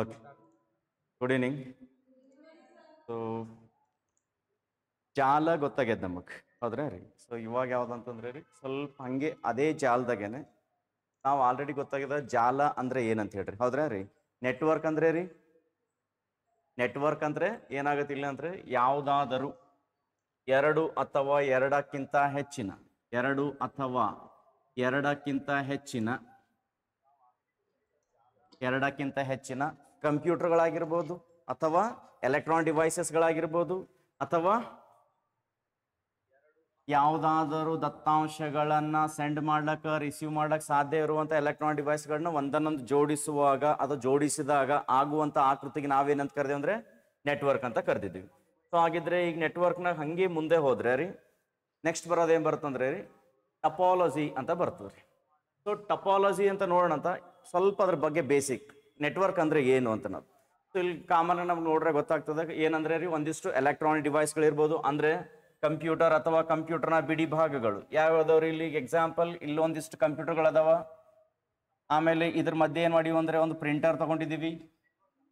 Okay good evening so ಜಾಲ ಗೊತ್ತಾಗ್ಯದ ನಮಗೆ ಹೌದ್ರೆ ರೀ ಸೊ ಇವಾಗ ಅಂತಂದ್ರೆ ರೀ ಸ್ವಲ್ಪ ಹಂಗೆ ಅದೇ ಜಾಲದಾಗೇನೆ ನಾವು ಆಲ್ರೆಡಿ ಗೊತ್ತಾಗ್ಯದ ಜಾಲ ಅಂದ್ರೆ ಏನಂತ ಹೇಳ್ರಿ ಹೌದ್ರೆ ರೀ ನೆಟ್ವರ್ಕ್ ಅಂದ್ರೆ ರೀ ನೆಟ್ವರ್ಕ್ ಅಂದ್ರೆ ಏನಾಗತ್ತೆ ಇಲ್ಲ ಅಂದ್ರೆ ಯಾವುದಾದರೂ ಎರಡು ಅಥವಾ ಎರಡಕ್ಕಿಂತ ಹೆಚ್ಚಿನ ಎರಡು ಅಥವಾ ಎರಡಕ್ಕಿಂತ ಹೆಚ್ಚಿನ ಎರಡಕ್ಕಿಂತ ಹೆಚ್ಚಿನ ಕಂಪ್ಯೂಟರ್ಗಳಾಗಿರ್ಬೋದು ಅಥವಾ ಎಲೆಕ್ಟ್ರಾನ್ ಡಿವೈಸಸ್ಗಳಾಗಿರ್ಬೋದು ಅಥವಾ ಯಾವುದಾದರೂ ದತ್ತಾಂಶಗಳನ್ನು ಸೆಂಡ್ ಮಾಡ್ಲಕ್ಕೆ ರಿಸೀವ್ ಮಾಡಕ್ಕೆ ಸಾಧ್ಯ ಇರುವಂಥ ಎಲೆಕ್ಟ್ರಾನಿಕ್ ಡಿವೈಸ್ಗಳನ್ನ ಒಂದನ್ನೊಂದು ಜೋಡಿಸುವಾಗ ಅದು ಜೋಡಿಸಿದಾಗ ಆಗುವಂಥ ಆಕೃತಿಗೆ ನಾವೇನಂತ ಕರೆದೇವೆ ಅಂದರೆ ನೆಟ್ವರ್ಕ್ ಅಂತ ಕರೆದಿದ್ದೀವಿ ಸೊ ಹಾಗಿದ್ರೆ ಈಗ ನೆಟ್ವರ್ಕ್ನಾಗ ಹಂಗೆ ಮುಂದೆ ಹೋದ್ರೆ ರೀ ನೆಕ್ಸ್ಟ್ ಬರೋದೇನು ಬರ್ತಂದ್ರೆ ರೀ ಟಪಾಲಜಿ ಅಂತ ಬರ್ತದೆ ರೀ ಸೊ ಟಪಾಲಜಿ ಅಂತ ನೋಡೋಣ ಅಂತ ಸ್ವಲ್ಪ ಅದ್ರ ಬಗ್ಗೆ ಬೇಸಿಕ್ ನೆಟ್ವರ್ಕ್ ಅಂದರೆ ಏನು ಅಂತ ನಾವು ಇಲ್ಲಿ ಕಾಮನ್ ನಮ್ಗೆ ನೋಡ್ರೆ ಗೊತ್ತಾಗ್ತದೆ ಏನಂದ್ರೆ ರೀ ಒಂದಿಷ್ಟು ಎಲೆಕ್ಟ್ರಾನಿಕ್ ಡಿವೈಸ್ಗಳಿರ್ಬೋದು ಅಂದರೆ ಕಂಪ್ಯೂಟರ್ ಅಥವಾ ಕಂಪ್ಯೂಟರ್ನ ಬಿಡಿ ಭಾಗಗಳು ಯಾವ್ಯಾವ್ದವ್ರಿ ಇಲ್ಲಿ ಎಕ್ಸಾಂಪಲ್ ಇಲ್ಲೊಂದಿಷ್ಟು ಕಂಪ್ಯೂಟರ್ಗಳದಾವ ಆಮೇಲೆ ಇದ್ರ ಮಧ್ಯೆ ಏನು ಮಾಡಿವಿ ಅಂದ್ರೆ ಒಂದು ಪ್ರಿಂಟರ್ ತೊಗೊಂಡಿದ್ದೀವಿ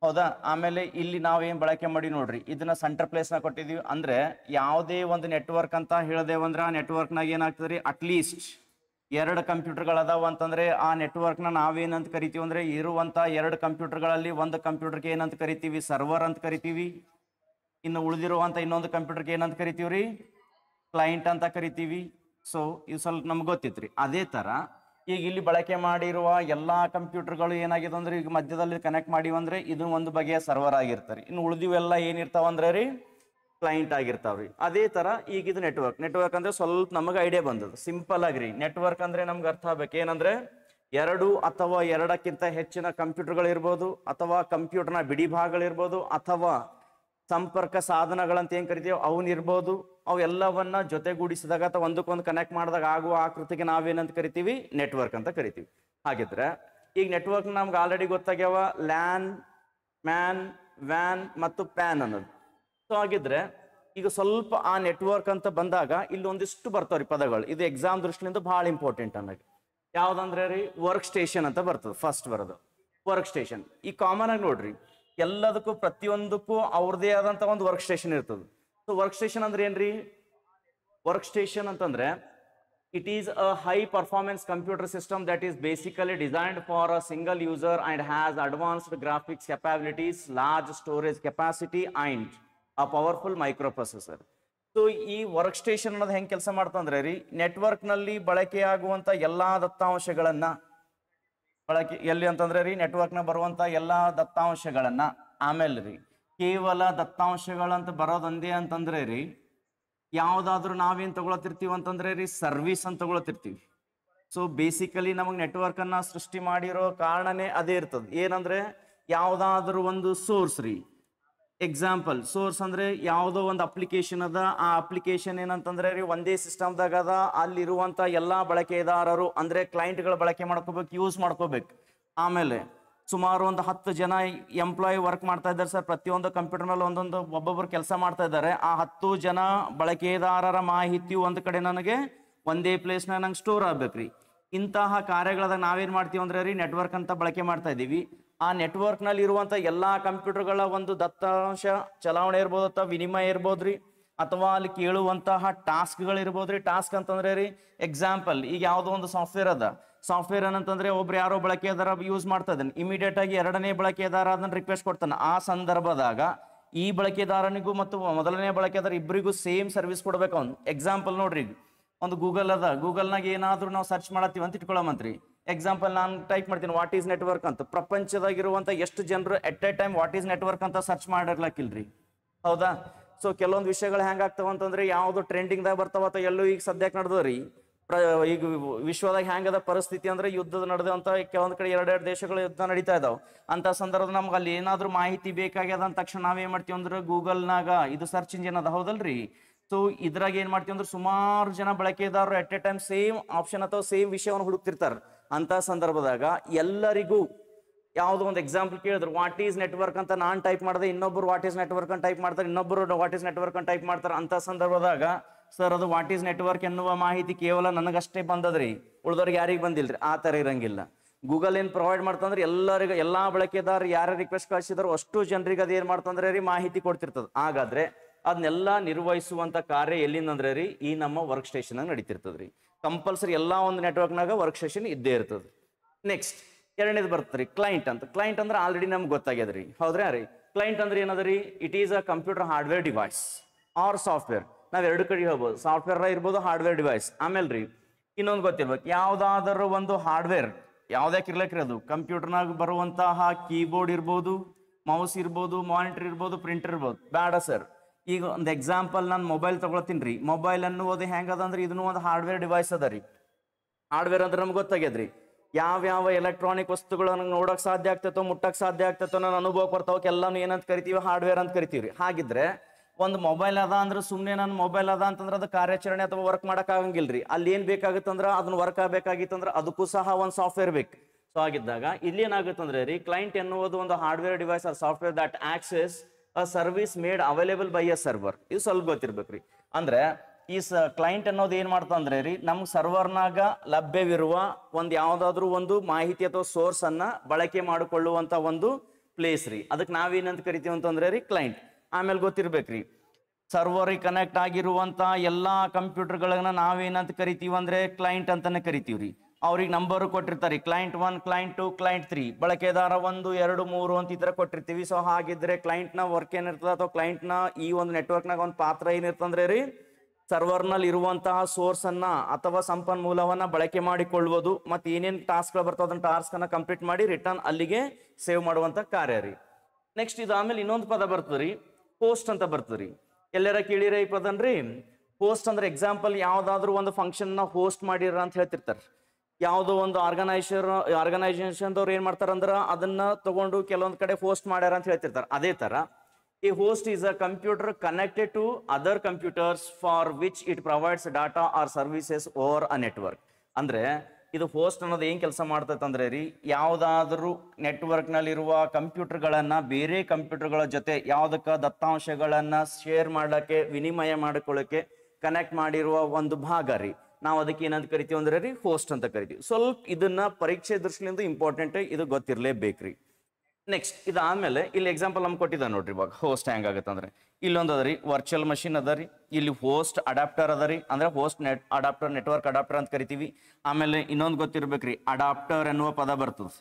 ಹೌದಾ ಆಮೇಲೆ ಇಲ್ಲಿ ನಾವೇನು ಬಳಕೆ ಮಾಡಿ ನೋಡ್ರಿ ಇದನ್ನ ಸೆಂಟರ್ ಪ್ಲೇಸ್ನ ಕೊಟ್ಟಿದ್ದೀವಿ ಅಂದರೆ ಯಾವುದೇ ಒಂದು ನೆಟ್ವರ್ಕ್ ಅಂತ ಹೇಳಿದೆವು ಅಂದ್ರೆ ಆ ನೆಟ್ವರ್ಕ್ನಾಗ ಏನಾಗ್ತದೆ ರೀ ಅಟ್ಲೀಸ್ಟ್ ಎರಡು ಕಂಪ್ಯೂಟರ್ಗಳು ಅದಾವ ಅಂತಂದರೆ ಆ ನೆಟ್ವರ್ಕ್ನ ನಾವೇನಂತ ಕರಿತೀವಿ ಅಂದರೆ ಇರುವಂಥ ಎರಡು ಕಂಪ್ಯೂಟರ್ಗಳಲ್ಲಿ ಒಂದು ಕಂಪ್ಯೂಟರ್ಗೆ ಏನಂತ ಕರಿತೀವಿ ಸರ್ವರ್ ಅಂತ ಕರಿತೀವಿ ಇನ್ನು ಉಳಿದಿರುವಂಥ ಇನ್ನೊಂದು ಕಂಪ್ಯೂಟರ್ಗೆ ಏನಂತ ಕರಿತೀವಿ ರೀ ಕ್ಲೈಂಟ್ ಅಂತ ಕರಿತೀವಿ ಸೊ ಇದು ಸ್ವಲ್ಪ ನಮ್ಗೆ ಗೊತ್ತಿತ್ತು ರೀ ಅದೇ ಥರ ಈಗ ಇಲ್ಲಿ ಬಳಕೆ ಮಾಡಿರುವ ಎಲ್ಲ ಕಂಪ್ಯೂಟರ್ಗಳು ಏನಾಗಿದೆ ಅಂದರೆ ಈಗ ಮಧ್ಯದಲ್ಲಿ ಕನೆಕ್ಟ್ ಮಾಡಿವಂದರೆ ಇದು ಒಂದು ಬಗೆಯ ಸರ್ವರ್ ಆಗಿರ್ತಾರೆ ಇನ್ನು ಉಳಿದಿವೆಲ್ಲ ಏನಿರ್ತಾವಂದ್ರೆ ರೀ ಕ್ಲೈಂಟ್ ಆಗಿರ್ತಾವ್ರಿ ಅದೇ ತರ ಈಗ ಇದು ನೆಟ್ವರ್ಕ್ ನೆಟ್ವರ್ಕ್ ಅಂದ್ರೆ ಸ್ವಲ್ಪ ನಮಗೆ ಐಡಿಯಾ ಬಂದದ್ದು ಸಿಂಪಲ್ ಆಗ್ರಿ ನೆಟ್ವರ್ಕ್ ಅಂದ್ರೆ ನಮ್ಗೆ ಅರ್ಥ ಆಗ್ಬೇಕು ಏನಂದ್ರೆ ಎರಡು ಅಥವಾ ಎರಡಕ್ಕಿಂತ ಹೆಚ್ಚಿನ ಕಂಪ್ಯೂಟರ್ಗಳಿರ್ಬೋದು ಅಥವಾ ಕಂಪ್ಯೂಟರ್ನ ಬಿಡಿ ಭಾಗಗಳಿರ್ಬೋದು ಅಥವಾ ಸಂಪರ್ಕ ಸಾಧನಗಳಂತ ಏನು ಕರಿತೀವೋ ಅವನ್ ಇರ್ಬೋದು ಅವೆಲ್ಲವನ್ನ ಜೊತೆಗೂಡಿಸಿದಾಗ ಅಥವಾ ಒಂದಕ್ಕೊಂದು ಕನೆಕ್ಟ್ ಮಾಡಿದಾಗ ಆಗುವ ಆಕೃತಿಗೆ ನಾವೇನಂತ ಕರಿತೀವಿ ನೆಟ್ವರ್ಕ್ ಅಂತ ಕರಿತೀವಿ ಹಾಗಿದ್ರೆ ಈಗ ನೆಟ್ವರ್ಕ್ ನಮ್ಗೆ ಆಲ್ರೆಡಿ ಗೊತ್ತಾಗ್ಯಾವ ಲ್ಯಾನ್ ಮ್ಯಾನ್ ವ್ಯಾನ್ ಮತ್ತು ಪ್ಯಾನ್ ಅನ್ನೋದು ಆಗಿದ್ರೆ ಈಗ ಸ್ವಲ್ಪ ಆ ನೆಟ್ವರ್ಕ್ ಅಂತ ಬಂದಾಗ ಇಲ್ಲಿ ಒಂದಿಷ್ಟು ಬರ್ತಾವ್ರಿ ಪದಗಳು ಇದು ಎಕ್ಸಾಮ್ ದೃಷ್ಟಿಯಿಂದ ಬಹಳ ಇಂಪಾರ್ಟೆಂಟ್ ಅನ್ನೋದು ಯಾವ್ದಂದ್ರೆ ರೀ ವರ್ಕ್ ಸ್ಟೇಷನ್ ಅಂತ ಬರ್ತದೆ ಫಸ್ಟ್ ಬರೋದು ವರ್ಕ್ ಸ್ಟೇಷನ್ ಈ ಕಾಮನ್ ಆಗಿ ನೋಡ್ರಿ ಎಲ್ಲದಕ್ಕೂ ಪ್ರತಿಯೊಂದಕ್ಕೂ ಅವ್ರದೇ ಆದಂತ ಒಂದು ವರ್ಕ್ ಸ್ಟೇಷನ್ ಇರ್ತದೆ ಸೊ ವರ್ಕ್ ಸ್ಟೇಷನ್ ಅಂದ್ರೆ ಏನ್ರಿ ವರ್ಕ್ ಸ್ಟೇಷನ್ ಅಂತಂದ್ರೆ it is a high performance computer system that is basically designed for a single user and has advanced graphics capabilities large storage capacity and a powerful microprocessor so ಈ workstation ಅನ್ನೋದು ಹೆಂಗೆ ಕೆಲಸ ಮಾಡ್ತಂದ್ರೆ ರೀ ನೆಟ್ವರ್ಕ್ನಲ್ಲಿ ಬಳಕೆಯಾಗುವಂಥ ಎಲ್ಲ ದತ್ತಾಂಶಗಳನ್ನು ಬಳಕೆ ಎಲ್ಲಿ ಅಂತಂದ್ರೆ ರೀ ನೆಟ್ವರ್ಕ್ನ ಬರುವಂಥ ಎಲ್ಲ ದತ್ತಾಂಶಗಳನ್ನು ಆಮೇಲೆ ರೀ ಕೇವಲ ದತ್ತಾಂಶಗಳಂತ ಬರೋದೊಂದೇ ಅಂತಂದ್ರೆ ರೀ ಯಾವುದಾದ್ರೂ ನಾವೇನು ತಗೊಳತಿರ್ತೀವಿ ಅಂತಂದ್ರೆ ರೀ ಸರ್ವಿಸ್ ಅಂತ ತಗೊಳತಿರ್ತೀವಿ ಸೊ ಬೇಸಿಕಲಿ ನಮಗೆ ನೆಟ್ವರ್ಕನ್ನು ಸೃಷ್ಟಿ ಮಾಡಿರೋ ಕಾರಣನೇ ಅದೇ ಇರ್ತದೆ ಏನಂದ್ರೆ ಯಾವುದಾದ್ರೂ ಒಂದು ಸೋರ್ಸ್ ರೀ ಎಕ್ಸಾಂಪಲ್ ಸೋರ್ಸ್ ಅಂದ್ರೆ ಯಾವುದೋ ಒಂದು ಅಪ್ಲಿಕೇಶನ್ ಅದ ಆ ಅಪ್ಲಿಕೇಶನ್ ಏನಂತಂದ್ರೆ ರೀ ಒಂದೇ ಸಿಸ್ಟಮ್ದಾಗ ಅದ ಅಲ್ಲಿರುವಂತ ಎಲ್ಲಾ ಬಳಕೆದಾರರು ಅಂದ್ರೆ ಕ್ಲೈಂಟ್ಗಳು ಬಳಕೆ ಮಾಡ್ಕೋಬೇಕು ಯೂಸ್ ಮಾಡ್ಕೋಬೇಕು ಆಮೇಲೆ ಸುಮಾರು ಒಂದು ಹತ್ತು ಜನ ಎಂಪ್ಲಾಯಿ ವರ್ಕ್ ಮಾಡ್ತಾ ಇದ್ದಾರೆ ಸರ್ ಪ್ರತಿಯೊಂದು ಕಂಪ್ಯೂಟರ್ ನಲ್ಲಿ ಒಂದೊಂದು ಒಬ್ಬೊಬ್ಬರು ಕೆಲಸ ಮಾಡ್ತಾ ಇದ್ದಾರೆ ಆ ಹತ್ತು ಜನ ಬಳಕೆದಾರರ ಮಾಹಿತಿಯು ಒಂದು ಕಡೆ ನನಗೆ ಒಂದೇ ಪ್ಲೇಸ್ನ ನಂಗೆ ಸ್ಟೋರ್ ಆಗ್ಬೇಕ್ರಿ ಇಂತಹ ಕಾರ್ಯಗಳದಾಗ ನಾವೇನ್ ಮಾಡ್ತೀವಿ ಅಂದ್ರೆ ರೀ ನೆಟ್ವರ್ಕ್ ಅಂತ ಬಳಕೆ ಮಾಡ್ತಾ ಇದೀವಿ ಆ ನೆಟ್ವರ್ಕ್ ನೆಟ್ವರ್ಕ್ನಲ್ಲಿ ಎಲ್ಲಾ ಕಂಪ್ಯೂಟರ್ ಕಂಪ್ಯೂಟರ್ಗಳ ಒಂದು ದತ್ತಾಂಶ ಚಲಾವಣೆ ಇರ್ಬೋದು ಅಥವಾ ವಿನಿಮಯ ಇರ್ಬೋದ್ರಿ ಅಥವಾ ಅಲ್ಲಿ ಕೇಳುವಂತಹ ಟಾಸ್ಕ್ಗಳು ಇರ್ಬೋದ್ರಿ ಟಾಸ್ಕ್ ಅಂತಂದ್ರೆ ರೀ ಎಕ್ಸಾಂಪಲ್ ಈಗ ಯಾವುದೋ ಒಂದು ಸಾಫ್ಟ್ವೇರ್ ಅದ ಸಾಫ್ಟ್ವೇರ್ ಏನಂತಂದ್ರೆ ಒಬ್ರು ಯಾರೋ ಬಳಕೆದಾರ ಯೂಸ್ ಮಾಡ್ತಾ ಇದ್ದಾನೆ ಇಮಿಡಿಯೇಟ್ ಆಗಿ ಎರಡನೇ ಬಳಕೆದಾರ ಅದನ್ನ ರಿಕ್ವೆಸ್ಟ್ ಕೊಡ್ತಾನೆ ಆ ಸಂದರ್ಭದಾಗ ಈ ಬಳಕೆದಾರನಿಗೂ ಮತ್ತು ಮೊದಲನೇ ಬಳಕೆದಾರ ಇಬ್ಬರಿಗೂ ಸೇಮ್ ಸರ್ವಿಸ್ ಕೊಡ್ಬೇಕು ಅವ್ನು ಎಕ್ಸಾಂಪಲ್ ನೋಡ್ರಿ ಒಂದು ಗೂಗಲ್ ಅದ ಗೂಗಲ್ನಾಗ ಏನಾದರೂ ನಾವು ಸರ್ಚ್ ಮಾಡತ್ತೀವಿ ಅಂತ ಇಟ್ಕೊಳ್ಳಮಂತ್ರಿ ಎಕ್ಸಾಂಪಲ್ ನಾನು ಟೈಪ್ ಮಾಡ್ತೀನಿ ವಾಟ್ ಈಸ್ ನೆಟ್ವರ್ಕ್ ಅಂತ ಪ್ರಪಂಚದಾಗಿರುವಂತ ಎಷ್ಟು ಜನರು at a time what is network ಅಂತ ಸರ್ಚ್ ಮಾಡಿರ್ಲಕ್ಕಿಲ್ರಿ ಹೌದಾ ಸೊ ಕೆಲವೊಂದು ವಿಷಯಗಳು ಹೆಂಗಾಗ್ತಾವ ಅಂತಂದ್ರೆ ಯಾವುದು ಟ್ರೆಂಡಿಂಗ್ದಾಗ ಬರ್ತಾವ ಅಥವಾ ಎಲ್ಲೂ ಈಗ ಸದ್ಯಕ್ಕೆ ನಡೆದವ್ರಿ ಈಗ ವಿಶ್ವದಾಗ ಹೆಂಗದ ಪರಿಸ್ಥಿತಿ ಅಂದ್ರೆ ಯುದ್ಧದ ನಡೆದಂತ ಕೆಲವೊಂದು ಕಡೆ ಎರಡು ದೇಶಗಳು ಯುದ್ಧ ನಡೀತಾ ಇದಾವೆ ಅಂತ ಸಂದರ್ಭ ನಮ್ಗೆ ಅಲ್ಲಿ ಏನಾದ್ರೂ ಮಾಹಿತಿ ಬೇಕಾಗ್ಯದ ಅಂದ ತಕ್ಷಣ ನಾವೇನ್ ಮಾಡ್ತೀವಿ ಅಂದ್ರೆ ಗೂಗಲ್ನಾಗ ಇದು ಸರ್ಚ್ ಇಂಜಿನ್ ಅದ ಹೌದಲ್ರಿ ಸೊ ಇದ್ರಾಗ ಏನ್ ಮಾಡ್ತೀವಿ ಅಂದ್ರೆ ಸುಮಾರು ಜನ ಬಳಕೆದಾರರು at a time same option ಅಥವಾ ಸೇಮ್ ವಿಷಯವನ್ನು ಹುಡುಕ್ತಿರ್ತಾರೆ ಅಂತ ಸಂದರ್ಭದಾಗ ಎಲ್ಲರಿಗೂ ಯಾವುದೋ ಒಂದು ಎಕ್ಸಾಂಪಲ್ ಕೇಳಿದ್ರು ವಾಟ್ ಈಸ್ ನೆಟ್ವರ್ಕ್ ಅಂತ ನಾನು ಟೈಪ್ ಮಾಡಿದೆ ಇನ್ನೊಬ್ಬರು ವಾಟ್ ಈಸ್ ನೆಟ್ವರ್ಕ್ ಅಂತ ಟೈಪ್ ಮಾಡ್ತಾರೆ ಇನ್ನೊಬ್ಬರು ವಾಟ್ ಈಸ್ ನೆಟ್ವರ್ಕ್ ಅಂತ ಟೈಪ್ ಮಾಡ್ತಾರೆ ಅಂತ ಸಂದರ್ಭದಾಗ ಸರ್ ಅದು ವಾಟ್ ಈಸ್ ನೆಟ್ವರ್ಕ್ ಎನ್ನುವ ಮಾಹಿತಿ ಕೇವಲ ನನಗಷ್ಟೇ ಬಂದದ್ರಿ ಉಳಿದವ್ರಿಗೆ ಯಾರಿಗೆ ಬಂದಿಲ್ರಿ ಆ ಥರ ಇರಂಗಿಲ್ಲ ಗೂಗಲ್ ಏನು ಪ್ರೊವೈಡ್ ಮಾಡ್ತಂದ್ರೆ ಎಲ್ಲರಿಗೂ ಎಲ್ಲ ಬಳಕೆದಾರರು ಯಾರು ರಿಕ್ವೆಸ್ಟ್ ಕಳಿಸಿದಾರೋ ಅಷ್ಟು ಜನರಿಗೆ ಅದು ಏನು ಮಾಡ್ತಂದ್ರೆ ರೀ ಮಾಹಿತಿ ಕೊಡ್ತಿರ್ತದೆ ಹಾಗಾದ್ರೆ ಅದನ್ನೆಲ್ಲ ನಿರ್ವಹಿಸುವಂಥ ಕಾರ್ಯ ಎಲ್ಲಿಂದಂದ್ರೆ ರೀ ಈ ನಮ್ಮ ವರ್ಕ್ ಸ್ಟೇಷನ್ ನಡೀತಿರ್ತದ್ರಿ ಕಂಪಲ್ಸರಿ ಎಲ್ಲ ಒಂದು ನೆಟ್ವರ್ಕ್ನಾಗ ವರ್ಕ್ ಸೆಷನ್ ಇದ್ದೇ ಇರ್ತದೆ ನೆಕ್ಸ್ಟ್ ಎರಡನೇದು ಬರ್ತದೆ ರೀ ಕ್ಲೈಂಟ್ ಅಂತ ಕ್ಲೈಂಟ್ ಅಂದ್ರೆ ಆಲ್ರೆಡಿ ನಮ್ಗೆ ಗೊತ್ತಾಗ್ಯದ ರೀ ಹೌದ್ರಾ ರೀ ಕ್ಲೈಂಟ್ ಅಂದ್ರೆ ಏನದ ರೀ it is a computer hardware device or software ನಾವು ಎರಡು ಕಡೆ ಹೋಗ್ಬೋದು ಸಾಫ್ಟ್ವೇರ್ ಇರ್ಬೋದು ಹಾರ್ಡ್ವೇರ್ ಡಿವೈಸ್ ಆಮೇಲೆ ರೀ ಇನ್ನೊಂದು ಗೊತ್ತಿರ್ಬೇಕು ಯಾವುದಾದರೂ ಒಂದು ಹಾರ್ಡ್ವೇರ್ ಯಾವ್ದಾಕ್ ಇರ್ಲಕ್ರಿ ಅದು ಕಂಪ್ಯೂಟರ್ನಾಗ ಬರುವಂತಹ ಕೀಬೋರ್ಡ್ ಇರ್ಬೋದು ಮೌಸ್ ಇರ್ಬೋದು ಮಾನಿಟರ್ ಇರ್ಬೋದು ಪ್ರಿಂಟರ್ ಇರ್ಬೋದು ಬೇಡ ಸರ್ ಈಗ ಒಂದು ಎಕ್ಸಾಂಪಲ್ ನಾನು ಮೊಬೈಲ್ ತೊಗೊಳತ್ತೀನಿ ರೀ ಮೊಬೈಲ್ ಅನ್ನುವುದು ಅಂದ್ರೆ ಇದನ್ನು ಒಂದು ಹಾರ್ಡ್ವೇರ್ ಡಿವೈಸ್ ಅದ ರೀ ಹಾರ್ಡ್ವೇರ್ ಅಂದ್ರೆ ನಮ್ಗೆ ಗೊತ್ತಾಗ್ಯದ್ರಿ ಯಾವ ಯಾವ ಎಲೆಕ್ಟ್ರಾನಿಕ್ ವಸ್ತುಗಳನ್ನು ನೋಡೋಕೆ ಸಾಧ್ಯ ಆಗ್ತೈತೋ ಮುಟ್ಟಕ್ ಸಾಧ್ಯ ಆಗ್ತೈತೋ ನಾನು ಅನುಭವ ಬರ್ತಾವಕ್ಕೆಲ್ಲಾನು ಏನಂತ ಕರಿತೀವಿ ಹಾರ್ಡ್ವೇರ್ ಅಂತ ಕರಿತೀವಿ ರೀ ಹಾಗಿದ್ರೆ ಒಂದು ಮೊಬೈಲ್ ಅದ ಅಂದ್ರೆ ಸುಮ್ಮನೆ ನನ್ನ ಮೊಬೈಲ್ ಅದ ಅಂತಂದ್ರೆ ಅದು ಕಾರ್ಯಾಚರಣೆ ಅಥವಾ ವರ್ಕ್ ಆಗಂಗಿಲ್ಲ ರೀ ಅಲ್ಲಿ ಏನು ಬೇಕಾಗುತ್ತಂದ್ರ ಅದನ್ನ ವರ್ಕ್ ಅಂದ್ರೆ ಅದಕ್ಕೂ ಸಹ ಒಂದು ಸಾಫ್ಟ್ವೇರ್ ಬೇಕು ಸೊ ಆಗಿದ್ದಾಗ ಇಲ್ಲಿ ಏನಾಗುತ್ತಂದ್ರೆ ರೀ ಕ್ಲೈಂಟ್ ಎನ್ನುವುದು ಒಂದು hardware device or software that access a service made available by a server ಇದು ಸ್ವಲ್ಪ ಗೊತ್ತಿರ್ಬೇಕ್ರಿ ಅಂದ್ರೆ ಈ ಸ ಕ್ಲೈಂಟ್ ಅನ್ನೋದು ಏನ್ ಮಾಡ್ತಂದ್ರೆ ರೀ ನಮ್ ಸರ್ವರ್ನಾಗ ಲಭ್ಯವಿರುವ ಒಂದ್ ಯಾವ್ದಾದ್ರು ಒಂದು ಮಾಹಿತಿ ಅಥವಾ ಸೋರ್ಸ್ ಅನ್ನ ಬಳಕೆ ಮಾಡಿಕೊಳ್ಳುವಂತ ಒಂದು ಪ್ಲೇಸ್ ರೀ ಅದಕ್ಕೆ ನಾವೇನಂತ ಕರಿತೀವಿ ಅಂತಂದ್ರೆ ರೀ ಕ್ಲೈಂಟ್ ಆಮೇಲೆ ಗೊತ್ತಿರ್ಬೇಕ್ರಿ ಸರ್ವರ್ ಕನೆಕ್ಟ್ ಆಗಿರುವಂತ ಎಲ್ಲಾ ಕಂಪ್ಯೂಟರ್ಗಳನ್ನ ನಾವೇನಂತ ಕರಿತೀವಿ ಅಂದ್ರೆ ಕ್ಲೈಂಟ್ ಅಂತಾನೆ ಕರಿತೀವ್ರಿ ಅವ್ರಿಗೆ ನಂಬರ್ ಕೊಟ್ಟಿರ್ತಾರೆ client one client two client three ಬಳಕೆದಾರ ಒಂದು ಎರಡು ಮೂರು ಅಂತ ಈ ಕೊಟ್ಟಿರ್ತೀವಿ ಸೊ ಹಾಗಿದ್ರೆ ನ ವರ್ಕ್ ಏನಿರ್ತದೆ ಅಥವಾ ನ ಈ ಒಂದು ನೆಟ್ವರ್ಕ್ನಾಗ ಒಂದು ಪಾತ್ರ ಏನಿರ್ತಂದ್ರೆ ರೀ ಸರ್ವರ್ನಲ್ಲಿ ಇರುವಂತಹ ಸೋರ್ಸನ್ನು ಅಥವಾ ಸಂಪನ್ಮೂಲವನ್ನು ಬಳಕೆ ಮಾಡಿಕೊಳ್ಳುವುದು ಮತ್ತು ಏನೇನು ಟಾಸ್ಕ್ಗಳು ಬರ್ತವೆ ಟಾಸ್ಕ್ ಟಾಸ್ಕನ್ನು ಕಂಪ್ಲೀಟ್ ಮಾಡಿ ರಿಟರ್ನ್ ಅಲ್ಲಿಗೆ ಸೇವ್ ಮಾಡುವಂಥ ಕಾರ್ಯ ರೀ ನೆಕ್ಸ್ಟ್ ಇದು ಆಮೇಲೆ ಇನ್ನೊಂದು ಪದ ಬರ್ತದೆ ರೀ ಪೋಸ್ಟ್ ಅಂತ ಬರ್ತದೆ ರೀ ಎಲ್ಲರ ಕೇಳಿರ ಈ ಪದನ್ರಿ ಪೋಸ್ಟ್ ಅಂದ್ರೆ ಎಕ್ಸಾಂಪಲ್ ಯಾವುದಾದ್ರೂ ಒಂದು ಫಂಕ್ಷನ್ನ ಹೋಸ್ಟ್ ಮಾಡಿರ ಅಂತ ಹೇಳ್ತಿರ್ತಾರೆ ಯಾವುದೋ ಒಂದು ಆರ್ಗನೈಸೇಷನ್ ಅವರು ಏನ್ ಮಾಡ್ತಾರಂದ್ರ ಅದನ್ನ ತಗೊಂಡು ಕೆಲವೊಂದ್ ಕಡೆ ಹೋಸ್ಟ್ ಮಾಡ್ಯಾರ ಅಂತ ಹೇಳ್ತಿರ್ತಾರೆ ಅದೇ ತರ ಈ host is a computer connected to other computers for which it provides data or services over a network ಅಂದ್ರೆ ಇದು ಹೋಸ್ಟ್ ಅನ್ನೋದು ಏನ್ ಕೆಲಸ ಮಾಡ್ತೈತೆ ಅಂದ್ರೆ ರೀ ಯಾವ್ದಾದ್ರೂ ನೆಟ್ವರ್ಕ್ ನಲ್ಲಿರುವ ಕಂಪ್ಯೂಟರ್ ಗಳನ್ನ ಬೇರೆ ಕಂಪ್ಯೂಟರ್ ಗಳ ಜೊತೆ ಯಾವ್ದಕ್ಕ ದತ್ತಾಂಶಗಳನ್ನ ಶೇರ್ ಮಾಡಕ್ಕೆ ವಿನಿಮಯ ಮಾಡಿಕೊಳ್ಳಕ್ಕೆ ಕನೆಕ್ಟ್ ಮಾಡಿರುವ ಒಂದು ಭಾಗ ರೀ ನಾವು ಅದಕ್ಕೆ ಏನಂತ ಕರಿತೀವಿ ಅಂದ್ರೆ ರೀ ಹೋಸ್ಟ್ ಅಂತ ಕರಿತೀವಿ ಸ್ವಲ್ಪ ಇದನ್ನ ಪರೀಕ್ಷೆ ದೃಷ್ಟಿಯಿಂದ ಇಂಪಾರ್ಟೆಂಟ್ ಇದು ಗೊತ್ತಿರಲೇಬೇಕ್ರಿ ನೆಕ್ಸ್ಟ್ ಇದಾದ್ಮೇಲೆ ಇಲ್ಲಿ ಎಕ್ಸಾಂಪಲ್ ನಮ್ಗೆ ಕೊಟ್ಟಿದ್ದ ನೋಡ್ರಿ ಇವಾಗ ಹೋಸ್ಟ್ ಹೆಂಗಾಗತ್ತಂದ್ರೆ ಇಲ್ಲೊಂದು ಅದ ರೀ ವರ್ಚುವಲ್ ಮಷಿನ್ ಅದ ರೀ ಇಲ್ಲಿ ಹೋಸ್ಟ್ ಅಡಾಪ್ಟರ್ ಅದ ರೀ ಅಂದ್ರೆ host net adapter network adapter ಅಂತ ಕರಿತೀವಿ ಆಮೇಲೆ ಇನ್ನೊಂದು ಗೊತ್ತಿರ್ಬೇಕ್ರಿ ಅಡಾಪ್ಟರ್ ಎನ್ನುವ ಪದ ಬರ್ತದೆ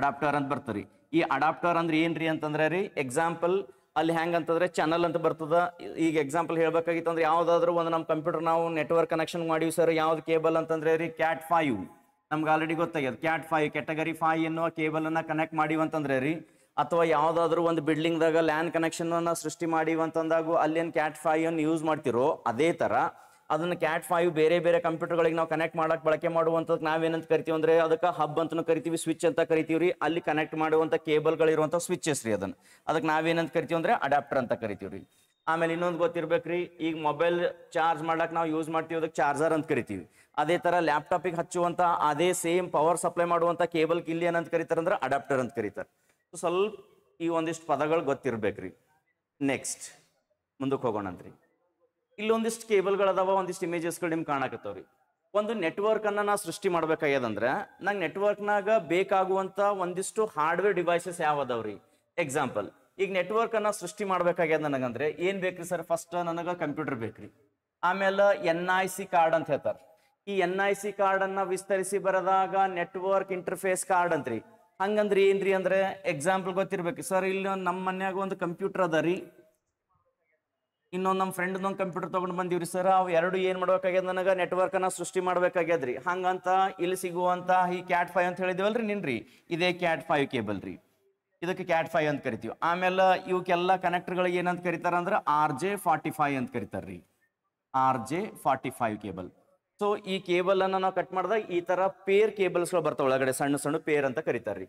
ಅಡಾಪ್ಟರ್ ಅಂತ ಬರ್ತದೆ ಈ ಅಡಾಪ್ಟರ್ ಅಂದ್ರೆ ಏನ್ರಿ ಅಂತಂದ್ರೆ ರೀ ಎಕ್ಸಾಂಪಲ್ ಅಲ್ಲಿ ಅಂತಂದ್ರೆ ಚಾನಲ್ ಅಂತ ಬರ್ತದ ಈಗ ಎಕ್ಸಾಂಪಲ್ ಹೇಳ್ಬೇಕಾಗಿತ್ತು ಅಂದ್ರೆ ಯಾವ್ದಾದ್ರು ಒಂದು ನಮ್ಮ ಕಂಪ್ಯೂಟರ್ ನಾವು ನೆಟ್ವರ್ಕ್ ಕನೆಕ್ಷನ್ ಮಾಡಿವಿ ಸರ್ ಯಾವ್ದು ಕೇಬಲ್ ಅಂತಂದ್ರೆ ರೀ ಕ್ಯಾಟ್ ಫೈವ್ ನಮ್ಗೆ ಆಲ್ರೆಡಿ ಗೊತ್ತಾಗ್ಯದ ಕ್ಯಾಟ್ ಫೈವ್ ಕ್ಯಾಟಗರಿ ಫೈವ್ ಎನ್ನುವ ಕೇಬಲ್ ಅನ್ನ ಕನೆಕ್ಟ್ ಅಂತಂದ್ರೆ ರೀ ಅಥವಾ ಯಾವ್ದಾದ್ರು ಒಂದು ಬಿಲ್ಡಿಂಗ್ದಾಗ ಲ್ಯಾಂಡ್ ಕನೆಕ್ಷನ್ ಅನ್ನ ಸೃಷ್ಟಿ ಮಾಡಿವಂತಂದಾಗ ಅಲ್ಲಿ ಏನು ಕ್ಯಾಟ್ ಫೈವ್ ಅನ್ನು ಯೂಸ್ ಮಾಡ್ತಿರೋ ಅದೇ ತರ ಅದನ್ನ ಕ್ಯಾಟ್ ಫೈವ್ ಬೇರೆ ಬೇರೆ ಕಂಪ್ಯೂಟರ್ಗಳಿಗೆ ನಾವು ಕನೆಕ್ಟ್ ಮಾಡಕ್ ಬಳಕೆ ಮಾಡುವಂಥದ್ದು ನಾವೇನಂತ ಕರಿತೀವಿ ಅಂದ್ರೆ ಅದಕ್ಕೆ ಹಬ್ ಅಂತ ಕರಿತೀವಿ ಸ್ವಿಚ್ ಅಂತ ಕರಿತೀವಿ ರೀ ಅಲ್ಲಿ ಕನೆಕ್ಟ್ ಮಾಡುವಂಥ ಕೇಬಲ್ಗಳಿರುವಂಥ ಸ್ವಿಚಸ್ ರೀ ಅದನ್ನ ಅದಕ್ಕೆ ನಾವೇನಂತ ಕರಿತೀವಿ ಅಂದ್ರೆ ಅಡಾಪ್ಟರ್ ಅಂತ ಕರಿತೀವಿ ರೀ ಆಮೇಲೆ ಇನ್ನೊಂದು ಗೊತ್ತಿರ್ಬೇಕ್ರಿ ಈಗ ಮೊಬೈಲ್ ಚಾರ್ಜ್ ಮಾಡಕ್ ನಾವು ಯೂಸ್ ಮಾಡ್ತೀವಿ ಅದಕ್ಕೆ ಚಾರ್ಜರ್ ಅಂತ ಕರಿತೀವಿ ಅದೇ ತರ ಲ್ಯಾಪ್ಟಾಪಿಗೆ ಹಚ್ಚುವಂತ ಅದೇ ಸೇಮ್ ಪವರ್ ಸಪ್ಲೈ ಮಾಡುವಂತ ಕೇಬಲ್ ಇಲ್ಲಿ ಏನಂತ ಕರಿತಾರೆ ಅಂದ್ರೆ ಅಡಾಪ್ಟರ್ ಅಂತ ಕರೀತಾರೆ ಸ್ವಲ್ಪ ಈ ಒಂದಿಷ್ಟು ಪದಗಳು ಗೊತ್ತಿರ್ಬೇಕ್ರಿ ನೆಕ್ಸ್ಟ್ ಮುಂದಕ್ಕೆ ಹೋಗೋಣಂತ್ರಿ ಇಲ್ಲೊಂದಿಷ್ಟು ಕೇಬಲ್ಗಳದಾವ ಒಂದಿಷ್ಟು ಇಮೇಜಸ್ಗಳು ನಿಮ್ಗೆ ಕಾಣಕತ್ತವ್ರಿ ಒಂದು ನೆಟ್ವರ್ಕ್ ಅನ್ನ ನಾ ಸೃಷ್ಟಿ ಮಾಡ್ಬೇಕಾಗ್ಯದಂದ್ರೆ ನಂಗೆ ನೆಟ್ವರ್ಕ್ನಾಗ ಬೇಕಾಗುವಂತ ಒಂದಿಷ್ಟು ಹಾರ್ಡ್ವೇರ್ ಡಿವೈಸಸ್ ಯಾವ ಅದಾವ್ರಿ ಎಕ್ಸಾಂಪಲ್ ಈಗ ನೆಟ್ವರ್ಕ್ ಅನ್ನ ಸೃಷ್ಟಿ ಮಾಡ್ಬೇಕಾಗ್ಯದ ನನಗಂದ್ರೆ ಏನ್ ಬೇಕ್ರಿ ಸರ್ ಫಸ್ಟ್ ನನಗೆ ಕಂಪ್ಯೂಟರ್ ಬೇಕ್ರಿ ಆಮೇಲೆ ಎನ್ ಐ ಸಿ ಕಾರ್ಡ್ ಅಂತ ಹೇಳ್ತಾರೆ ಈ ಎನ್ ಐ ಸಿ ಕಾರ್ಡ್ ಅನ್ನ ವಿಸ್ತರಿಸಿ ಬರದಾಗ ನೆಟ್ವರ್ಕ್ ಇಂಟರ್ಫೇಸ್ ಕಾರ್ಡ್ ಅಂತ್ರಿ ಹಂಗಂದ್ರೆ ಏನ್ರಿ ಅಂದ್ರೆ ಎಕ್ಸಾಂಪಲ್ ಗೊತ್ತಿರ್ಬೇಕು ಸರ್ ಇಲ್ಲಿ ನಮ್ಮ ಮನ್ಯಾಗ ಒಂದು ಕಂಪ್ಯೂಟರ್ ಅದ ರೀ ಇನ್ನೊಂದು ನಮ್ಮ ಫ್ರೆಂಡ್ ಒಂದು ಕಂಪ್ಯೂಟರ್ ತೊಗೊಂಡು ಬಂದಿವ್ರಿ ಸರ್ ಅವು ಎರಡು ಏನು ಮಾಡ್ಬೇಕಾಗ್ಯದ ನನಗೆ ಅನ್ನ ಸೃಷ್ಟಿ ಮಾಡ್ಬೇಕಾಗ್ಯದ್ರಿ ಹಂಗಂತ ಇಲ್ಲಿ ಸಿಗುವಂತ ಈ ಕ್ಯಾಟ್ ಫೈವ್ ಅಂತ ಹೇಳಿದಿವಲ್ರಿ ನಿನ್ರಿ ಇದೇ ಕ್ಯಾಟ್ ಫೈವ್ ಕೇಬಲ್ ರೀ ಇದಕ್ಕೆ ಕ್ಯಾಟ್ ಫೈವ್ ಅಂತ ಕರಿತೀವಿ ಆಮೇಲೆ ಇವಕ್ಕೆಲ್ಲ ಕನೆಕ್ಟರ್ಗಳಿಗೆ ಏನಂತ ಕರಿತಾರ ಅಂದ್ರೆ ಆರ್ ಜೆ ಫಾರ್ಟಿ ಫೈವ್ ಅಂತ ಕರಿತಾರ್ರಿ R J forty five cable so ಈ ಕೇಬಲ್ ಅನ್ನ ನಾವು ಕಟ್ ಮಾಡಿದಾಗ ಈ ತರ ಪೇರ್ ಕೇಬಲ್ಸ್ ಗಳು ಬರ್ತಾವೆ ಒಳಗಡೆ ಸಣ್ಣ ಸಣ್ಣ ಪೇರ್ ಅಂತ ಕರಿತಾರ್ರಿ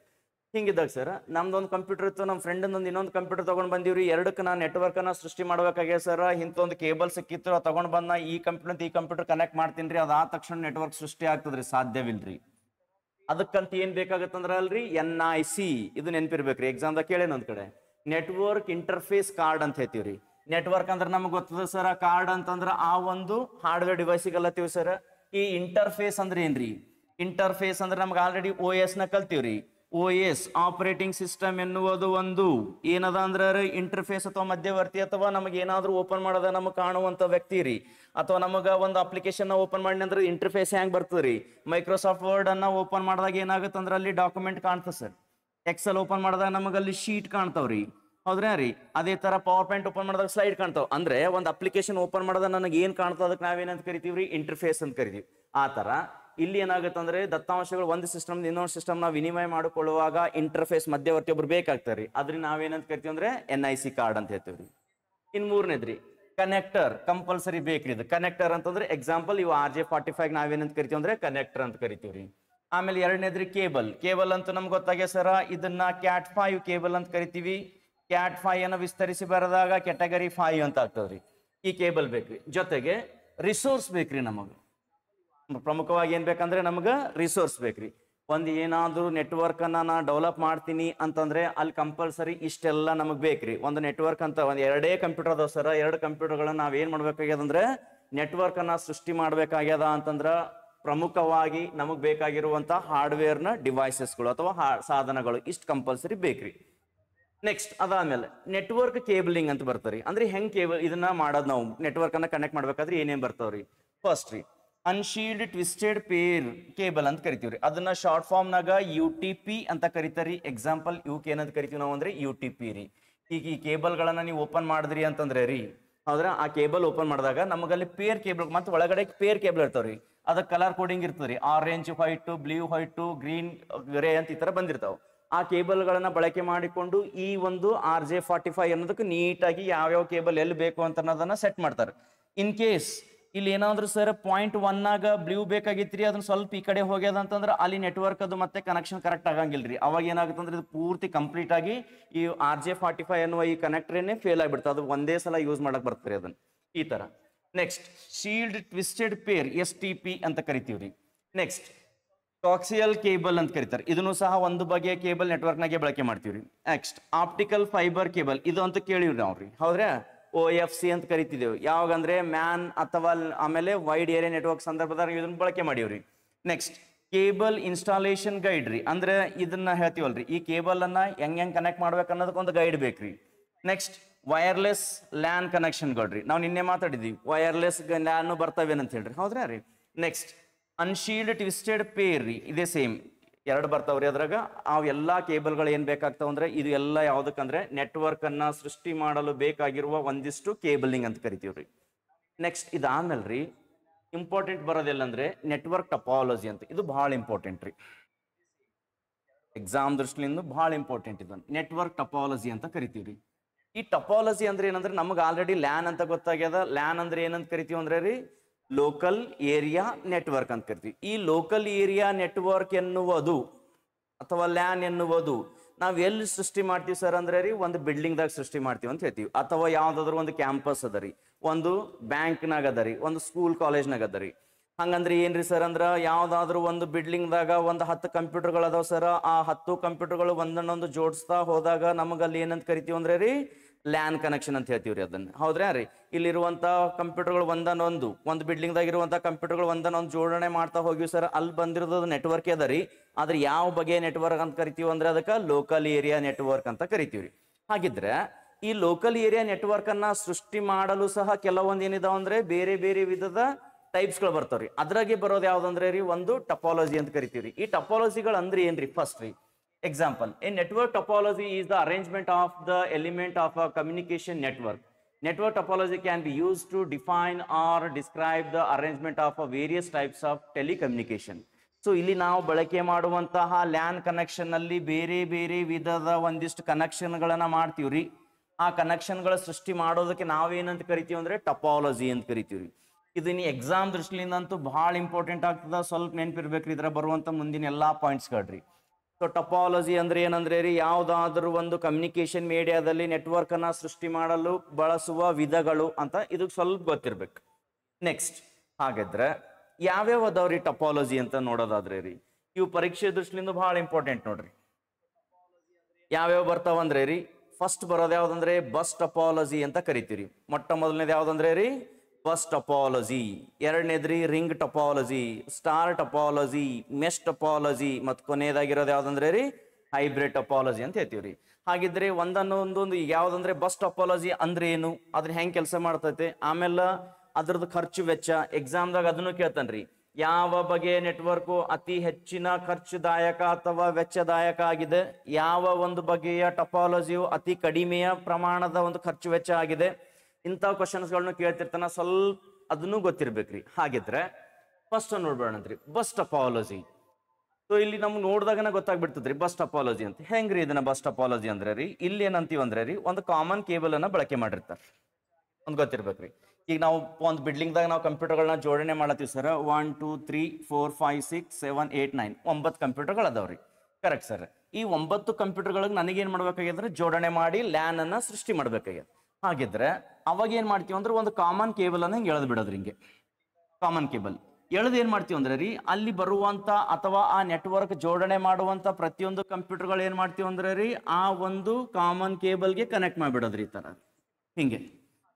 ಹಿಂಗಿದ್ದಾಗ ಸರ್ ನಮ್ದೊಂದು ಕಂಪ್ಯೂಟರ್ ಇತ್ತು ನಮ್ಮ ಫ್ರೆಂಡ್ ಒಂದು ಇನ್ನೊಂದು ಕಂಪ್ಯೂಟರ್ ತಗೊಂಡ್ ಬಂದಿವ್ರಿ ಎರಡಕ್ಕೆ ನಾನು ನೆಟ್ವರ್ಕ್ ಅನ್ನ ಸೃಷ್ಟಿ ಮಾಡ್ಬೇಕಾಗ್ಯ ಸರ್ ಒಂದು ಕೇಬಲ್ ಸಿಕ್ಕಿತ್ತು ತಗೊಂಡು ಬಂದ ಈ ಕಂಪ್ಯೂಟರ್ ಈ ಕಂಪ್ಯೂಟರ್ ಕನೆಕ್ಟ್ ಮಾಡ್ತೀನಿ ರೀ ಅದಾದ ತಕ್ಷಣ ನೆಟ್ವರ್ಕ್ ಸೃಷ್ಟಿ ಆಗ್ತದ್ರಿ ಸಾಧ್ಯವಿಲ್ರಿ ಅದಕ್ಕಂತ ಏನ್ ಬೇಕಾಗತ್ತಂದ್ರ ಅಲ್ರಿ ಎನ್ ಐ ಸಿ ಇದು ಎಕ್ಸಾಮ್ ಎಕ್ಸಾಮ್ದಾಗ ಕೇಳೇನ ಒಂದ್ ಕಡೆ ನೆಟ್ವರ್ಕ್ ಇಂಟರ್ಫೇಸ್ ಕಾರ್ಡ್ ಅಂತ ಹೇಳ್ತೀವ್ರಿ ನೆಟ್ವರ್ಕ್ ಅಂದ್ರೆ ನಮ್ಗೆ ಗೊತ್ತದ ಸರ್ ಕಾರ್ಡ್ ಅಂತಂದ್ರ ಆ ಒಂದು ಹಾರ್ಡ್ವೇರ್ ಕಲತ್ತೀವಿ ಸರ್ ಈ ಇಂಟರ್ಫೇಸ್ ಅಂದ್ರೆ ಏನ್ರಿ ಇಂಟರ್ಫೇಸ್ ಅಂದ್ರೆ ನಮ್ಗೆ ಆಲ್ರೆಡಿ ಓ ಎಸ್ ನ ಕಲ್ತೀವ್ರಿ ಓ ಎಸ್ ಆಪರೇಟಿಂಗ್ ಸಿಸ್ಟಮ್ ಎನ್ನುವುದು ಒಂದು ಏನದ ಅಂದ್ರೆ ಇಂಟರ್ಫೇಸ್ ಅಥವಾ ಮಧ್ಯವರ್ತಿ ಅಥವಾ ನಮಗೆ ಏನಾದರೂ ಓಪನ್ ಮಾಡೋದ ನಮಗೆ ಕಾಣುವಂತ ವ್ಯಕ್ತಿ ರೀ ಅಥವಾ ನಮಗೆ ಒಂದು ಅಪ್ಲಿಕೇಶನ್ ಓಪನ್ ಮಾಡಿ ಅಂದ್ರೆ ಇಂಟರ್ಫೇಸ್ ಹೆಂಗ್ ಬರ್ತದೆ ರೀ ಮೈಕ್ರೋಸಾಫ್ಟ್ ವರ್ಡ್ ಅನ್ನ ಓಪನ್ ಮಾಡಿದಾಗ ಏನಾಗುತ್ತೆ ಅಂದ್ರೆ ಅಲ್ಲಿ ಡಾಕ್ಯುಮೆಂಟ್ ಕಾಣ್ತದೆ ಸರ್ ಎಕ್ಸೆಲ್ ಓಪನ್ ಮಾಡಿದಾಗ ನಮಗೆ ಅಲ್ಲಿ ಶೀಟ್ ಕಾಣ್ತಾವ್ರಿ ಹೌದ್ರಾ ರೀ ಅದೇ ತರ ಪವರ್ ಪಾಯಿಂಟ್ ಓಪನ್ ಮಾಡಿದಾಗ ಸ್ಲೈಡ್ ಕಾಣ್ತಾವ್ ಅಂದ್ರೆ ಒಂದು ಅಪ್ಲಿಕೇಶನ್ ಓಪನ್ ಮಾಡಿದಾಗ ನನಗೆ ಏನ್ ಕಾಣ್ತದ ಅದಕ್ಕೆ ನಾವೇನಂತ ಕರಿತೀವಿ ರೀ ಇಂಟರ್ಫೇಸ್ ಅಂತ ಕರಿತೀವಿ ಆ ತರ ಇಲ್ಲಿ ಏನಾಗುತ್ತೆ ಅಂದ್ರೆ ದತ್ತಾಂಶಗಳು ಒಂದು ಸಿಸ್ಟಮ್ ಇನ್ನೊಂದು ಸಿಸ್ಟಮ್ ನ ವಿನಿಮಯ ಮಾಡಿಕೊಳ್ಳುವಾಗ ಇಂಟರ್ಫೇಸ್ ಮಧ್ಯವರ್ತಿ ಒಬ್ರು ಬೇಕಾಗ್ತಾರೆ ಅದ್ರ ನಾವೇನಂತ ಕರಿತೀವಿ ಅಂದ್ರೆ ಎನ್ ಐ ಸಿ ಕಾರ್ಡ್ ಅಂತ ಹೇಳ್ತೀವಿ ಇನ್ ಮೂರನೇದ್ರಿ ಕನೆಕ್ಟರ್ ಕಂಪಲ್ಸರಿ ಬೇಕ್ರಿ ಇದು ಕನೆಕ್ಟರ್ ಅಂತಂದ್ರೆ ಎಕ್ಸಾಂಪಲ್ ಇವು ಆರ್ ಜೆ ಫಾರ್ಟಿ ಫೈವ್ ನಾವೇನಂತ ಕರಿತೀವಿ ಅಂದ್ರೆ ಕನೆಕ್ಟರ್ ಅಂತ ಕರಿತೀವ್ರಿ ಆಮೇಲೆ ಎರಡನೇದ್ರಿ ಕೇಬಲ್ ಕೇಬಲ್ ಅಂತ ನಮ್ಗೆ ಗೊತ್ತಾಗ್ಯ ಸರ ಇದನ್ನ ಕ್ಯಾಟ್ ಫೈವ್ ಕೇಬಲ್ ಅಂತ ಕರಿತೀವಿ ಕ್ಯಾಟ್ ಫೈವ್ ಅನ್ನ ವಿಸ್ತರಿಸಿ ಬರದಾಗ ಕ್ಯಾಟಗರಿ ಫೈವ್ ಅಂತ ಆಗ್ತದ್ರಿ ಈ ಕೇಬಲ್ ಬೇಕ್ರಿ ಜೊತೆಗೆ ರಿಸೋರ್ಸ್ ಬೇಕ್ರಿ ನಮಗೆ ಪ್ರಮುಖವಾಗಿ ಏನು ಬೇಕಂದ್ರೆ ನಮ್ಗೆ ರಿಸೋರ್ಸ್ ಬೇಕ್ರಿ ಒಂದು ಏನಾದರೂ ನೆಟ್ವರ್ಕ್ ನಾ ಡೆವಲಪ್ ಮಾಡ್ತೀನಿ ಅಂತಂದ್ರೆ ಅಲ್ಲಿ ಕಂಪಲ್ಸರಿ ಇಷ್ಟೆಲ್ಲ ನಮಗೆ ಬೇಕ್ರಿ ಒಂದು ನೆಟ್ವರ್ಕ್ ಅಂತ ಒಂದು ಎರಡೇ ಕಂಪ್ಯೂಟರ್ ಅದಾವ ಎರಡು ಕಂಪ್ಯೂಟರ್ಗಳನ್ನ ನಾವು ಏನು ಮಾಡ್ಬೇಕಾಗ್ಯದ ಅಂದ್ರೆ ನೆಟ್ವರ್ಕ್ ಸೃಷ್ಟಿ ಮಾಡ್ಬೇಕಾಗ್ಯದ ಅಂತಂದ್ರ ಪ್ರಮುಖವಾಗಿ ನಮಗೆ ಬೇಕಾಗಿರುವಂಥ ಹಾರ್ಡ್ವೇರ್ನ ಡಿವೈಸಸ್ಗಳು ಅಥವಾ ಸಾಧನಗಳು ಇಷ್ಟು ಕಂಪಲ್ಸರಿ ಬೇಕ್ರಿ ನೆಕ್ಸ್ಟ್ ಅದಾದಮೇಲೆ ನೆಟ್ವರ್ಕ್ ಕೇಬಲಿಂಗ್ ಅಂತ ಬರ್ತಾರೆ ಅಂದ್ರೆ ಹೆಂಗೆ ಕೇಬಲ್ ಇದನ್ನ ಮಾಡೋದು ನಾವು ನೆಟ್ವರ್ಕ್ ಕನೆಕ್ಟ್ ಮಾಡ್ಬೇಕಾದ್ರೆ ಏನೇನು ಬರ್ತಾವ್ರಿ ಫಸ್ಟ್ ರೀ ಅನ್ಶೀಲ್ಡ್ ಟ್ವಿಸ್ಟೆಡ್ ಪೇರ್ ಕೇಬಲ್ ಅಂತ ಕರಿತೀವ್ರಿ ಅದನ್ನ ಶಾರ್ಟ್ ಫಾರ್ಮ್ನಾಗ ಯು ಟಿ ಪಿ ಅಂತ ಕರಿತಾರಿ ಎಕ್ಸಾಂಪಲ್ ಇವಕ್ಕೆ ಏನಂತ ಕರಿತೀವಿ ನಾವು ಅಂದ್ರೆ ಯು ಟಿ ಪಿ ರೀ ಈಗ ಈ ಕೇಬಲ್ಗಳನ್ನು ನೀವು ಓಪನ್ ಮಾಡಿದ್ರಿ ಅಂತಂದ್ರೆ ರೀ ಹೌದ್ರ ಆ ಕೇಬಲ್ ಓಪನ್ ಮಾಡಿದಾಗ ನಮಗಲ್ಲಿ ಪೇರ್ ಕೇಬಲ್ ಮತ್ತೆ ಒಳಗಡೆ ಪೇರ್ ಕೇಬಲ್ ಇರ್ತಾವ್ರಿ ಅದಕ್ಕೆ ಕಲರ್ ಕೋಡಿಂಗ್ ಇರ್ತದೆ orange white blue white green grey ಅಂತ ಈ ತರ ಬಂದಿರ್ತಾವ ಆ ಕೇಬಲ್ಗಳನ್ನ ಬಳಕೆ ಮಾಡಿಕೊಂಡು ಈ ಒಂದು ಆರ್ ಜೆ ಫಾರ್ಟಿ ಫೈವ್ ಅನ್ನೋದಕ್ಕೆ ನೀಟಾಗಿ ಯಾವ್ಯಾವ ಕೇಬಲ್ ಎಲ್ಲಿ ಬೇಕು ಅಂತ ಅನ್ನೋದನ್ನ ಸೆಟ್ ಮಾಡ್ತಾರೆ ಇನ್ ಕೇಸ್ ಇಲ್ಲಿ ಏನಾದ್ರು ಸರ್ ಪಾಯಿಂಟ್ ಒನ್ನಾಗ ಬ್ಲೂ ಬೇಕಾಗಿತ್ರಿ ಅದನ್ನ ಸ್ವಲ್ಪ ಈ ಕಡೆ ಹೋಗ್ಯದ ಅಂತಂದ್ರೆ ಅಲ್ಲಿ ನೆಟ್ವರ್ಕ್ ಅದು ಮತ್ತೆ ಕನೆಕ್ಷನ್ ಕರೆಕ್ಟ್ ಆಗಂಗಿಲ್ರಿ ಅವಾಗ ಏನಾಗುತ್ತೆ ಇದು ಪೂರ್ತಿ ಕಂಪ್ಲೀಟ್ ಆಗಿ ಈ ಆರ್ ಜೆ ಫಾರ್ಟಿ ಫೈವ್ ಅನ್ನುವ ಈ ಕನೆಕ್ಟ್ರೇನೆ ಫೇಲ್ ಆಗಿಬಿಡ್ತದೆ ಅದು ಒಂದೇ ಸಲ ಯೂಸ್ ಮಾಡಕ್ ಬರ್ತದೆ ಅದನ್ನ ಈ ತರ next shield twisted pair S T P ಅಂತ ಕರಿತೀವ್ರಿ ನೆಕ್ಸ್ಟ್ ಟಾಕ್ಸಿಯಲ್ ಕೇಬಲ್ ಅಂತ ಕರಿತಾರೆ ಇದನ್ನು ಸಹ ಒಂದು ಬಗೆಯ ಕೇಬಲ್ ನೆಟ್ವರ್ಕ್ನಾಗೆ ಬಳಕೆ ರೀ ನೆಕ್ಸ್ಟ್ ಆಪ್ಟಿಕಲ್ ಫೈಬರ್ ಕೇಬಲ್ ಇದು ಅಂತ ಕೇಳಿವ್ರಿ ನಾವ್ರಿ ಹೌದ್ರಾ ಓ ಎಫ್ ಸಿ ಅಂತ ಕರಿತಿದ್ದೆವು ಯಾವಾಗಂದ್ರೆ ಮ್ಯಾನ್ ಅಥವಾ ಆಮೇಲೆ ವೈಡ್ ಏರಿಯಾ ನೆಟ್ವರ್ಕ್ ಸಂದರ್ಭದಾಗ ಇದನ್ನ ಬಳಕೆ ಮಾಡೀವ್ರಿ ನೆಕ್ಸ್ಟ್ ಕೇಬಲ್ ಇನ್ಸ್ಟಾಲೇಷನ್ ಗೈಡ್ ರೀ ಅಂದ್ರೆ ಇದನ್ನ ಹೇಳ್ತೀವಲ್ರಿ ಈ ಕೇಬಲ್ ಅನ್ನ ಹೆಂಗ್ ಹೆಂಗ್ ಕನೆಕ್ಟ್ ಮಾಡ್ಬೇಕು ಅನ್ನೋದಕ್ಕೊಂದು ಗೈಡ್ ಬೇಕ್ರಿ ನೆಕ್ಸ್ಟ್ ವೈರ್ಲೆಸ್ ಲ್ಯಾನ್ ಕನೆಕ್ಷನ್ಗಳು ರೀ ನಾವು ನಿನ್ನೆ ಮಾತಾಡಿದ್ವಿ ವೈರ್ಲೆಸ್ ಲ್ಯಾನ್ ಬರ್ತವೆ ಅಂತ ಹೇಳ್ರಿ ಹೌದ್ರಿ ರೀ ನೆಕ್ಸ್ಟ್ ಅನ್ಶೀಲ್ಡ್ ಟ್ವಿಸ್ಟೆಡ್ ಪೇರ್ ರೀ ಇದೇ ಸೇಮ್ ಎರಡು ಬರ್ತಾವ್ರಿ ಅದ್ರಾಗ ಅವೆಲ್ಲ ಕೇಬಲ್ಗಳು ಏನು ಬೇಕಾಗ್ತಾವ ಅಂದ್ರೆ ಇದು ಎಲ್ಲ ಯಾವುದಕ್ಕಂದ್ರೆ ನೆಟ್ವರ್ಕ್ ಅನ್ನ ಸೃಷ್ಟಿ ಮಾಡಲು ಬೇಕಾಗಿರುವ ಒಂದಿಷ್ಟು ಕೇಬಲಿಂಗ್ ಅಂತ ಕರಿತೀವ್ರಿ ನೆಕ್ಸ್ಟ್ ಇದಾದ್ಮೇಲೆ ರೀ ಇಂಪಾರ್ಟೆಂಟ್ ಬರೋದಿಲ್ಲ ಅಂದ್ರೆ ನೆಟ್ವರ್ಕ್ ಟಪಾಲಜಿ ಅಂತ ಇದು ಬಹಳ ಇಂಪಾರ್ಟೆಂಟ್ ರೀ ಎಕ್ಸಾಮ್ ದೃಷ್ಟಿಯಿಂದ ಬಹಳ ಇಂಪಾರ್ಟೆಂಟ್ ಇದು ನೆಟ್ವರ್ಕ್ ಟಪಾಲಜಿ ಅಂತ ಕರಿತೀವ್ರಿ ಈ ಟಪಾಲಜಿ ಅಂದ್ರೆ ಏನಂದ್ರೆ ನಮಗೆ ಆಲ್ರೆಡಿ ಲ್ಯಾನ್ ಅಂತ ಗೊತ್ತಾಗ್ಯದ ಲ್ಯಾನ್ ಅಂದ್ರೆ ಏನಂತ ಕರಿತೀವಿ ಅಂದ್ರೆ ರೀ ಲೋಕಲ್ ಏರಿಯಾ ನೆಟ್ವರ್ಕ್ ಅಂತ ಕರಿತೀವಿ ಈ ಲೋಕಲ್ ಏರಿಯಾ ನೆಟ್ವರ್ಕ್ ಎನ್ನುವುದು ಅಥವಾ ಲ್ಯಾನ್ ಎನ್ನುವುದು ನಾವು ಎಲ್ಲಿ ಸೃಷ್ಟಿ ಮಾಡ್ತೀವಿ ಸರ್ ಅಂದ್ರೆ ರೀ ಒಂದು ದಾಗ ಸೃಷ್ಟಿ ಮಾಡ್ತೀವಿ ಅಂತ ಹೇಳ್ತೀವಿ ಅಥವಾ ಯಾವುದಾದ್ರೂ ಒಂದು ಕ್ಯಾಂಪಸ್ ಅದ ರೀ ಒಂದು ಬ್ಯಾಂಕ್ನಾಗ ಅದ ರೀ ಒಂದು ಸ್ಕೂಲ್ ಕಾಲೇಜ್ನಾಗ ಅದ ರೀ ಹಂಗಂದ್ರೆ ಏನ್ರಿ ಸರ್ ಅಂದ್ರೆ ಯಾವ್ದಾದ್ರು ಒಂದು ದಾಗ ಒಂದು ಹತ್ತು ಕಂಪ್ಯೂಟರ್ಗಳು ಅದಾವ ಸರ್ ಆ ಹತ್ತು ಕಂಪ್ಯೂಟರ್ಗಳು ಒಂದನ್ನೊಂದು ಜೋಡಿಸ್ತಾ ಹೋದಾಗ ನಮಗಲ್ಲಿ ಏನಂತ ಕರಿತೀವಿ ಅಂದ್ರೆ ರೀ ಲ್ಯಾನ್ ಕನೆಕ್ಷನ್ ಅಂತ ಹೇಳ್ತೀವಿ ಅದನ್ನ ಹೌದ್ರಾ ರೀ ಇಲ್ಲಿರುವಂತ ಕಂಪ್ಯೂಟರ್ಗಳು ಒಂದನ್ನೊಂದು ಒಂದು ದಾಗಿರುವಂತ ಕಂಪ್ಯೂಟರ್ಗಳು ಒಂದನ್ನೊಂದು ಜೋಡಣೆ ಮಾಡ್ತಾ ಹೋಗಿವಿ ಸರ್ ಅಲ್ಲಿ ಬಂದಿರೋದು ನೆಟ್ವರ್ಕ್ ಅದ ರೀ ಆದ್ರೆ ಯಾವ ಬಗೆಯ ನೆಟ್ವರ್ಕ್ ಅಂತ ಕರಿತೀವಿ ಅಂದ್ರೆ ಅದಕ್ಕೆ ಲೋಕಲ್ ಏರಿಯಾ ನೆಟ್ವರ್ಕ್ ಅಂತ ಕರಿತೀವಿ ರೀ ಹಾಗಿದ್ರೆ ಈ ಲೋಕಲ್ ಏರಿಯಾ ನೆಟ್ವರ್ಕ್ ಅನ್ನ ಸೃಷ್ಟಿ ಮಾಡಲು ಸಹ ಕೆಲವೊಂದು ಏನಿದಾವೆ ಅಂದ್ರೆ ಬೇರೆ ಬೇರೆ ವಿಧದ ಟೈಪ್ಸ್ಗಳು ಬರ್ತಾವ್ರಿ ಅದ್ರಾಗೆ ಬರೋದು ಯಾವ್ದಂದ್ರೆ ರೀ ಒಂದು ಟಪಾಲಜಿ ಅಂತ ಕರಿತೀವಿ ರೀ ಈ ಟಪಾಲಜಿಗಳು ಅಂದ್ರೆ ಏನ್ರಿ ಫಸ್ಟ್ ರೀ Example, a network topology is the arrangement of the element of a communication network. Network topology can be used to define or describe the arrangement of a various types of telecommunication. So ಇಲ್ಲಿ ನಾವು ಬಳಕೆ ಮಾಡುವಂತಹ LAN connection ಅಲ್ಲಿ ಬೇರೆ ಬೇರೆ ವಿಧದ ಒಂದಿಷ್ಟು ಕನೆಕ್ಷನ್ಗಳನ್ನ ಮಾಡ್ತೀವ್ರಿ ಆ ಕನೆಕ್ಷನ್ಗಳ ಸೃಷ್ಟಿ ಮಾಡೋದಕ್ಕೆ ನಾವೇನಂತ ಕರಿತೀವಿ ಅಂದ್ರೆ ಟಪಾಲಜಿ ಅಂತ ಕರಿತೀವ್ರಿ ಇದನ್ನ ನೀ ಎಕ್ಸಾಮ್ ದೃಷ್ಟಿಯಿಂದ ಅಂತೂ ಬಹಳ ಇಂಪಾರ್ಟೆಂಟ್ ಆಗ್ತದ ಸ್ವಲ್ಪ ನೆನಪಿರ್ಬೇಕ್ರಿ ಇದರ ಬರುವಂತ ಮುಂದಿನ ಎಲ್ಲಾ ಪಾಯಿಂಟ್ಸ್ ಕಡ್ರಿ ಸೊ ಟಪಾಲಜಿ ಅಂದ್ರೆ ಏನಂದ್ರೆ ರೀ ಯಾವುದಾದ್ರೂ ಒಂದು ಕಮ್ಯುನಿಕೇಶನ್ ಮೀಡಿಯಾದಲ್ಲಿ ನೆಟ್ವರ್ಕನ್ನು ಸೃಷ್ಟಿ ಮಾಡಲು ಬಳಸುವ ವಿಧಗಳು ಅಂತ ಇದಕ್ಕೆ ಸ್ವಲ್ಪ ಗೊತ್ತಿರಬೇಕು ನೆಕ್ಸ್ಟ್ ಹಾಗಿದ್ರೆ ಯಾವ್ಯಾವ ಅದಾವ್ರಿ ಟಪಾಲಜಿ ಅಂತ ನೋಡೋದಾದ್ರೆ ರೀ ಇವು ಪರೀಕ್ಷೆ ದೃಷ್ಟಿಯಿಂದ ಭಾಳ ಇಂಪಾರ್ಟೆಂಟ್ ನೋಡ್ರಿ ಯಾವ್ಯಾವ ಬರ್ತಾವಂದ್ರೆ ರೀ ಫಸ್ಟ್ ಬರೋದು ಯಾವ್ದಂದ್ರೆ ಬಸ್ ಟಪಾಲಜಿ ಅಂತ ಕರಿತೀರಿ ಮೊಟ್ಟ ಮೊದಲನೇದು ಯಾವ್ದಂದ್ರೆ ರೀ ಬಸ್ ಟಪಾಲಜಿ ಎರಡನೇದ್ರಿ ring topology star topology mesh topology ಮತ್ತು ಕೊನೆಯದಾಗಿರೋದು ಯಾವ್ದಂದ್ರೆ ರೀ ಹೈಬ್ರಿಡ್ ಟಪಾಲಜಿ ಅಂತ ಹೇಳ್ತೀವಿ ರೀ ಹಾಗಿದ್ರೆ ಒಂದೊಂದು ಈಗ ಯಾವ್ದಂದ್ರೆ ಬಸ್ ಟಪಾಲಜಿ ಅಂದ್ರೆ ಏನು ಅದ್ರ ಹೆಂಗ್ ಕೆಲಸ ಮಾಡ್ತೈತೆ ಆಮೇಲೆ ಅದ್ರದ್ದು ಖರ್ಚು ವೆಚ್ಚ ಎಕ್ಸಾಮ್ದಾಗ ಅದನ್ನು ರೀ ಯಾವ ಬಗೆಯ ನೆಟ್ವರ್ಕು ಅತಿ ಹೆಚ್ಚಿನ ಖರ್ಚುದಾಯಕ ಅಥವಾ ವೆಚ್ಚದಾಯಕ ಆಗಿದೆ ಯಾವ ಒಂದು ಬಗೆಯ ಟಪಾಲಜಿಯು ಅತಿ ಕಡಿಮೆಯ ಪ್ರಮಾಣದ ಒಂದು ಖರ್ಚು ವೆಚ್ಚ ಆಗಿದೆ ಇಂಥ ಕ್ವಶನ್ಸ್ಗಳನ್ನ ಕೇಳ್ತಿರ್ತಾನ ಸ್ವಲ್ಪ ಅದನ್ನು ಗೊತ್ತಿರ್ಬೇಕ್ರಿ ಹಾಗಿದ್ರೆ ಫಸ್ಟ್ ನೋಡ್ಬೇಡಂತ್ರಿ ಬಸ್ ಅಪಾಲಜಿ ಸೊ ಇಲ್ಲಿ ನಮ್ಗೆ ನೋಡಿದಾಗನ ಗೊತ್ತಾಗ್ಬಿಡ್ತದ್ರಿ ಬಸ್ ಟಪಾಲಜಿ ಅಂತ ಹೆಂಗ್ರಿ ಇದನ್ನ ಬಸ್ ಟಪಾಲಜಿ ಅಂದ್ರೆ ರೀ ಇಲ್ಲಿ ಏನಂತೀವಿ ಅಂದ್ರೆ ರೀ ಒಂದು ಕಾಮನ್ ಕೇಬಲ್ ಅನ್ನ ಬಳಕೆ ಮಾಡಿರ್ತಾರೆ ಒಂದು ಗೊತ್ತಿರ್ಬೇಕ್ರಿ ಈಗ ನಾವು ಒಂದು ಬಿಲ್ಡಿಂಗ್ದಾಗ ನಾವು ಕಂಪ್ಯೂಟರ್ಗಳನ್ನ ಜೋಡಣೆ ಮಾಡತ್ತೀವಿ sir one two three four five six seven eight nine ಒಂಬತ್ತು ಕಂಪ್ಯೂಟರ್ಗಳು ಅದಾವ್ರಿ ಕರೆಕ್ಟ್ ಸರ್ ಈ ಒಂಬತ್ತು ಕಂಪ್ಯೂಟರ್ಗಳಿಗೆ ನನಗೇನು ಅಂದ್ರೆ ಜೋಡಣೆ ಮಾಡಿ ಲ್ಯಾನ್ ಅನ್ನ ಸೃಷ್ಟಿ ಮಾಡ್ಬೇಕಾಗ್ಯದ ಹಾಗಿದ್ರೆ ಅವಾಗ ಏನ್ ಮಾಡ್ತೀವಿ ಅಂದ್ರೆ ಒಂದು ಕಾಮನ್ ಕೇಬಲ್ ಅನ್ನ ಹಿಂಗೆ ಎಳೆದು ಬಿಡೋದ್ರಿ ಹಿಂಗೆ ಕಾಮನ್ ಕೇಬಲ್ ಎಳೆದು ಏನ್ ಮಾಡ್ತೀವಿ ಅಂದ್ರೆ ರೀ ಅಲ್ಲಿ ಬರುವಂತ ಅಥವಾ ಆ ನೆಟ್ವರ್ಕ್ ಜೋಡಣೆ ಮಾಡುವಂತ ಪ್ರತಿಯೊಂದು ಗಳು ಏನ್ ಮಾಡ್ತೀವಿ ಅಂದ್ರೆ ರೀ ಆ ಒಂದು ಕಾಮನ್ ಕೇಬಲ್ಗೆ ಕನೆಕ್ಟ್ ಮಾಡಿಬಿಡೋದ್ರಿ ಈ ತರ ಹಿಂಗೆ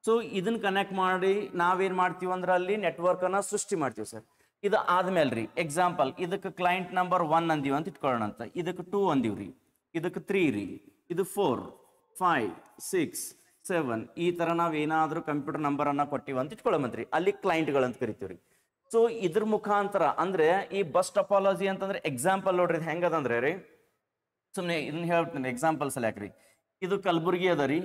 ಸೊ ಇದನ್ನ ಕನೆಕ್ಟ್ ಮಾಡಿ ನಾವೇನ್ ಮಾಡ್ತೀವಿ ಅಂದ್ರೆ ಅಲ್ಲಿ ನೆಟ್ವರ್ಕ್ ಅನ್ನ ಸೃಷ್ಟಿ ಮಾಡ್ತೀವಿ ಸರ್ ಇದು ಆದ್ಮೇಲೆ ರೀ ಎಕ್ಸಾಂಪಲ್ ಇದಕ್ಕೆ ಕ್ಲೈಂಟ್ ನಂಬರ್ ಒನ್ ಅಂದೀವಿ ಅಂತ ಇಟ್ಕೊಳ್ಳೋಣ ಅಂತ ಇದಕ್ಕೆ ಟೂ ಅಂದೀವ್ರಿ ಇದಕ್ಕೆ ತ್ರೀ ರೀ ಇದು ಫೋರ್ ಫೈವ್ ಸಿಕ್ಸ್ ಸೆವೆನ್ ಈ ತರ ನಾವು ಏನಾದರೂ ಕಂಪ್ಯೂಟರ್ ನಂಬರ್ ಅನ್ನ ಅಂತ ಇಟ್ಕೊಳ್ಳೋಮಂತ್ರಿ ಅಲ್ಲಿ ಕ್ಲೈಂಟ್ಗಳಂತ ಕರಿತೀವ್ರಿ ಸೊ ಇದ್ರ ಮುಖಾಂತರ ಅಂದ್ರೆ ಈ ಬಸ್ ಟಪಾಲಜಿ ಅಂತಂದ್ರೆ ಎಕ್ಸಾಂಪಲ್ ನೋಡ್ರಿ ಹೆಂಗದಂದ್ರೆ ರೀ ಸುಮ್ಮನೆ ಇದನ್ನ ಹೇಳ್ತೀನಿ ಎಕ್ಸಾಂಪಲ್ ರೀ ಇದು ಕಲಬುರ್ಗಿ ಅದ ರೀ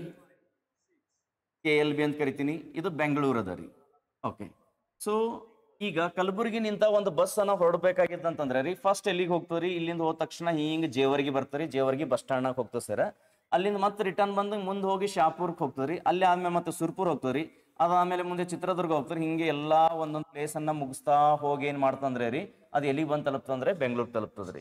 ಕೆ ಎಲ್ ಬಿ ಅಂತ ಕರಿತೀನಿ ಇದು ಬೆಂಗಳೂರು ಅದ ರೀ ಓಕೆ ಸೊ ಈಗ ಕಲಬುರ್ಗಿನಿಂದ ಒಂದು ಬಸ್ ಅನ್ನ ಹೊರಡ್ಬೇಕಾಗಿತ್ತಂತಂದ್ರೆ ರೀ ಫಸ್ಟ್ ಎಲ್ಲಿಗೆ ಹೋಗ್ತವ್ರಿ ಇಲ್ಲಿಂದ ಹೋದ ತಕ್ಷಣ ಹಿಂಗೆ ಜೇವರ್ಗಿ ಬರ್ತಾರೆ ಜೇವರ್ಗಿ ಬಸ್ ಸ್ಟ್ಯಾಂಡ್ ಹೋಗ್ತದೆ ಸರ್ ಅಲ್ಲಿಂದ ಮತ್ತೆ ರಿಟರ್ನ್ ಬಂದು ಮುಂದೆ ಹೋಗಿ ಶಾಪುರ್ಕ್ ಹೋಗ್ತದ್ರಿ ಅಲ್ಲಿ ಆದ್ಮೇಲೆ ಮತ್ತೆ ಸುರ್ಪುರ್ ಹೋಗ್ತದ್ರಿ ಅದಾದ್ಮೇಲೆ ಮುಂದೆ ಚಿತ್ರದುರ್ಗ ಹೋಗ್ತಾರೆ ಹಿಂಗೆ ಎಲ್ಲಾ ಒಂದೊಂದು ಪ್ಲೇಸ್ ಅನ್ನ ಮುಗಿಸ್ತಾ ಹೋಗಿ ಏನ್ ಮಾಡ್ತಂದ್ರೆ ರೀ ಅದು ಎಲ್ಲಿಗೆ ಬಂದು ತಲುಪ್ತಂದ್ರೆ ಬೆಂಗಳೂರು ತಲುಪ್ತದ್ರಿ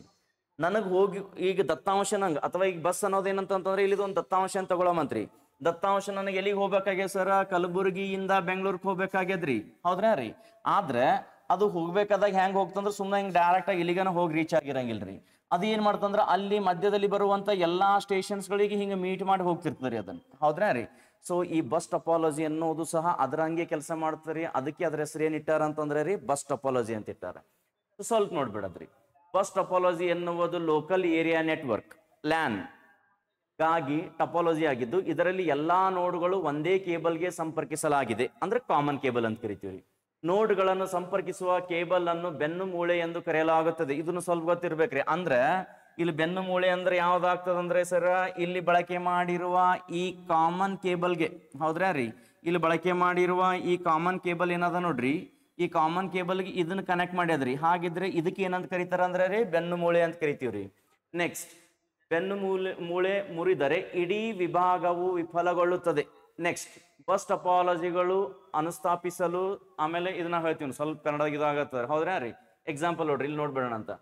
ನನಗೆ ಹೋಗಿ ಈಗ ದತ್ತಾಂಶ ನಂಗೆ ಅಥವಾ ಈಗ ಬಸ್ ಅನ್ನೋದೇನಂತಂದ್ರೆ ಇಲ್ಲಿ ಒಂದು ದತ್ತಾಂಶ ಅಂತ ತಗೊಳಮಂತ್ರಿ ದತ್ತಾಂಶ ನನಗೆ ಎಲ್ಲಿಗೆ ಹೋಗ್ಬೇಕಾಗ್ಯದ ಸರ ಕಲಬುರಗಿಯಿಂದ ಬೆಂಗಳೂರಿಗೆ ಹೋಗ್ಬೇಕಾಗ್ಯದ್ರಿ ಹೌದ್ರಾ ರೀ ಆದ್ರೆ ಅದು ಹೋಗ್ಬೇಕಾದಾಗ ಹೆಂಗ್ ಹೋಗ್ತಂದ್ರೆ ಸುಮ್ಮನೆ ಹಿಂಗೆ ಡೈರೆಕ್ಟ್ ಆಗಿ ಇಲ್ಲಿಗನ ಹೋಗಿ ರೀಚ್ ಆಗಿರಂಗಿಲ್ರಿ ಅದು ಏನು ಮಾಡ್ತಂದ್ರೆ ಅಲ್ಲಿ ಮಧ್ಯದಲ್ಲಿ ಎಲ್ಲಾ ಸ್ಟೇಷನ್ಸ್ ಸ್ಟೇಷನ್ಸ್ಗಳಿಗೆ ಹಿಂಗೆ ಮೀಟ್ ಮಾಡಿ ಹೋಗ್ತಿರ್ತದೆ ರೀ ಅದನ್ನು ಹೌದ್ರಾ ರೀ ಸೊ ಈ ಬಸ್ ಟಪಾಲಜಿ ಅನ್ನೋದು ಸಹ ಅದರ ಹಂಗೆ ಕೆಲಸ ಮಾಡ್ತಾರೆ ಅದಕ್ಕೆ ಅದ್ರ ಹೆಸರು ಏನು ಇಟ್ಟಾರ ಅಂತಂದ್ರೆ ರೀ ಬಸ್ ಟಪಾಲಜಿ ಅಂತ ಇಟ್ಟಾರೆ ಸ್ವಲ್ಪ ನೋಡ್ಬಿಡದ್ರಿ ಬಸ್ ಟಪಾಲಜಿ ಎನ್ನುವುದು ಲೋಕಲ್ ಏರಿಯಾ ನೆಟ್ವರ್ಕ್ ಲ್ಯಾನ್ ಗಾಗಿ ಟಪಾಲಜಿ ಆಗಿದ್ದು ಇದರಲ್ಲಿ ಎಲ್ಲಾ ನೋಡ್ಗಳು ಒಂದೇ ಕೇಬಲ್ಗೆ ಸಂಪರ್ಕಿಸಲಾಗಿದೆ ಅಂದ್ರೆ ಕಾಮನ್ ಕೇಬಲ್ ಅಂತ ಕರಿತೀವಿ ನೋಡ್ಗಳನ್ನು ಸಂಪರ್ಕಿಸುವ ಕೇಬಲ್ ಅನ್ನು ಬೆನ್ನು ಮೂಳೆ ಎಂದು ಕರೆಯಲಾಗುತ್ತದೆ ಇದನ್ನು ಸ್ವಲ್ಪ ಗೊತ್ತಿರ್ಬೇಕ್ರಿ ಅಂದ್ರೆ ಇಲ್ಲಿ ಬೆನ್ನು ಮೂಳೆ ಅಂದ್ರೆ ಯಾವ್ದಾಗ್ತದಂದ್ರೆ ಸರ ಇಲ್ಲಿ ಬಳಕೆ ಮಾಡಿರುವ ಈ ಕಾಮನ್ ಕೇಬಲ್ಗೆ ಹೌದ್ರಾ ರೀ ಇಲ್ಲಿ ಬಳಕೆ ಮಾಡಿರುವ ಈ ಕಾಮನ್ ಕೇಬಲ್ ಏನದ ನೋಡ್ರಿ ಈ ಕಾಮನ್ ಕೇಬಲ್ಗೆ ಇದನ್ನ ಕನೆಕ್ಟ್ ಮಾಡ್ಯದ್ರಿ ಹಾಗಿದ್ರೆ ಇದಕ್ಕೆ ಏನಂತ ಕರೀತಾರ ಅಂದ್ರೆ ರೀ ಬೆನ್ನು ಮೂಳೆ ಅಂತ ಕರಿತೀವ್ರಿ ನೆಕ್ಸ್ಟ್ ಬೆನ್ನು ಮೂಲೆ ಮೂಳೆ ಮುರಿದರೆ ಇಡೀ ವಿಭಾಗವು ವಿಫಲಗೊಳ್ಳುತ್ತದೆ ನೆಕ್ಸ್ಟ್ ಫಸ್ಟ್ ಅಪಾಲಜಿಗಳು ಅನುಸ್ಥಾಪಿಸಲು ಆಮೇಲೆ ಇದನ್ನ ಹೇಳ್ತೀವಿ ಸ್ವಲ್ಪ ಕನ್ನಡ ಇದಾಗತ್ತೆ ಹೌದ್ರಾ ರೀ ಎಕ್ಸಾಂಪಲ್ ನೋಡ್ರಿ ಇಲ್ಲಿ ನೋಡ್ಬೇಡೋಣ ಅಂತ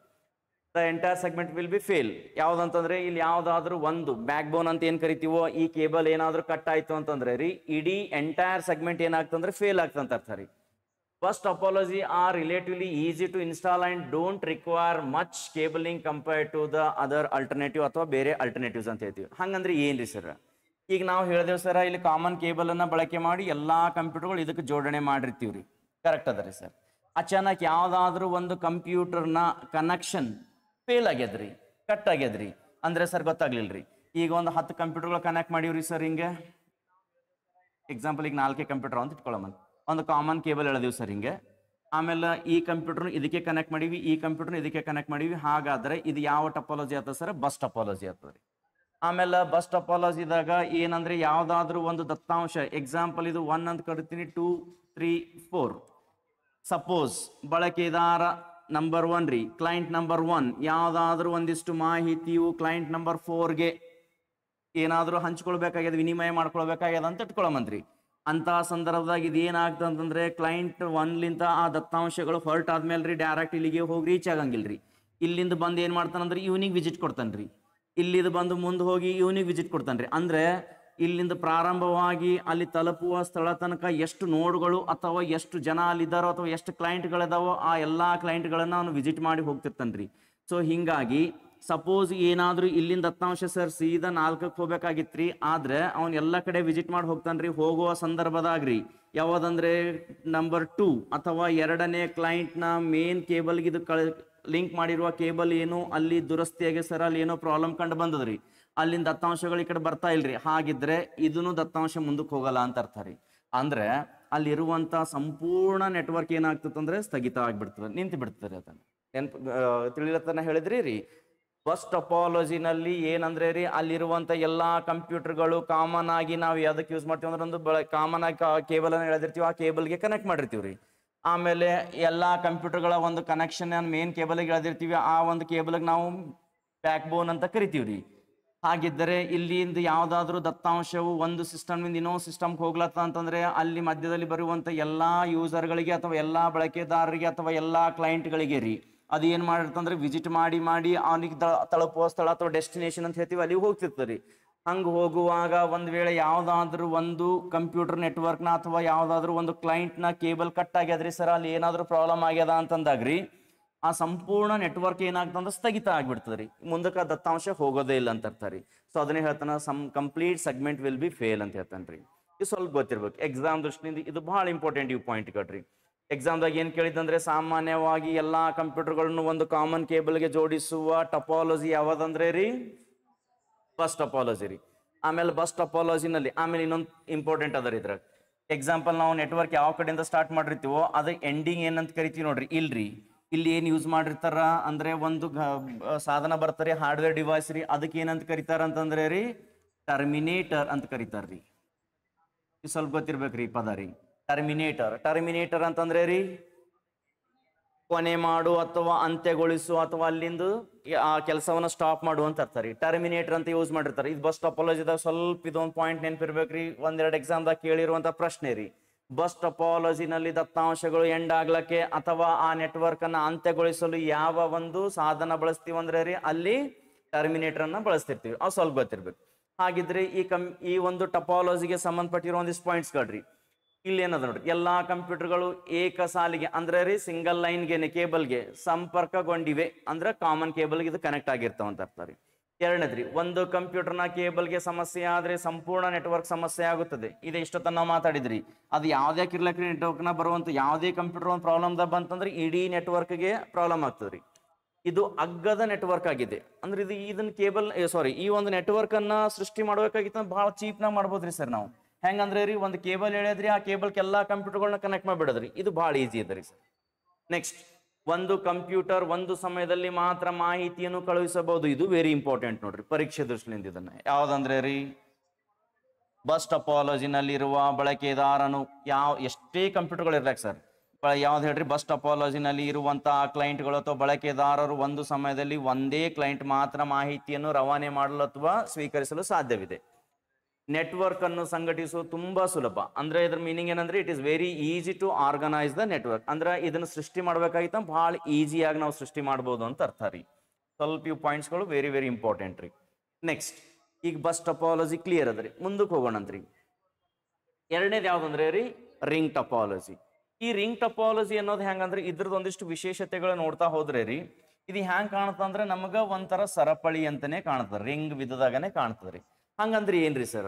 the entire segment will be fail ಯಾವ್ದಂತಂದ್ರೆ ಇಲ್ಲಿ ಯಾವ್ದಾದ್ರು ಒಂದು ಬ್ಯಾಕ್ ಬೋನ್ ಅಂತ ಏನ್ ಕರಿತೀವೋ ಈ ಕೇಬಲ್ ಏನಾದ್ರೂ ಕಟ್ ಆಯ್ತು ಅಂತಂದ್ರೆ ರೀ ಇಡೀ ಎಂಟೈರ್ ಸೆಗ್ಮೆಂಟ್ ಏನಾಗ್ತಂದ್ರೆ ಫೇಲ್ ಆಗ್ತಂತ ಅರ್ಥ ರೀ bus topology are relatively easy to install and don't require much cabling compare to the other alternative ಅಥವಾ ಬೇರೆ ಅಲ್ಟರ್ನೇಟಿವ್ಸ್ ಅಂತ ಹೇಳ್ತೀವಿ ಹಂಗಂದ್ರೆ ಏನ್ರಿ ಸರ್ ಈಗ ನಾವು ಹೇಳಿದೆವು ಸರ್ ಇಲ್ಲಿ ಕಾಮನ್ ಕೇಬಲನ್ನು ಬಳಕೆ ಮಾಡಿ ಎಲ್ಲ ಕಂಪ್ಯೂಟರ್ಗಳು ಇದಕ್ಕೆ ಜೋಡಣೆ ಮಾಡಿರ್ತೀವಿ ರೀ ಕರೆಕ್ಟ್ ಅದ ರೀ ಸರ್ ಅಚಾನಕ್ ಯಾವುದಾದ್ರೂ ಒಂದು ಕಂಪ್ಯೂಟರ್ನ ಕನೆಕ್ಷನ್ ಫೇಲ್ ಆಗ್ಯದ್ರಿ ಕಟ್ ಆಗ್ಯದ್ರಿ ಅಂದರೆ ಸರ್ ಗೊತ್ತಾಗ್ಲಿಲ್ರಿ ಈಗ ಒಂದು ಹತ್ತು ಕಂಪ್ಯೂಟರ್ಗಳು ಕನೆಕ್ಟ್ ಮಾಡೀವ್ರಿ ಸರ್ ಹಿಂಗೆ ಎಕ್ಸಾಂಪಲ್ ಈಗ ನಾಲ್ಕೇ ಕಂಪ್ಯೂಟರ್ ಅಂತ ಇಟ್ಕೊಳ್ಳೋಮನ್ ಒಂದು ಕಾಮನ್ ಕೇಬಲ್ ಎಳೆದೀವಿ ಸರ್ ಹಿಂಗೆ ಆಮೇಲೆ ಈ ಕಂಪ್ಯೂಟರ್ ಇದಕ್ಕೆ ಕನೆಕ್ಟ್ ಮಾಡೀವಿ ಈ ಕಂಪ್ಯೂಟರ್ನ ಇದಕ್ಕೆ ಕನೆಕ್ಟ್ ಮಾಡೀವಿ ಹಾಗಾದ್ರೆ ಇದು ಯಾವ ಟಪಾಲಜಿ ಆಗ್ತದೆ ಸರ್ ಬಸ್ ಟಪಾಲಜಿ ಆಗ್ತದೆ ರೀ ಆಮೇಲೆ ಬಸ್ ಟಪಾಲಜಿ ಇದಾಗ ಏನಂದ್ರೆ ಯಾವ್ದಾದ್ರು ಒಂದು ದತ್ತಾಂಶ ಎಕ್ಸಾಂಪಲ್ ಇದು ಒನ್ ಅಂತ ಕರಿತೀನಿ ಟೂ ತ್ರೀ ಫೋರ್ ಸಪೋಸ್ ಬಳಕೆದಾರ ನಂಬರ್ ಒನ್ ರೀ ಕ್ಲೈಂಟ್ ನಂಬರ್ ಒನ್ ಯಾವ್ದಾದ್ರು ಒಂದಿಷ್ಟು ಮಾಹಿತಿಯು ಕ್ಲೈಂಟ್ ನಂಬರ್ ಫೋರ್ಗೆ ಏನಾದ್ರೂ ಹಂಚ್ಕೊಳ್ಬೇಕಾಗ್ಯದ ವಿನಿಮಯ ಮಾಡ್ಕೊಳ್ಬೇಕಾಗ್ಯದ ಅಂತ ಇಟ್ಕೊಳ್ಳಮಂತ್ರಿ ಅಂತ ಸಂದರ್ಭದಾಗ ಇದೇನಾಗ್ತದೆ ಅಂತಂದ್ರೆ ಕ್ಲೈಂಟ್ ಒನ್ಲಿಂತ ಆ ದತ್ತಾಂಶಗಳು ಹೊರಟ್ ಆದ್ಮೇಲೆ ರೀ ಡೈರೆಕ್ಟ್ ಇಲ್ಲಿಗೆ ಹೋಗಿ ರೀಚ್ ಆಗಂಗಿಲ್ರಿ ಇಲ್ಲಿಂದ ಬಂದು ಏನ್ ಮಾಡ್ತಾನಂದ್ರೆ ವಿಜಿಟ್ ವಿಸಿಟ್ ಕೊಡ್ತಾನ್ರಿ ಇಲ್ಲಿದು ಬಂದು ಮುಂದೆ ಹೋಗಿ ಇವನಿಗೆ ವಿಸಿಟ್ ಕೊಡ್ತಾನೆ ರೀ ಅಂದರೆ ಇಲ್ಲಿಂದ ಪ್ರಾರಂಭವಾಗಿ ಅಲ್ಲಿ ತಲುಪುವ ಸ್ಥಳ ತನಕ ಎಷ್ಟು ನೋಡ್ಗಳು ಅಥವಾ ಎಷ್ಟು ಜನ ಅಲ್ಲಿದ್ದಾರೋ ಅಥವಾ ಎಷ್ಟು ಕ್ಲೈಂಟ್ಗಳಿದಾವೋ ಆ ಎಲ್ಲ ಕ್ಲೈಂಟ್ಗಳನ್ನು ಅವನು ವಿಸಿಟ್ ಮಾಡಿ ಹೋಗ್ತಿರ್ತಾನೆ ರೀ ಸೊ ಹೀಗಾಗಿ ಸಪೋಸ್ ಏನಾದರೂ ಇಲ್ಲಿಂದ ಹತ್ತಾಂಶ ಸರ್ ಸೀದಾ ನಾಲ್ಕಕ್ಕೆ ಹೋಗ್ಬೇಕಾಗಿತ್ತು ರೀ ಆದರೆ ಅವನು ಎಲ್ಲ ಕಡೆ ವಿಸಿಟ್ ಮಾಡಿ ಹೋಗ್ತಾನೆ ರೀ ಹೋಗುವ ಸಂದರ್ಭದಾಗ ರೀ ಯಾವುದಂದ್ರೆ ನಂಬರ್ ಟೂ ಅಥವಾ ಎರಡನೇ ಕ್ಲೈಂಟ್ನ ಮೇನ್ ಕೇಬಲ್ಗಿದು ಕಳ ಲಿಂಕ್ ಮಾಡಿರುವ ಕೇಬಲ್ ಏನು ಅಲ್ಲಿ ದುರಸ್ತಿಯಾಗಿ ಸರ್ ಅಲ್ಲಿ ಏನೋ ಪ್ರಾಬ್ಲಮ್ ಕಂಡು ಬಂದದ್ರಿ ಅಲ್ಲಿನ ದತ್ತಾಂಶಗಳು ಈ ಕಡೆ ಬರ್ತಾ ಇಲ್ರಿ ಹಾಗಿದ್ರೆ ಇದನ್ನು ದತ್ತಾಂಶ ಮುಂದಕ್ಕೆ ಹೋಗಲ್ಲ ಅಂತ ಅರ್ಥ ರೀ ಅಂದ್ರೆ ಅಲ್ಲಿರುವಂತ ಸಂಪೂರ್ಣ ನೆಟ್ವರ್ಕ್ ಏನಾಗ್ತದಂದ್ರೆ ಸ್ಥಗಿತ ಆಗ್ಬಿಡ್ತದೆ ನಿಂತು ಬಿಡ್ತದೆ ಅದನ್ನ ನೆನ್ಪು ತಿಳಿಲತ್ತನ ಹೇಳಿದ್ರಿ ರೀ ಫಸ್ಟ್ ಅಪಾಲಜಿನಲ್ಲಿ ಏನಂದ್ರೆ ರೀ ಅಲ್ಲಿರುವಂತ ಎಲ್ಲಾ ಕಂಪ್ಯೂಟರ್ಗಳು ಕಾಮನ್ ಆಗಿ ನಾವು ಯಾವ್ದಕ್ಕೆ ಯೂಸ್ ಮಾಡ್ತೀವಿ ಅಂದ್ರೆ ಒಂದು ಕಾಮನ್ ಆಗಿ ಕೇಬಲ್ ಅನ್ನ ಹೇಳಿದಿರ್ತೀವಿ ಆ ಕೇಬಲ್ಗೆ ಕನೆಕ್ಟ್ ಮಾಡಿರ್ತೀವಿ ರೀ ಆಮೇಲೆ ಎಲ್ಲ ಕಂಪ್ಯೂಟರ್ಗಳ ಒಂದು ಕನೆಕ್ಷನ್ ಮೇನ್ ಕೇಬಲ್ಗೆ ಎಳೆದಿರ್ತೀವಿ ಆ ಒಂದು ಕೇಬಲ್ಗೆ ನಾವು ಬ್ಯಾಕ್ ಬೋನ್ ಅಂತ ಕರಿತೀವಿ ರೀ ಹಾಗಿದ್ದರೆ ಇಲ್ಲಿಂದ ಯಾವುದಾದ್ರೂ ದತ್ತಾಂಶವು ಒಂದು ಸಿಸ್ಟಮ್ನಿಂದ ಇನ್ನೊಂದು ಸಿಸ್ಟಮ್ಗೆ ಹೋಗ್ಲತ್ತ ಅಂತಂದ್ರೆ ಅಲ್ಲಿ ಮಧ್ಯದಲ್ಲಿ ಬರುವಂಥ ಎಲ್ಲ ಯೂಸರ್ಗಳಿಗೆ ಅಥವಾ ಎಲ್ಲ ಬಳಕೆದಾರರಿಗೆ ಅಥವಾ ಎಲ್ಲ ಕ್ಲೈಂಟ್ಗಳಿಗೆ ರೀ ಅದು ಏನು ಮಾಡಿರ್ತಂದ್ರೆ ವಿಸಿಟ್ ಮಾಡಿ ಮಾಡಿ ಅವನಿಗೆ ತಳಪುವ ಸ್ಥಳ ಅಥವಾ ಡೆಸ್ಟಿನೇಷನ್ ಅಂತ ಹೇಳ್ತೀವಿ ಅಲ್ಲಿಗೆ ಹೋಗ್ತಿರ್ತದೆ ರೀ ಹಂಗೆ ಹೋಗುವಾಗ ಒಂದು ವೇಳೆ ಯಾವುದಾದ್ರೂ ಒಂದು ಕಂಪ್ಯೂಟರ್ ನೆಟ್ವರ್ಕ್ನ ಅಥವಾ ಯಾವುದಾದ್ರೂ ಒಂದು ಕ್ಲೈಂಟ್ನ ಕೇಬಲ್ ಕಟ್ ಆಗ್ಯದ್ರಿ ಸರ್ ಅಲ್ಲಿ ಏನಾದರೂ ಪ್ರಾಬ್ಲಮ್ ಆಗ್ಯದ ಅಂತಂದಾಗ್ರಿ ಆ ಸಂಪೂರ್ಣ ನೆಟ್ವರ್ಕ್ ಏನಾಗ್ತಂದ್ರೆ ಸ್ಥಗಿತ ಆಗಿಬಿಡ್ತದೆ ರೀ ಮುಂದಕ್ಕೆ ದತ್ತಾಂಶ ಹೋಗೋದೇ ಇಲ್ಲ ಅಂತ ಇರ್ತಾರೆ ಸೊ ಅದನ್ನೇ ಹೇಳ್ತಾನೆ some complete segment will be fail ಅಂತ ಹೇಳ್ತಾನೆ ರೀ ಇದು ಸ್ವಲ್ಪ ಗೊತ್ತಿರ್ಬೇಕು ಎಕ್ಸಾಮ್ ದೃಷ್ಟಿಯಿಂದ ಇದು ಭಾಳ ಇಂಪಾರ್ಟೆಂಟ್ ಇವು ಪಾಯಿಂಟ್ ಕಟ್ರಿ ಎಕ್ಸಾಮ್ದಾಗ ಏನು ಕೇಳಿದಂದ್ರೆ ಸಾಮಾನ್ಯವಾಗಿ ಎಲ್ಲ ಕಂಪ್ಯೂಟರ್ಗಳನ್ನು ಒಂದು ಕಾಮನ್ ಕೇಬಲ್ಗೆ ಜೋಡಿಸುವ ಟಪಾಲಜಿ ಯಾವುದಂದ್ರೆ ರೀ ಬಸ್ ಟಪಾಲಜಿ ರೀ ಆಮೇಲೆ ಬಸ್ ಟಪಾಲಜಿನಲ್ಲಿ ಆಮೇಲೆ ಇನ್ನೊಂದು ಇಂಪಾರ್ಟೆಂಟ್ ಅದರ ರೀ ಇದ್ರಾಗ ಎಕ್ಸಾಂಪಲ್ ನಾವು ನೆಟ್ವರ್ಕ್ ಯಾವ ಕಡೆಯಿಂದ ಸ್ಟಾರ್ಟ್ ಮಾಡಿರ್ತೀವೋ ಅದ ಎಂಡಿಂಗ್ ಏನಂತ ಕರಿತೀವಿ ನೋಡ್ರಿ ಇಲ್ರಿ ಇಲ್ಲಿ ಏನು ಯೂಸ್ ಮಾಡಿರ್ತಾರ ಅಂದ್ರೆ ಒಂದು ಸಾಧನ ಬರ್ತಾರೆ ಹಾರ್ಡ್ವೇರ್ ಡಿವೈಸ್ ರೀ ಅದಕ್ಕೆ ಏನಂತ ಕರಿತಾರ ಅಂತಂದ್ರೆ ರೀ ಟರ್ಮಿನೇಟರ್ ಅಂತ ಕರಿತಾರ ರೀ ಸ್ವಲ್ಪ ಗೊತ್ತಿರ್ಬೇಕ್ರಿ ಪದ ರೀ ಟರ್ಮಿನೇಟರ್ ಟರ್ಮಿನೇಟರ್ ಅಂತಂದ್ರೆ ರೀ ಕೊನೆ ಮಾಡು ಅಥವಾ ಅಂತ್ಯಗೊಳಿಸು ಅಥವಾ ಅಲ್ಲಿಂದ ಆ ಕೆಲಸವನ್ನು ಸ್ಟಾಪ್ ಮಾಡು ಅಂತ ಇರ್ತಾರೆ ಟರ್ಮಿನೇಟರ್ ಅಂತ ಯೂಸ್ ಮಾಡಿರ್ತಾರೆ ಇದು ಬಸ್ ಟಪಾಲಜಿದಾಗ ಸ್ವಲ್ಪ ಇದೊಂದು ಪಾಯಿಂಟ್ ನೆನಪಿರ್ಬೇಕ್ರಿ ಒಂದೆರಡು ಎಕ್ಸಾಮ್ದಾಗ ಕೇಳಿರುವಂಥ ಪ್ರಶ್ನೆ ರೀ ಬಸ್ ಟಪಾಲಜಿನಲ್ಲಿ ದತ್ತಾಂಶಗಳು ಎಂಡ್ ಆಗ್ಲಕ್ಕೆ ಅಥವಾ ಆ ನೆಟ್ವರ್ಕ್ ಅನ್ನ ಅಂತ್ಯಗೊಳಿಸಲು ಯಾವ ಒಂದು ಸಾಧನ ಬಳಸ್ತೀವಿ ಅಂದ್ರೆ ರೀ ಅಲ್ಲಿ ಟರ್ಮಿನೇಟರ್ ಅನ್ನ ಬಳಸ್ತಿರ್ತೀವಿ ಅವು ಸ್ವಲ್ಪ ಗೊತ್ತಿರ್ಬೇಕು ಹಾಗಿದ್ರೆ ಈ ಕಮ್ ಈ ಒಂದು ಟಪಾಲಜಿಗೆ ಸಂಬಂಧಪಟ್ಟಿರೋ ಒಂದಿಷ್ಟು ಪಾಯಿಂಟ್ಸ್ಗಳ್ರಿ ಇಲ್ಲಿ ಏನದ ನೋಡ್ರಿ ಎಲ್ಲಾ ಕಂಪ್ಯೂಟರ್ಗಳು ಏಕ ಸಾಲಿಗೆ ಅಂದ್ರೆ ರೀ ಸಿಂಗಲ್ ಲೈನ್ಗೆ ಕೇಬಲ್ಗೆ ಸಂಪರ್ಕಗೊಂಡಿವೆ ಅಂದ್ರೆ ಕಾಮನ್ ಕೇಬಲ್ಗೆ ಇದು ಕನೆಕ್ಟ್ ಆಗಿರ್ತಾವ ಅಂತ ಅರ್ಥ ರೀ ಎರಡನೇದ್ರಿ ಒಂದು ಕಂಪ್ಯೂಟರ್ನ ಕೇಬಲ್ಗೆ ಸಮಸ್ಯೆ ಆದ್ರೆ ಸಂಪೂರ್ಣ ನೆಟ್ವರ್ಕ್ ಸಮಸ್ಯೆ ಆಗುತ್ತದೆ ಇದೆ ಇಷ್ಟೊತ್ತ ನಾವು ಮಾತಾಡಿದ್ರಿ ಅದು ಯಾವುದೇ ಕಿರ್ಲಕ್ರಿ ನ ಬರುವಂತ ಯಾವುದೇ ಕಂಪ್ಯೂಟರ್ ಒಂದು ಪ್ರಾಬ್ಲಮ್ ಬಂತಂದ್ರೆ ಇಡೀ ನೆಟ್ವರ್ಕ್ಗೆ ಪ್ರಾಬ್ಲಮ್ ಆಗ್ತದ್ರಿ ಇದು ಅಗ್ಗದ ನೆಟ್ವರ್ಕ್ ಆಗಿದೆ ಅಂದ್ರೆ ಇದು ಇದನ್ನ ಕೇಬಲ್ ಸಾರಿ ಈ ಒಂದು ನೆಟ್ವರ್ಕ್ ಅನ್ನ ಸೃಷ್ಟಿ ಮಾಡ್ಬೇಕಾಗಿತ್ತು ಬಹಳ ಚೀಪ್ನಾಗ ಮಾಡ್ಬೋದ್ರಿ ಸರ್ ನಾವು ಹೆಂಗಂದ್ರೆ ರೀ ಒಂದು ಕೇಬಲ್ ಹೇಳಿದ್ರಿ ಆ ಕಂಪ್ಯೂಟರ್ ಕಂಪ್ಯೂಟರ್ಗಳನ್ನ ಕನೆಕ್ಟ್ ಮಾಡಿಬಿಡೋದ್ರಿ ಇದು ಭಾಳ ಈಸಿ ಇದೆ ರೀ ಸರ್ ನೆಕ್ಸ್ಟ್ ಒಂದು ಕಂಪ್ಯೂಟರ್ ಒಂದು ಸಮಯದಲ್ಲಿ ಮಾತ್ರ ಮಾಹಿತಿಯನ್ನು ಕಳುಹಿಸಬಹುದು ಇದು ವೆರಿ ಇಂಪಾರ್ಟೆಂಟ್ ನೋಡ್ರಿ ಪರೀಕ್ಷೆ ದೃಷ್ಟಿಯಿಂದ ಇದನ್ನ ಯಾವ್ದಂದ್ರೆ ರೀ ಬಸ್ ಟಪಾಲಜಿನಲ್ಲಿರುವ ಬಳಕೆದಾರನು ಯಾವ ಎಷ್ಟೇ ಕಂಪ್ಯೂಟರ್ಗಳು ಇರ್ಲಾಕ್ ಸರ್ ಯಾವ್ದು ಹೇಳ್ರಿ ಬಸ್ ಟಪಾಲಜಿನಲ್ಲಿ ಇರುವಂತಹ ಕ್ಲೈಂಟ್ಗಳು ಅಥವಾ ಬಳಕೆದಾರರು ಒಂದು ಸಮಯದಲ್ಲಿ ಒಂದೇ ಕ್ಲೈಂಟ್ ಮಾತ್ರ ಮಾಹಿತಿಯನ್ನು ರವಾನೆ ಮಾಡಲು ಅಥವಾ ಸ್ವೀಕರಿಸಲು ಸಾಧ್ಯವಿದೆ ನೆಟ್ವರ್ಕ್ ಅನ್ನು ಸಂಘಟಿಸುವ ತುಂಬಾ ಸುಲಭ ಅಂದ್ರೆ ಇದ್ರ ಮೀನಿಂಗ್ ಏನಂದ್ರೆ it is very easy to organise the network ಅಂದ್ರೆ ಇದನ್ನ ಸೃಷ್ಟಿ ಮಾಡ್ಬೇಕಾಗಿತ್ತ ಬಹಳ ಈಸಿಯಾಗಿ ನಾವು ಸೃಷ್ಟಿ ಮಾಡ್ಬೋದು ಅಂತ ಅರ್ಥ ರೀ ಸ್ವಲ್ಪ ಇವು ಪಾಯಿಂಟ್ಸ್ಗಳು ವೆರಿ ವೆರಿ ಇಂಪಾರ್ಟೆಂಟ್ ರೀ ನೆಕ್ಸ್ಟ್ ಈಗ ಬಸ್ ಟಪಾಲಜಿ ಕ್ಲಿಯರ್ ಅದ ರೀ ಮುಂದಕ್ಕೆ ಹೋಗೋಣಂತ್ರಿ ಎರಡನೇದು ಯಾವ್ದಂದ್ರೆ ರೀ ರಿಂಗ್ ಟಪಾಲಜಿ ಈ ರಿಂಗ್ ಟಪಾಲಜಿ ಅನ್ನೋದು ಹೆಂಗಂದ್ರೆ ಇದ್ರದ್ದು ಒಂದಿಷ್ಟು ವಿಶೇಷತೆಗಳು ನೋಡ್ತಾ ಹೋದ್ರೆ ರೀ ಇದು ಹೆಂಗೆ ಕಾಣುತ್ತ ಅಂದ್ರೆ ನಮಗ ಒಂಥರ ಸರಪಳಿ ಅಂತಾನೆ ಕಾಣ್ತದೆ ರಿಂಗ್ ವಿಧದಾಗನೆ ಕಾಣ್ತದ್ರಿ ಹಂಗಂದ್ರೆ ಏನ್ರಿ ಸರ್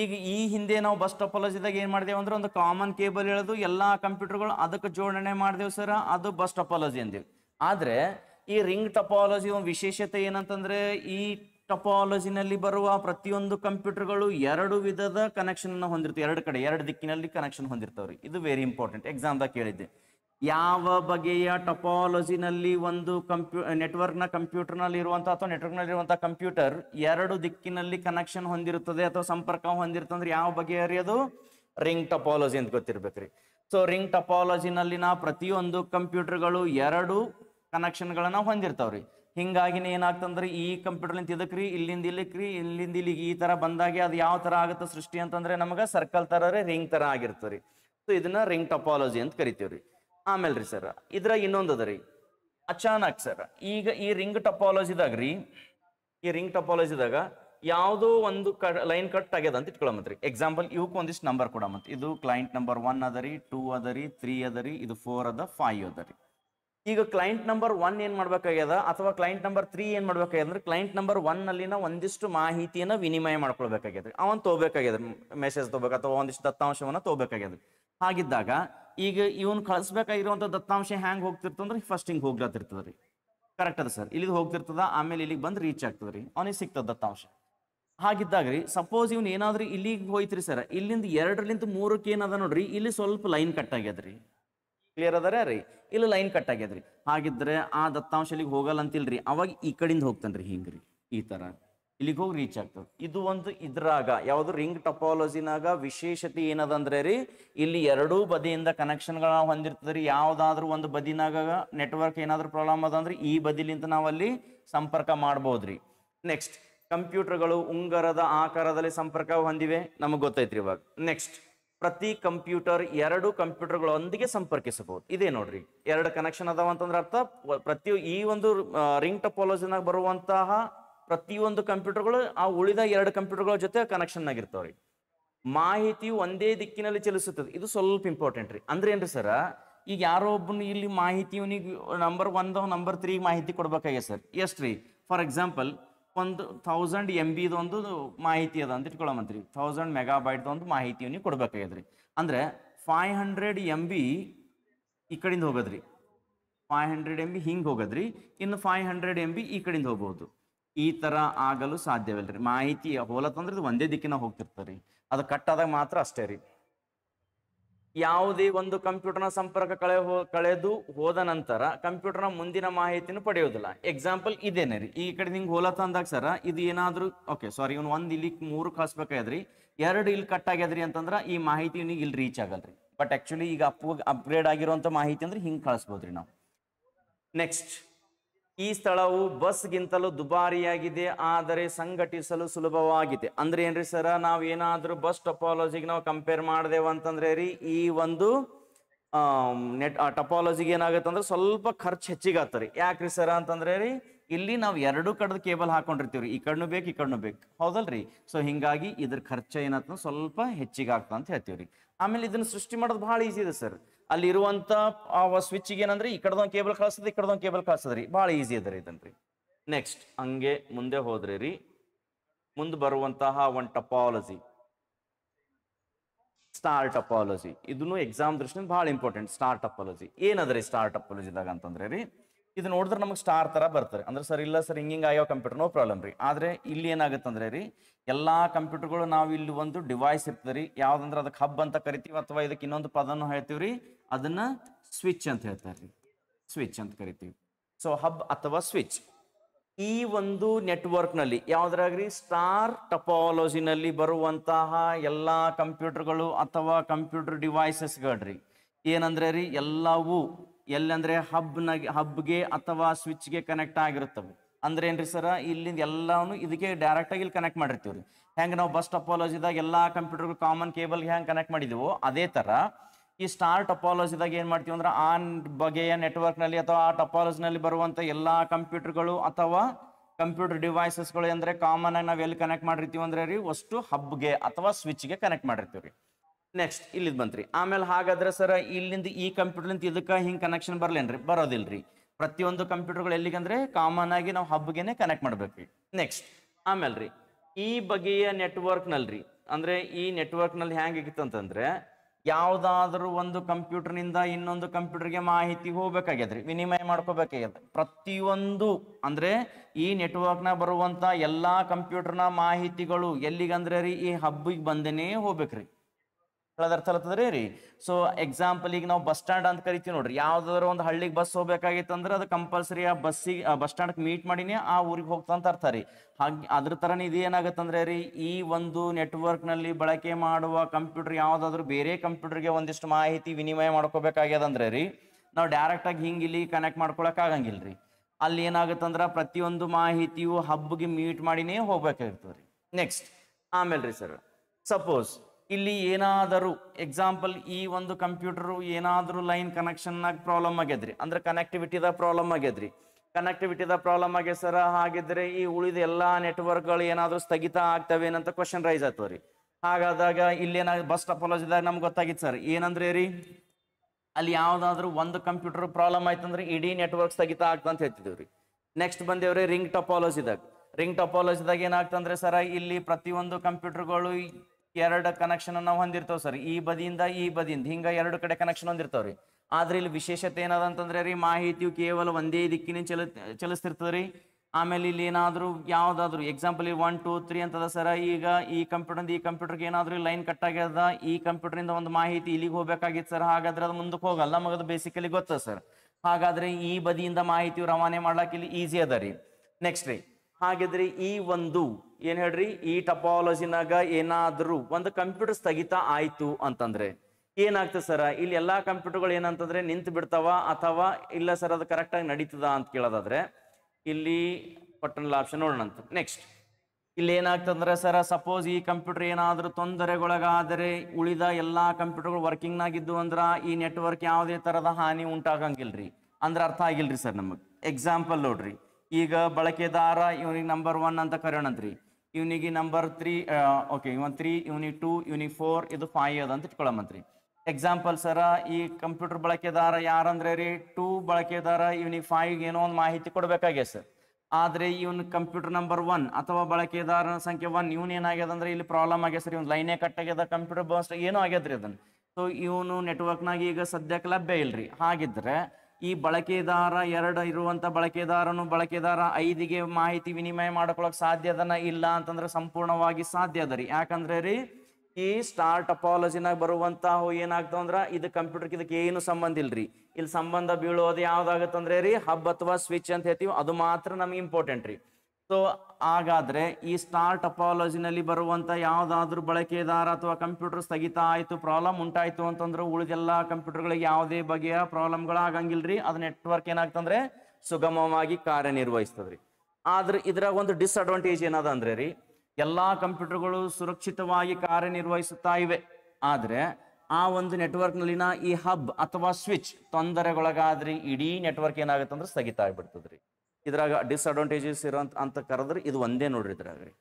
ಈಗ ಈ ಹಿಂದೆ ನಾವು ಬಸ್ ಟಪಾಲಜಿದಾಗ ಏನು ಮಾಡಿದೆವು ಅಂದ್ರೆ ಒಂದು ಕಾಮನ್ ಕೇಬಲ್ ಹೇಳೋದು ಎಲ್ಲ ಕಂಪ್ಯೂಟರ್ಗಳು ಅದಕ್ಕೆ ಜೋಡಣೆ ಮಾಡಿದೆವು ಸರ್ ಅದು ಬಸ್ ಟಪಾಲಜಿ ಅಂದೇವಿ ಆದರೆ ಈ ರಿಂಗ್ ಟಪಾಲಜಿ ಒಂದು ವಿಶೇಷತೆ ಏನಂತಂದ್ರೆ ಈ ಟಪಾಲಜಿನಲ್ಲಿ ಬರುವ ಪ್ರತಿಯೊಂದು ಕಂಪ್ಯೂಟರ್ಗಳು ಎರಡು ವಿಧದ ಕನೆಕ್ಷನ್ ಹೊಂದಿರ್ತವೆ ಎರಡು ಕಡೆ ಎರಡು ದಿಕ್ಕಿನಲ್ಲಿ ಕನೆಕ್ಷನ್ ಹೊಂದಿರ್ತಾವ್ರಿ ಇದು ವೆರಿ ಇಂಪಾರ್ಟೆಂಟ್ ಎಕ್ಸಾಮ್ದಾಗ ಕೇಳಿದ್ದೆ ಯಾವ ಬಗೆಯ ಟಪಾಲಜಿನಲ್ಲಿ ಒಂದು ಕಂಪ್ಯೂ ನೆಟ್ವರ್ಕ್ನ ಕಂಪ್ಯೂಟರ್ನಲ್ಲಿ ಇರುವಂಥ ಅಥವಾ ನೆಟ್ವರ್ಕ್ನಲ್ಲಿ ಇರುವಂಥ ಕಂಪ್ಯೂಟರ್ ಎರಡು ದಿಕ್ಕಿನಲ್ಲಿ ಕನೆಕ್ಷನ್ ಹೊಂದಿರುತ್ತದೆ ಅಥವಾ ಸಂಪರ್ಕ ಹೊಂದಿರುತ್ತೆ ಯಾವ ಬಗೆಯ ಅದು ರಿಂಗ್ ಟಪಾಲಜಿ ಅಂತ ಗೊತ್ತಿರ್ಬೇಕ್ರಿ ಸೊ ರಿಂಗ್ ಟಪಾಲಜಿನಲ್ಲಿನ ಪ್ರತಿಯೊಂದು ಕಂಪ್ಯೂಟರ್ಗಳು ಎರಡು ಕನೆಕ್ಷನ್ಗಳನ್ನು ಹೊಂದಿರ್ತಾವ್ರಿ ಹಿಂಗಾಗಿನೇ ಏನಾಗ್ತಂದ್ರೆ ಈ ಕಂಪ್ಯೂಟರ್ಲಿಂದ ಇದಕ್ರಿ ಇಲ್ಲಿಂದ ಇಲ್ಲಿಕ್ರಿ ಇಲ್ಲಿಂದ ಇಲ್ಲಿಗೆ ಈ ತರ ಬಂದಾಗ ಅದು ಯಾವ ತರ ಆಗುತ್ತೆ ಸೃಷ್ಟಿ ಅಂತಂದ್ರೆ ನಮಗೆ ಸರ್ಕಲ್ ತರ ರಿಂಗ್ ತರ ಆಗಿರ್ತವ್ರಿ ಸೊ ಇದನ್ನ ರಿಂಗ್ ಟಪಾಲಜಿ ಅಂತ ಕರಿತೀವ್ರಿ ಆಮೇಲೆ ರೀ ಸರ್ ಇದ್ರಾಗ ಇನ್ನೊಂದು ಅದ ರೀ ಅಚಾನಕ್ ಸರ್ ಈಗ ಈ ರಿಂಗ್ ಟಪಾಲಜಿದಾಗ ರೀ ಈ ರಿಂಗ್ ಟಪಾಲಜಿದಾಗ ಯಾವುದೋ ಒಂದು ಕ ಲೈನ್ ಕಟ್ ಆಗ್ಯದ ಅಂತ ರೀ ಎಕ್ಸಾಂಪಲ್ ಇವಕ್ಕೆ ಒಂದಿಷ್ಟು ನಂಬರ್ ಮತ್ತೆ ಇದು ಕ್ಲೈಂಟ್ ನಂಬರ್ ಒನ್ ಅದ ರೀ ಟೂ ಅದ ರೀ ತ್ರೀ ಅದ ರೀ ಇದು ಫೋರ್ ಅದ ಫೈವ್ ಅದ ರೀ ಈಗ ಕ್ಲೈಂಟ್ ನಂಬರ್ ಒನ್ ಏನು ಮಾಡ್ಬೇಕಾಗ್ಯದ ಅಥವಾ ಕ್ಲೈಂಟ್ ನಂಬರ್ ತ್ರೀ ಏನು ಮಾಡ್ಬೇಕಾಗ್ಯದ ಅಂದ್ರೆ ಕ್ಲೈಂಟ್ ನಂಬರ್ ಒನ್ನಲ್ಲಿನ ಒಂದಿಷ್ಟು ಮಾಹಿತಿಯನ್ನು ವಿನಿಮಯ ಮಾಡ್ಕೊಳ್ಬೇಕಾಗ್ಯದ ಅವನ್ ತೊಗೋಬೇಕಾಗ್ಯದ ಮೆಸೇಜ್ ತೊಗೋಬೇಕು ಅಥವಾ ಒಂದಿಷ್ಟು ದತ್ತಾಂಶವನ್ನು ತೊಗೋಬೇಕಾಗ್ಯದ ಹಾಗಿದ್ದಾಗ ಈಗ ಇವನ್ ಕಳಿಸ್ಬೇಕಾಗಿರುವಂಥ ದತ್ತಾಂಶ ಹ್ಯಾಂಗ್ ಹೋಗ್ತಿರ್ತಂದ್ರೆ ಫಸ್ಟ್ ಹಿಂಗೆ ಹೋಗ್ಲತ್ತಿರ್ತದ ರೀ ಕರೆಕ್ಟ್ ಅದ ಸರ್ ಇಲ್ಲಿಗೆ ಹೋಗ್ತಿರ್ತದ ಆಮೇಲೆ ಇಲ್ಲಿಗೆ ಬಂದು ರೀಚ್ ಆಗ್ತದ ರೀ ಅವನಿಗೆ ಸಿಗ್ತದ ದತ್ತಾಂಶ ಹಾಗಿದ್ದಾಗ ರೀ ಸಪೋಸ್ ಇವ್ನ ಏನಾದ್ರೂ ಇಲ್ಲಿಗೆ ಹೋಯ್ತ್ರಿ ಸರ್ ಇಲ್ಲಿಂದ ಎರಡರಿಂದ ಮೂರಕ್ಕೆ ಏನದ ನೋಡ್ರಿ ಇಲ್ಲಿ ಸ್ವಲ್ಪ ಲೈನ್ ಕಟ್ ಆಗ್ಯದ್ರಿ ಕ್ಲಿಯರ್ ಅದರ ರೀ ಇಲ್ಲಿ ಲೈನ್ ಕಟ್ ಆಗ್ಯದ್ರಿ ಹಾಗಿದ್ರೆ ಆ ದತ್ತಾಂಶ ಇಲ್ಲಿಗೆ ಹೋಗಲ್ಲ ಅಂತಿಲ್ರಿ ಅವಾಗ ಈ ರೀ ಹೋಗ್ತಾನ್ರಿ ಹಿಂಗ್ರಿ ಈ ತರ ಇಲ್ಲಿಗೆ ಹೋಗಿ ರೀಚ್ ಆಗ್ತದೆ ಇದು ಒಂದು ಇದ್ರಾಗ ಯಾವುದು ರಿಂಗ್ ಟಪಾಲಜಿನಾಗ ವಿಶೇಷತೆ ಏನದಂದ್ರೆ ರೀ ಇಲ್ಲಿ ಎರಡೂ ಬದಿಯಿಂದ ಕನೆಕ್ಷನ್ಗಳ ನಾವು ಹೊಂದಿರ್ತದೆ ರೀ ಯಾವುದಾದ್ರೂ ಒಂದು ಬದಿನಾಗ ನೆಟ್ವರ್ಕ್ ಏನಾದರೂ ಪ್ರಾಬ್ಲಮ್ ಅದ ಅಂದ್ರೆ ಈ ಬದಿಲಿಂತ ನಾವಲ್ಲಿ ಸಂಪರ್ಕ ಮಾಡ್ಬೋದ್ರಿ ನೆಕ್ಸ್ಟ್ ಕಂಪ್ಯೂಟರ್ಗಳು ಉಂಗರದ ಆಕಾರದಲ್ಲಿ ಸಂಪರ್ಕ ಹೊಂದಿವೆ ನಮಗೆ ಗೊತ್ತೈತ್ರಿ ಇವಾಗ ನೆಕ್ಸ್ಟ್ ಪ್ರತಿ ಕಂಪ್ಯೂಟರ್ ಎರಡು ಕಂಪ್ಯೂಟರ್ಗಳೊಂದಿಗೆ ಸಂಪರ್ಕಿಸಬಹುದು ಇದೇ ನೋಡ್ರಿ ಎರಡು ಕನೆಕ್ಷನ್ ಅದಾವ ಅಂತಂದ್ರೆ ಅರ್ಥ ಪ್ರತಿ ಈ ಒಂದು ರಿಂಗ್ ಟಪಾಲಜಿನಾಗ ಬರುವಂತಹ ಪ್ರತಿಯೊಂದು ಕಂಪ್ಯೂಟರ್ಗಳು ಆ ಉಳಿದ ಎರಡು ಕಂಪ್ಯೂಟರ್ಗಳ ಜೊತೆ ಕನೆಕ್ಷನ್ ರೀ ಮಾಹಿತಿಯು ಒಂದೇ ದಿಕ್ಕಿನಲ್ಲಿ ಚಲಿಸುತ್ತದೆ ಇದು ಸ್ವಲ್ಪ ಇಂಪಾರ್ಟೆಂಟ್ ರೀ ಅಂದ್ರೆ ಏನ್ರಿ ಸರ್ ಈಗ ಯಾರೋ ಒಬ್ಬನು ಇಲ್ಲಿ ಮಾಹಿತಿ ಇವನಿಗೆ ನಂಬರ್ ಒನ್ ನಂಬರ್ ತ್ರೀ ಮಾಹಿತಿ ಕೊಡ್ಬೇಕಾಗ್ಯ ಸರ್ ಎಷ್ಟು ರೀ ಫಾರ್ ಎಕ್ಸಾಂಪಲ್ ಒಂದು ಥೌಸಂಡ್ ಎಮ್ ಒಂದು ಮಾಹಿತಿ ಅದ ಅಂತ ಇಟ್ಕೊಳ್ಳೋಮಂತ್ರಿ ಥೌಸಂಡ್ ಒಂದು ಮಾಹಿತಿ ಇವನಿಗೆ ಕೊಡ್ಬೇಕಾಗ್ಯದ್ರಿ ಅಂದ್ರೆ ಫೈವ್ ಹಂಡ್ರೆಡ್ ಎಮ್ ಬಿ ಈ ಕಡೆಯಿಂದ ಹೋಗೋದ್ರಿ ಫೈವ್ ಹಂಡ್ರೆಡ್ ಎಮ್ ಬಿ ಹಿಂಗೆ ಹೋಗೋದ್ರಿ ಇನ್ನು ಫೈವ್ ಹಂಡ್ರೆಡ್ ಎಮ್ ಬಿ ಈ ಕಡಿಂದ ಹೋಗ್ಬೋದು ಈ ತರ ಆಗಲು ಸಾಧ್ಯವಿಲ್ಲರಿ ಮಾಹಿತಿ ಹೋಲತ್ತಂದ್ರೆ ಇದು ಒಂದೇ ದಿಕ್ಕಿನ ಹೋಗ್ತಿರ್ತರಿ ಅದು ಕಟ್ಟಾದಾಗ ಮಾತ್ರ ಅಷ್ಟೇ ರೀ ಯಾವುದೇ ಒಂದು ಕಂಪ್ಯೂಟರ್ನ ಸಂಪರ್ಕ ಕಳೆ ಕಳೆದು ಹೋದ ನಂತರ ಕಂಪ್ಯೂಟರ್ನ ಮುಂದಿನ ಮಾಹಿತಿನೂ ಪಡೆಯೋದಿಲ್ಲ ಎಕ್ಸಾಂಪಲ್ ಇದೇನೆ ರೀ ಈ ಕಡೆ ನಿಂಗೆ ಹೋಲತ್ತ ಅಂದಾಗ ಸರ ಇದು ಏನಾದರೂ ಓಕೆ ಸಾರಿ ಇವ್ನ ಒಂದು ಇಲ್ಲಿ ಮೂರು ಕಳಿಸ್ಬೇಕಾದ್ರಿ ಎರಡು ಇಲ್ಲಿ ಕಟ್ ಆಗ್ಯದ್ರಿ ಅಂತಂದ್ರೆ ಈ ಮಾಹಿತಿ ನೀವು ಇಲ್ಲಿ ರೀಚ್ ಆಗಲ್ರಿ ಬಟ್ ಆ್ಯಕ್ಚುಲಿ ಈಗ ಅಪ್ ಅಪ್ಗ್ರೇಡ್ ಆಗಿರುವಂಥ ಮಾಹಿತಿ ಅಂದ್ರೆ ಹಿಂಗೆ ಕಳಿಸ್ಬೋದ್ರಿ ನಾವು ನೆಕ್ಸ್ಟ್ ಈ ಸ್ಥಳವು ಬಸ್ಗಿಂತಲೂ ದುಬಾರಿಯಾಗಿದೆ ಆದರೆ ಸಂಘಟಿಸಲು ಸುಲಭವಾಗಿದೆ ಅಂದ್ರೆ ಏನ್ರಿ ಸರ ನಾವು ಏನಾದರೂ ಬಸ್ ಟಪಾಲಜಿಗೆ ನಾವು ಕಂಪೇರ್ ಮಾಡಿದೆವು ಅಂತಂದ್ರೆ ರೀ ಈ ಒಂದು ನೆಟ್ ಟಪಾಲಜಿಗೆ ಏನಾಗುತ್ತೆ ಅಂದ್ರೆ ಸ್ವಲ್ಪ ಖರ್ಚು ಹೆಚ್ಚಿಗೆ ರೀ ಯಾಕ್ರಿ ಸರ ಅಂತಂದ್ರೆ ರೀ ಇಲ್ಲಿ ನಾವು ಎರಡು ಕಡದ ಕೇಬಲ್ ಹಾಕೊಂಡಿರ್ತೀವಿ ರೀ ಈ ಕಡ್ನು ಬೇಕು ಈ ಕಡ್ನು ಬೇಕು ಹೌದಲ್ರಿ ಸೊ ಹಿಂಗಾಗಿ ಇದ್ರ ಖರ್ಚು ಏನಾಗ್ತದೆ ಸ್ವಲ್ಪ ಹೆಚ್ಚಿಗೆ ಅಂತ ಹೇಳ್ತೀವಿ ರೀ ಆಮೇಲೆ ಇದನ್ನ ಸೃಷ್ಟಿ ಮಾಡೋದು ಭಾಳ ಈಸಿ ಇದೆ ಸರ್ ಅಲ್ಲಿರುವಂತ ಸ್ವಿಚ್ ಏನಂದ್ರೆ ಈ ಕಡೆದೊಂದು ಕೇಬಲ್ ಕಳಿಸ್ತದೆ ಈ ಕಡೆದೊಂದು ಕೇಬಲ್ ಕಳಿಸ್ತದ್ರಿ ಬಹಳ ಈಸಿ ಅದ ರೀ ಇದನ್ರಿ ನೆಕ್ಸ್ಟ್ ಹಂಗೆ ಮುಂದೆ ಹೋದ್ರಿ ರೀ ಮುಂದೆ ಬರುವಂತಹ ಒಂದು ಟಪಾಲಜಿ ಸ್ಟಾರ್ ಟಪಾಲಜಿ ಇದನ್ನು ಎಕ್ಸಾಮ್ ದೃಷ್ಟಿಯಿಂದ ಬಹಳ ಇಂಪಾರ್ಟೆಂಟ್ ಸ್ಟಾರ್ ಟಪಾಲಜಿ ಏನದ್ರಿ ಸ್ಟಾರ್ ಟಪಾಲಜಿದಾಗ ಅಂತಂದ್ರೆ ರೀ ಇದು ನೋಡಿದ್ರೆ ನಮಗೆ ಸ್ಟಾರ್ ಥರ ಬರ್ತಾರೆ ಅಂದ್ರೆ ಸರ್ ಇಲ್ಲ ಸರ್ ಹಿಂಗಿಂಗ್ ಹಿಂಗೆ ಆಯೋ ಕಂಪ್ಯೂಟರ್ ನೋ ಪ್ರಾಬ್ಲಮ್ ರೀ ಆದರೆ ಇಲ್ಲಿ ಏನಾಗುತ್ತಂದ್ರೆ ರೀ ಎಲ್ಲ ಕಂಪ್ಯೂಟರ್ಗಳು ನಾವು ಇಲ್ಲಿ ಒಂದು ಡಿವೈಸ್ ಇರ್ತದೆ ರೀ ಯಾವ್ದಂದ್ರೆ ಅದಕ್ಕೆ ಹಬ್ ಅಂತ ಕರಿತೀವಿ ಅಥವಾ ಇದಕ್ಕೆ ಇನ್ನೊಂದು ಪದನೂ ಹೇಳ್ತೀವಿ ರೀ ಅದನ್ನ ಸ್ವಿಚ್ ಅಂತ ಹೇಳ್ತಾರೆ ರೀ ಸ್ವಿಚ್ ಅಂತ ಕರಿತೀವಿ ಸೊ ಹಬ್ ಅಥವಾ ಸ್ವಿಚ್ ಈ ಒಂದು ನೆಟ್ವರ್ಕ್ನಲ್ಲಿ ಯಾವುದ್ರಾಗ್ರಿ ಸ್ಟಾರ್ ಟಪಾಲಜಿನಲ್ಲಿ ಬರುವಂತಹ ಎಲ್ಲ ಕಂಪ್ಯೂಟರ್ಗಳು ಅಥವಾ ಕಂಪ್ಯೂಟರ್ ಡಿವೈಸಸ್ಗಳ್ರಿ ಏನಂದ್ರೆ ರೀ ಎಲ್ಲವೂ ಎಲ್ಲಂದ್ರೆ ಹಬ್ನ ಹಬ್ಗೆ ಅಥವಾ ಸ್ವಿಚ್ಗೆ ಕನೆಕ್ಟ್ ಆಗಿರುತ್ತವೆ ಅಂದ್ರೆ ಏನ್ರಿ ಸರ ಇಲ್ಲಿಂದ ಎಲ್ಲಾನು ಇದಕ್ಕೆ ಡೈರೆಕ್ಟ್ ಆಗಿ ಇಲ್ಲಿ ಕನೆಕ್ಟ್ ಮಾಡಿರ್ತೀವ್ರಿ ಹೆಂಗ್ ನಾವು ಬಸ್ ಟಪಾಲಜಿದಾಗ ಎಲ್ಲಾ ಕಂಪ್ಯೂಟರ್ ಕಾಮನ್ ಕೇಬಲ್ ಹೆಂಗ್ ಕನೆಕ್ಟ್ ಮಾಡಿದೀವೋ ಅದೇ ತರ ಈ ಸ್ಟಾರ್ ಟಪಾಲಜಿದಾಗ ಏನ್ ಮಾಡ್ತೀವಿ ಅಂದ್ರೆ ಆ ಬಗೆಯ ನೆಟ್ವರ್ಕ್ ನಲ್ಲಿ ಅಥವಾ ಆ ಟಪಾಲಜಿನಲ್ಲಿ ಬರುವಂತ ಎಲ್ಲಾ ಕಂಪ್ಯೂಟರ್ಗಳು ಅಥವಾ ಕಂಪ್ಯೂಟರ್ ಡಿವೈಸಸ್ಗಳು ಅಂದ್ರೆ ಕಾಮನ್ ಆಗಿ ನಾವ್ ಎಲ್ಲಿ ಕನೆಕ್ಟ್ ಮಾಡಿರ್ತೀವಿ ಅಂದ್ರೆ ರೀ ಅಷ್ಟು ಹಬ್ಗೆ ಅಥವಾ ಸ್ವಿಚ್ಗೆ ಕನೆಕ್ಟ್ ಮಾಡಿರ್ತೀವಿ ನೆಕ್ಸ್ಟ್ ಇಲ್ಲಿದ್ ಬಂತ್ರಿ ಆಮೇಲೆ ಹಾಗಾದ್ರೆ ಸರ್ ಇಲ್ಲಿಂದ ಈ ಕಂಪ್ಯೂಟರ್ಲಿಂದ ಇದಕ್ಕೆ ಹಿಂಗೆ ಕನೆಕ್ಷನ್ ಬರಲೇನ್ರಿ ಬರೋದಿಲ್ರಿ ಪ್ರತಿಯೊಂದು ಕಂಪ್ಯೂಟರ್ಗಳು ಎಲ್ಲಿಗಂದ್ರೆ ಕಾಮನ್ ಆಗಿ ನಾವು ಹಬ್ಗೆನೆ ಕನೆಕ್ಟ್ ರೀ ನೆಕ್ಸ್ಟ್ ಆಮೇಲೆ ರೀ ಈ ಬಗೆಯ ರೀ ಅಂದ್ರೆ ಈ ನೆಟ್ವರ್ಕ್ನಲ್ಲಿ ಹೆಂಗಿತ್ತು ಅಂತಂದ್ರೆ ಯಾವುದಾದ್ರೂ ಒಂದು ಕಂಪ್ಯೂಟರ್ನಿಂದ ಇನ್ನೊಂದು ಕಂಪ್ಯೂಟರ್ಗೆ ಮಾಹಿತಿ ಹೋಗ್ಬೇಕಾಗ್ಯದ್ರಿ ವಿನಿಮಯ ಮಾಡ್ಕೋಬೇಕಾಗ್ಯದ ಪ್ರತಿಯೊಂದು ಅಂದ್ರೆ ಈ ನೆಟ್ವರ್ಕ್ನ ಬರುವಂತ ಎಲ್ಲಾ ಕಂಪ್ಯೂಟರ್ನ ಮಾಹಿತಿಗಳು ಎಲ್ಲಿಗಂದ್ರೆ ರೀ ಈ ಹಬ್ಬಿಗೆ ಬಂದೇನೆ ಹೋಗ್ಬೇಕ್ರಿ ಹೇಳೋದು ಅರ್ಥ ಅಲ್ಲತ್ತದ್ರಿ ರೀ ಸೊ ಎಕ್ಸಾಂಪಲ್ ಈಗ ನಾವು ಬಸ್ ಸ್ಟ್ಯಾಂಡ್ ಅಂತ ಕರಿತೀವಿ ನೋಡ್ರಿ ಯಾವ್ದಾದ್ರು ಒಂದು ಹಳ್ಳಿಗೆ ಬಸ್ ಹೋಗ್ಬೇಕಾಗಿತ್ತು ಅಂದ್ರೆ ಅದು ಕಂಪಲ್ಸರಿ ಆ ಬಸ್ಸಿಗೆ ಬಸ್ ಸ್ಟ್ಯಾಂಡ್ ಮೀಟ್ ಮಾಡಿನೇ ಆ ಊರಿಗೆ ಹೋಗ್ತಾ ಅಂತ ಅರ್ಥ ರೀ ಹಾಗೆ ಅದ್ರ ಥರನೇ ಇದು ಏನಾಗತ್ತಂದ್ರೆ ರೀ ಈ ಒಂದು ನೆಟ್ವರ್ಕ್ನಲ್ಲಿ ಬಳಕೆ ಮಾಡುವ ಕಂಪ್ಯೂಟರ್ ಯಾವುದಾದ್ರು ಬೇರೆ ಕಂಪ್ಯೂಟರ್ಗೆ ಒಂದಿಷ್ಟು ಮಾಹಿತಿ ವಿನಿಮಯ ಮಾಡ್ಕೋಬೇಕಾಗ್ಯದಂದ್ರೆ ರೀ ನಾವು ಡೈರೆಕ್ಟಾಗಿ ಹಿಂಗೆ ಇಲ್ಲಿ ಕನೆಕ್ಟ್ ಮಾಡ್ಕೊಳಕ್ ಆಗಂಗಿಲ್ಲ ರೀ ಅಲ್ಲಿ ಏನಾಗುತ್ತಂದ್ರೆ ಪ್ರತಿಯೊಂದು ಮಾಹಿತಿಯು ಹಬ್ಬಗೆ ಮೀಟ್ ಮಾಡಿನೇ ಹೋಗ್ಬೇಕಾಗಿರ್ತದೆ ರೀ ನೆಕ್ಸ್ಟ್ ಆಮೇಲೆ ರೀ ಸರ್ ಸಪೋಸ್ ಇಲ್ಲಿ ಏನಾದರೂ ಎಕ್ಸಾಂಪಲ್ ಈ ಒಂದು ಕಂಪ್ಯೂಟರ್ ಏನಾದರೂ ಲೈನ್ ಕನೆಕ್ಷನ್ ಆಗಿ ಪ್ರಾಬ್ಲಮ್ ಆಗ್ಯದ್ರಿ ಅಂದ್ರೆ ಕನೆಕ್ಟಿವಿಟಿದ ಪ್ರಾಬ್ಲಮ್ ಆಗ್ಯದ್ರಿ ಕನೆಕ್ಟಿವಿಟಿದ ಪ್ರಾಬ್ಲಮ್ ಆಗ್ಯದ ಸರ ಹಾಗಿದ್ರೆ ಈ ಉಳಿದ ಎಲ್ಲಾ ನೆಟ್ವರ್ಕ್ಗಳು ಏನಾದರೂ ಸ್ಥಗಿತ ಆಗ್ತವೆ ಏನಂತ ಕ್ವಶನ್ ರೈಸ್ ಆಗ್ತವ್ರಿ ಹಾಗಾದಾಗ ಇಲ್ಲಿ ಇಲ್ಲೇನ ಬಸ್ ಟಪಾಲಜಿದಾಗ ನಮ್ಗೆ ಗೊತ್ತಾಗಿತ್ತು ಸರ್ ಏನಂದ್ರೆ ರೀ ಅಲ್ಲಿ ಯಾವುದಾದ್ರೂ ಒಂದು ಕಂಪ್ಯೂಟರ್ ಪ್ರಾಬ್ಲಮ್ ಆಯ್ತು ಅಂದ್ರೆ ಇಡೀ ನೆಟ್ವರ್ಕ್ ಸ್ಥಗಿತ ಆಗ್ತಂತ ಹೇಳ್ತಿದ್ವಿ ನೆಕ್ಸ್ಟ್ ಬಂದೇವ್ರಿ ರಿಂಗ್ ಟಪಾಲಜಿದಾಗ ರಿಂಗ್ ಟಪಾಲಜಿದಾಗ ಏನಾಗ್ತಂದ್ರೆ ಸರ ಇಲ್ಲಿ ಪ್ರತಿಯೊಂದು ಕಂಪ್ಯೂಟರ್ಗಳು ಎರಡು ಕನೆಕ್ಷನ್ ನಾವು ಹೊಂದಿರ್ತೇವೆ ಸರ್ ಈ ಬದಿಯಿಂದ ಈ ಬದಿಯಿಂದ ಹಿಂಗೆ ಎರಡು ಕಡೆ ಕನೆಕ್ಷನ್ ರೀ ಆದ್ರೆ ಇಲ್ಲಿ ವಿಶೇಷತೆ ಏನದ ಅಂತಂದ್ರೆ ರೀ ಮಾಹಿತಿಯು ಕೇವಲ ಒಂದೇ ದಿಕ್ಕಿನ ಚಲ ಚಲಿಸ್ತಿರ್ತದ್ರಿ ಆಮೇಲೆ ಇಲ್ಲಿ ಏನಾದರೂ ಯಾವ್ದಾದ್ರು ಎಕ್ಸಾಂಪಲ್ ಒನ್ ಟೂ ತ್ರೀ ಅಂತದ ಸರ ಈಗ ಈ ಕಂಪ್ಯೂಟರ್ ಈ ಕಂಪ್ಯೂಟರ್ಗೆ ಏನಾದರೂ ಲೈನ್ ಕಟ್ ಆಗ್ಯದ ಈ ಇಂದ ಒಂದು ಮಾಹಿತಿ ಇಲ್ಲಿಗೆ ಹೋಗ್ಬೇಕಾಗಿತ್ತು ಸರ್ ಹಾಗಾದ್ರೆ ಅದು ಮುಂದಕ್ಕೆ ಹೋಗಲ್ಲ ಮಗದು ಬೇಸಿಕಲಿ ಗೊತ್ತ ಸರ್ ಹಾಗಾದ್ರೆ ಈ ಬದಿಯಿಂದ ಮಾಹಿತಿ ರವಾನೆ ಮಾಡ್ಲಿಕ್ಕೆ ಇಲ್ಲಿ ಈಸಿ ಅದ ರೀ ನೆಕ್ಸ್ಟ್ ರೀ ಹಾಗಿದ್ರೆ ಈ ಒಂದು ಏನ್ ಹೇಳ್ರಿ ಈ ಟಪಾಲಜಿನಾಗ ಏನಾದರೂ ಒಂದು ಕಂಪ್ಯೂಟರ್ ಸ್ಥಗಿತ ಆಯ್ತು ಅಂತಂದ್ರೆ ಏನಾಗ್ತದೆ ಸರ ಇಲ್ಲಿ ಎಲ್ಲಾ ಕಂಪ್ಯೂಟರ್ಗಳು ಏನಂತಂದ್ರೆ ನಿಂತು ಬಿಡ್ತಾವ ಅಥವಾ ಇಲ್ಲ ಸರ್ ಅದು ಕರೆಕ್ಟ್ ಆಗಿ ನಡೀತದ ಅಂತ ಕೇಳೋದಾದ್ರೆ ಇಲ್ಲಿ ಪಟ್ಟಣ ಆಪ್ಷನ್ ನೋಡೋಣ ನೆಕ್ಸ್ಟ್ ಇಲ್ಲಿ ಏನಾಗ್ತಂದ್ರೆ ಸರ ಸಪೋಸ್ ಈ ಕಂಪ್ಯೂಟರ್ ಏನಾದರೂ ತೊಂದರೆಗೊಳಗಾದರೆ ಉಳಿದ ಎಲ್ಲಾ ಕಂಪ್ಯೂಟರ್ಗಳು ವರ್ಕಿಂಗ್ನಾಗಿದ್ದು ಅಂದ್ರೆ ಈ ನೆಟ್ವರ್ಕ್ ಯಾವುದೇ ತರದ ಹಾನಿ ಉಂಟಾಗಂಗಿಲ್ರಿ ಅಂದ್ರೆ ಅರ್ಥ ಆಗಿಲ್ರಿ ಸರ್ ನಮಗೆ ಎಕ್ಸಾಂಪಲ್ ನೋಡ್ರಿ ಈಗ ಬಳಕೆದಾರ ಇವನಿಗೆ ನಂಬರ್ ಒನ್ ಅಂತ ಕರೆಯೋಣಂತ್ರಿ ಇವನಿಗೆ ನಂಬರ್ ತ್ರೀ ಓಕೆ ಇವನ್ three unit two unit four ಇದು ಫೈವ್ ಅದ ಅಂತ ಇಟ್ಕೊಳಮಂತ್ರಿ ಎಕ್ಸಾಂಪಲ್ ಸರ ಈ ಕಂಪ್ಯೂಟರ್ ಬಳಕೆದಾರ ಯಾರಂದ್ರೆ ರೀ ಟೂ ಬಳಕೆದಾರ ಇವನಿಗೆ ಫೈವ್ ಏನೋ ಒಂದು ಮಾಹಿತಿ ಕೊಡಬೇಕಾಗ್ಯದ ಸರ್ ಆದರೆ ಇವನ್ ಕಂಪ್ಯೂಟರ್ ನಂಬರ್ ಒನ್ ಅಥವಾ ಬಳಕೆದಾರ ಸಂಖ್ಯೆ ಒನ್ ಇವನ್ ಏನಾಗ್ಯದ ಅಂದ್ರೆ ಇಲ್ಲಿ ಪ್ರಾಬ್ಲಮ್ ಆಗ್ಯದ ಸರ್ ಇವನ್ ಲೈನೇ ಕಟ್ ಆಗ್ಯದ ಕಂಪ್ಯೂಟರ್ ಬಸ್ಟ್ ಏನೋ ಆಗ್ಯದ್ರಿ ಅದನ್ನ ಸೊ ಇವನು ನೆಟ್ವರ್ಕ್ನಾಗ ಈಗ ಸದ್ಯಕ್ಕೆ ಲಭ್ಯ ಇಲ್ರಿ ಹಾಗಿದ್ರೆ ಈ ಬಳಕೆದಾರ ಎರಡು ಇರುವಂಥ ಬಳಕೆದಾರನು ಬಳಕೆದಾರ ಐದಿಗೆ ಮಾಹಿತಿ ವಿನಿಮಯ ಸಾಧ್ಯ ಸಾಧ್ಯದನ ಇಲ್ಲ ಅಂತಂದ್ರೆ ಸಂಪೂರ್ಣವಾಗಿ ಸಾಧ್ಯ ಅದ ರೀ ಯಾಕಂದ್ರೆ ರೀ ಈ ಸ್ಟಾರ್ ಟಪಾಲಜಿನಾಗ ಬರುವಂತಹ ಏನಾಗ್ತಾವ ಅಂದ್ರ ಇದು ಕಂಪ್ಯೂಟರ್ಗೆ ಇದಕ್ಕೆ ಏನು ಸಂಬಂಧ ಇಲ್ರಿ ಇಲ್ಲಿ ಸಂಬಂಧ ಬೀಳೋದು ಯಾವ್ದಾಗತ್ತಂದ್ರೆ ರೀ ಹಬ್ ಅಥವಾ ಸ್ವಿಚ್ ಅಂತ ಹೇಳ್ತೀವಿ ಅದು ಮಾತ್ರ ನಮ್ಗೆ ಇಂಪಾರ್ಟೆಂಟ್ ರೀ ಸೊ ಹಾಗಾದರೆ ಈ ಸ್ಟಾರ್ ಟಪಾಲಜಿನಲ್ಲಿ ಬರುವಂಥ ಯಾವುದಾದ್ರೂ ಬಳಕೆದಾರ ಅಥವಾ ಕಂಪ್ಯೂಟರ್ ಸ್ಥಗಿತ ಆಯಿತು ಪ್ರಾಬ್ಲಮ್ ಉಂಟಾಯಿತು ಅಂತಂದ್ರೆ ಉಳಿದೆಲ್ಲ ಕಂಪ್ಯೂಟರ್ಗಳಿಗೆ ಯಾವುದೇ ಬಗೆಯ ಪ್ರಾಬ್ಲಮ್ಗಳಾಗಂಗಿಲ್ಲ ರೀ ಅದು ನೆಟ್ವರ್ಕ್ ಏನಾಗ್ತಂದ್ರೆ ಸುಗಮವಾಗಿ ಕಾರ್ಯನಿರ್ವಹಿಸ್ತದ್ರಿ ಆದ್ರೆ ಇದ್ರಾಗ ಒಂದು ಡಿಸ್ಅಡ್ವಾಂಟೇಜ್ ಏನದ ಅಂದ್ರೆ ರೀ ಎಲ್ಲ ಕಂಪ್ಯೂಟರ್ಗಳು ಸುರಕ್ಷಿತವಾಗಿ ಕಾರ್ಯನಿರ್ವಹಿಸುತ್ತಾ ಇವೆ ಆದರೆ ಆ ಒಂದು ನೆಟ್ವರ್ಕ್ನಲ್ಲಿನ ಈ ಹಬ್ ಅಥವಾ ಸ್ವಿಚ್ ತೊಂದರೆಗೊಳಗಾದ್ರಿ ಇಡೀ ನೆಟ್ವರ್ಕ್ ಏನಾಗುತ್ತೆ ಅಂದ್ರೆ ಸ್ಥಗಿತ ಆಗ್ಬಿಡ್ತದ್ರಿ ಇದ್ರಾಗ ಡಿಸ್ಅಡ್ವಾಂಟೇಜಸ್ ಇರೋ ಅಂತ ಕರೆದ್ರೆ ಇದು ಒಂದೇ ನೋಡ್ರಿ ಇದ್ರಾಗ ರೀ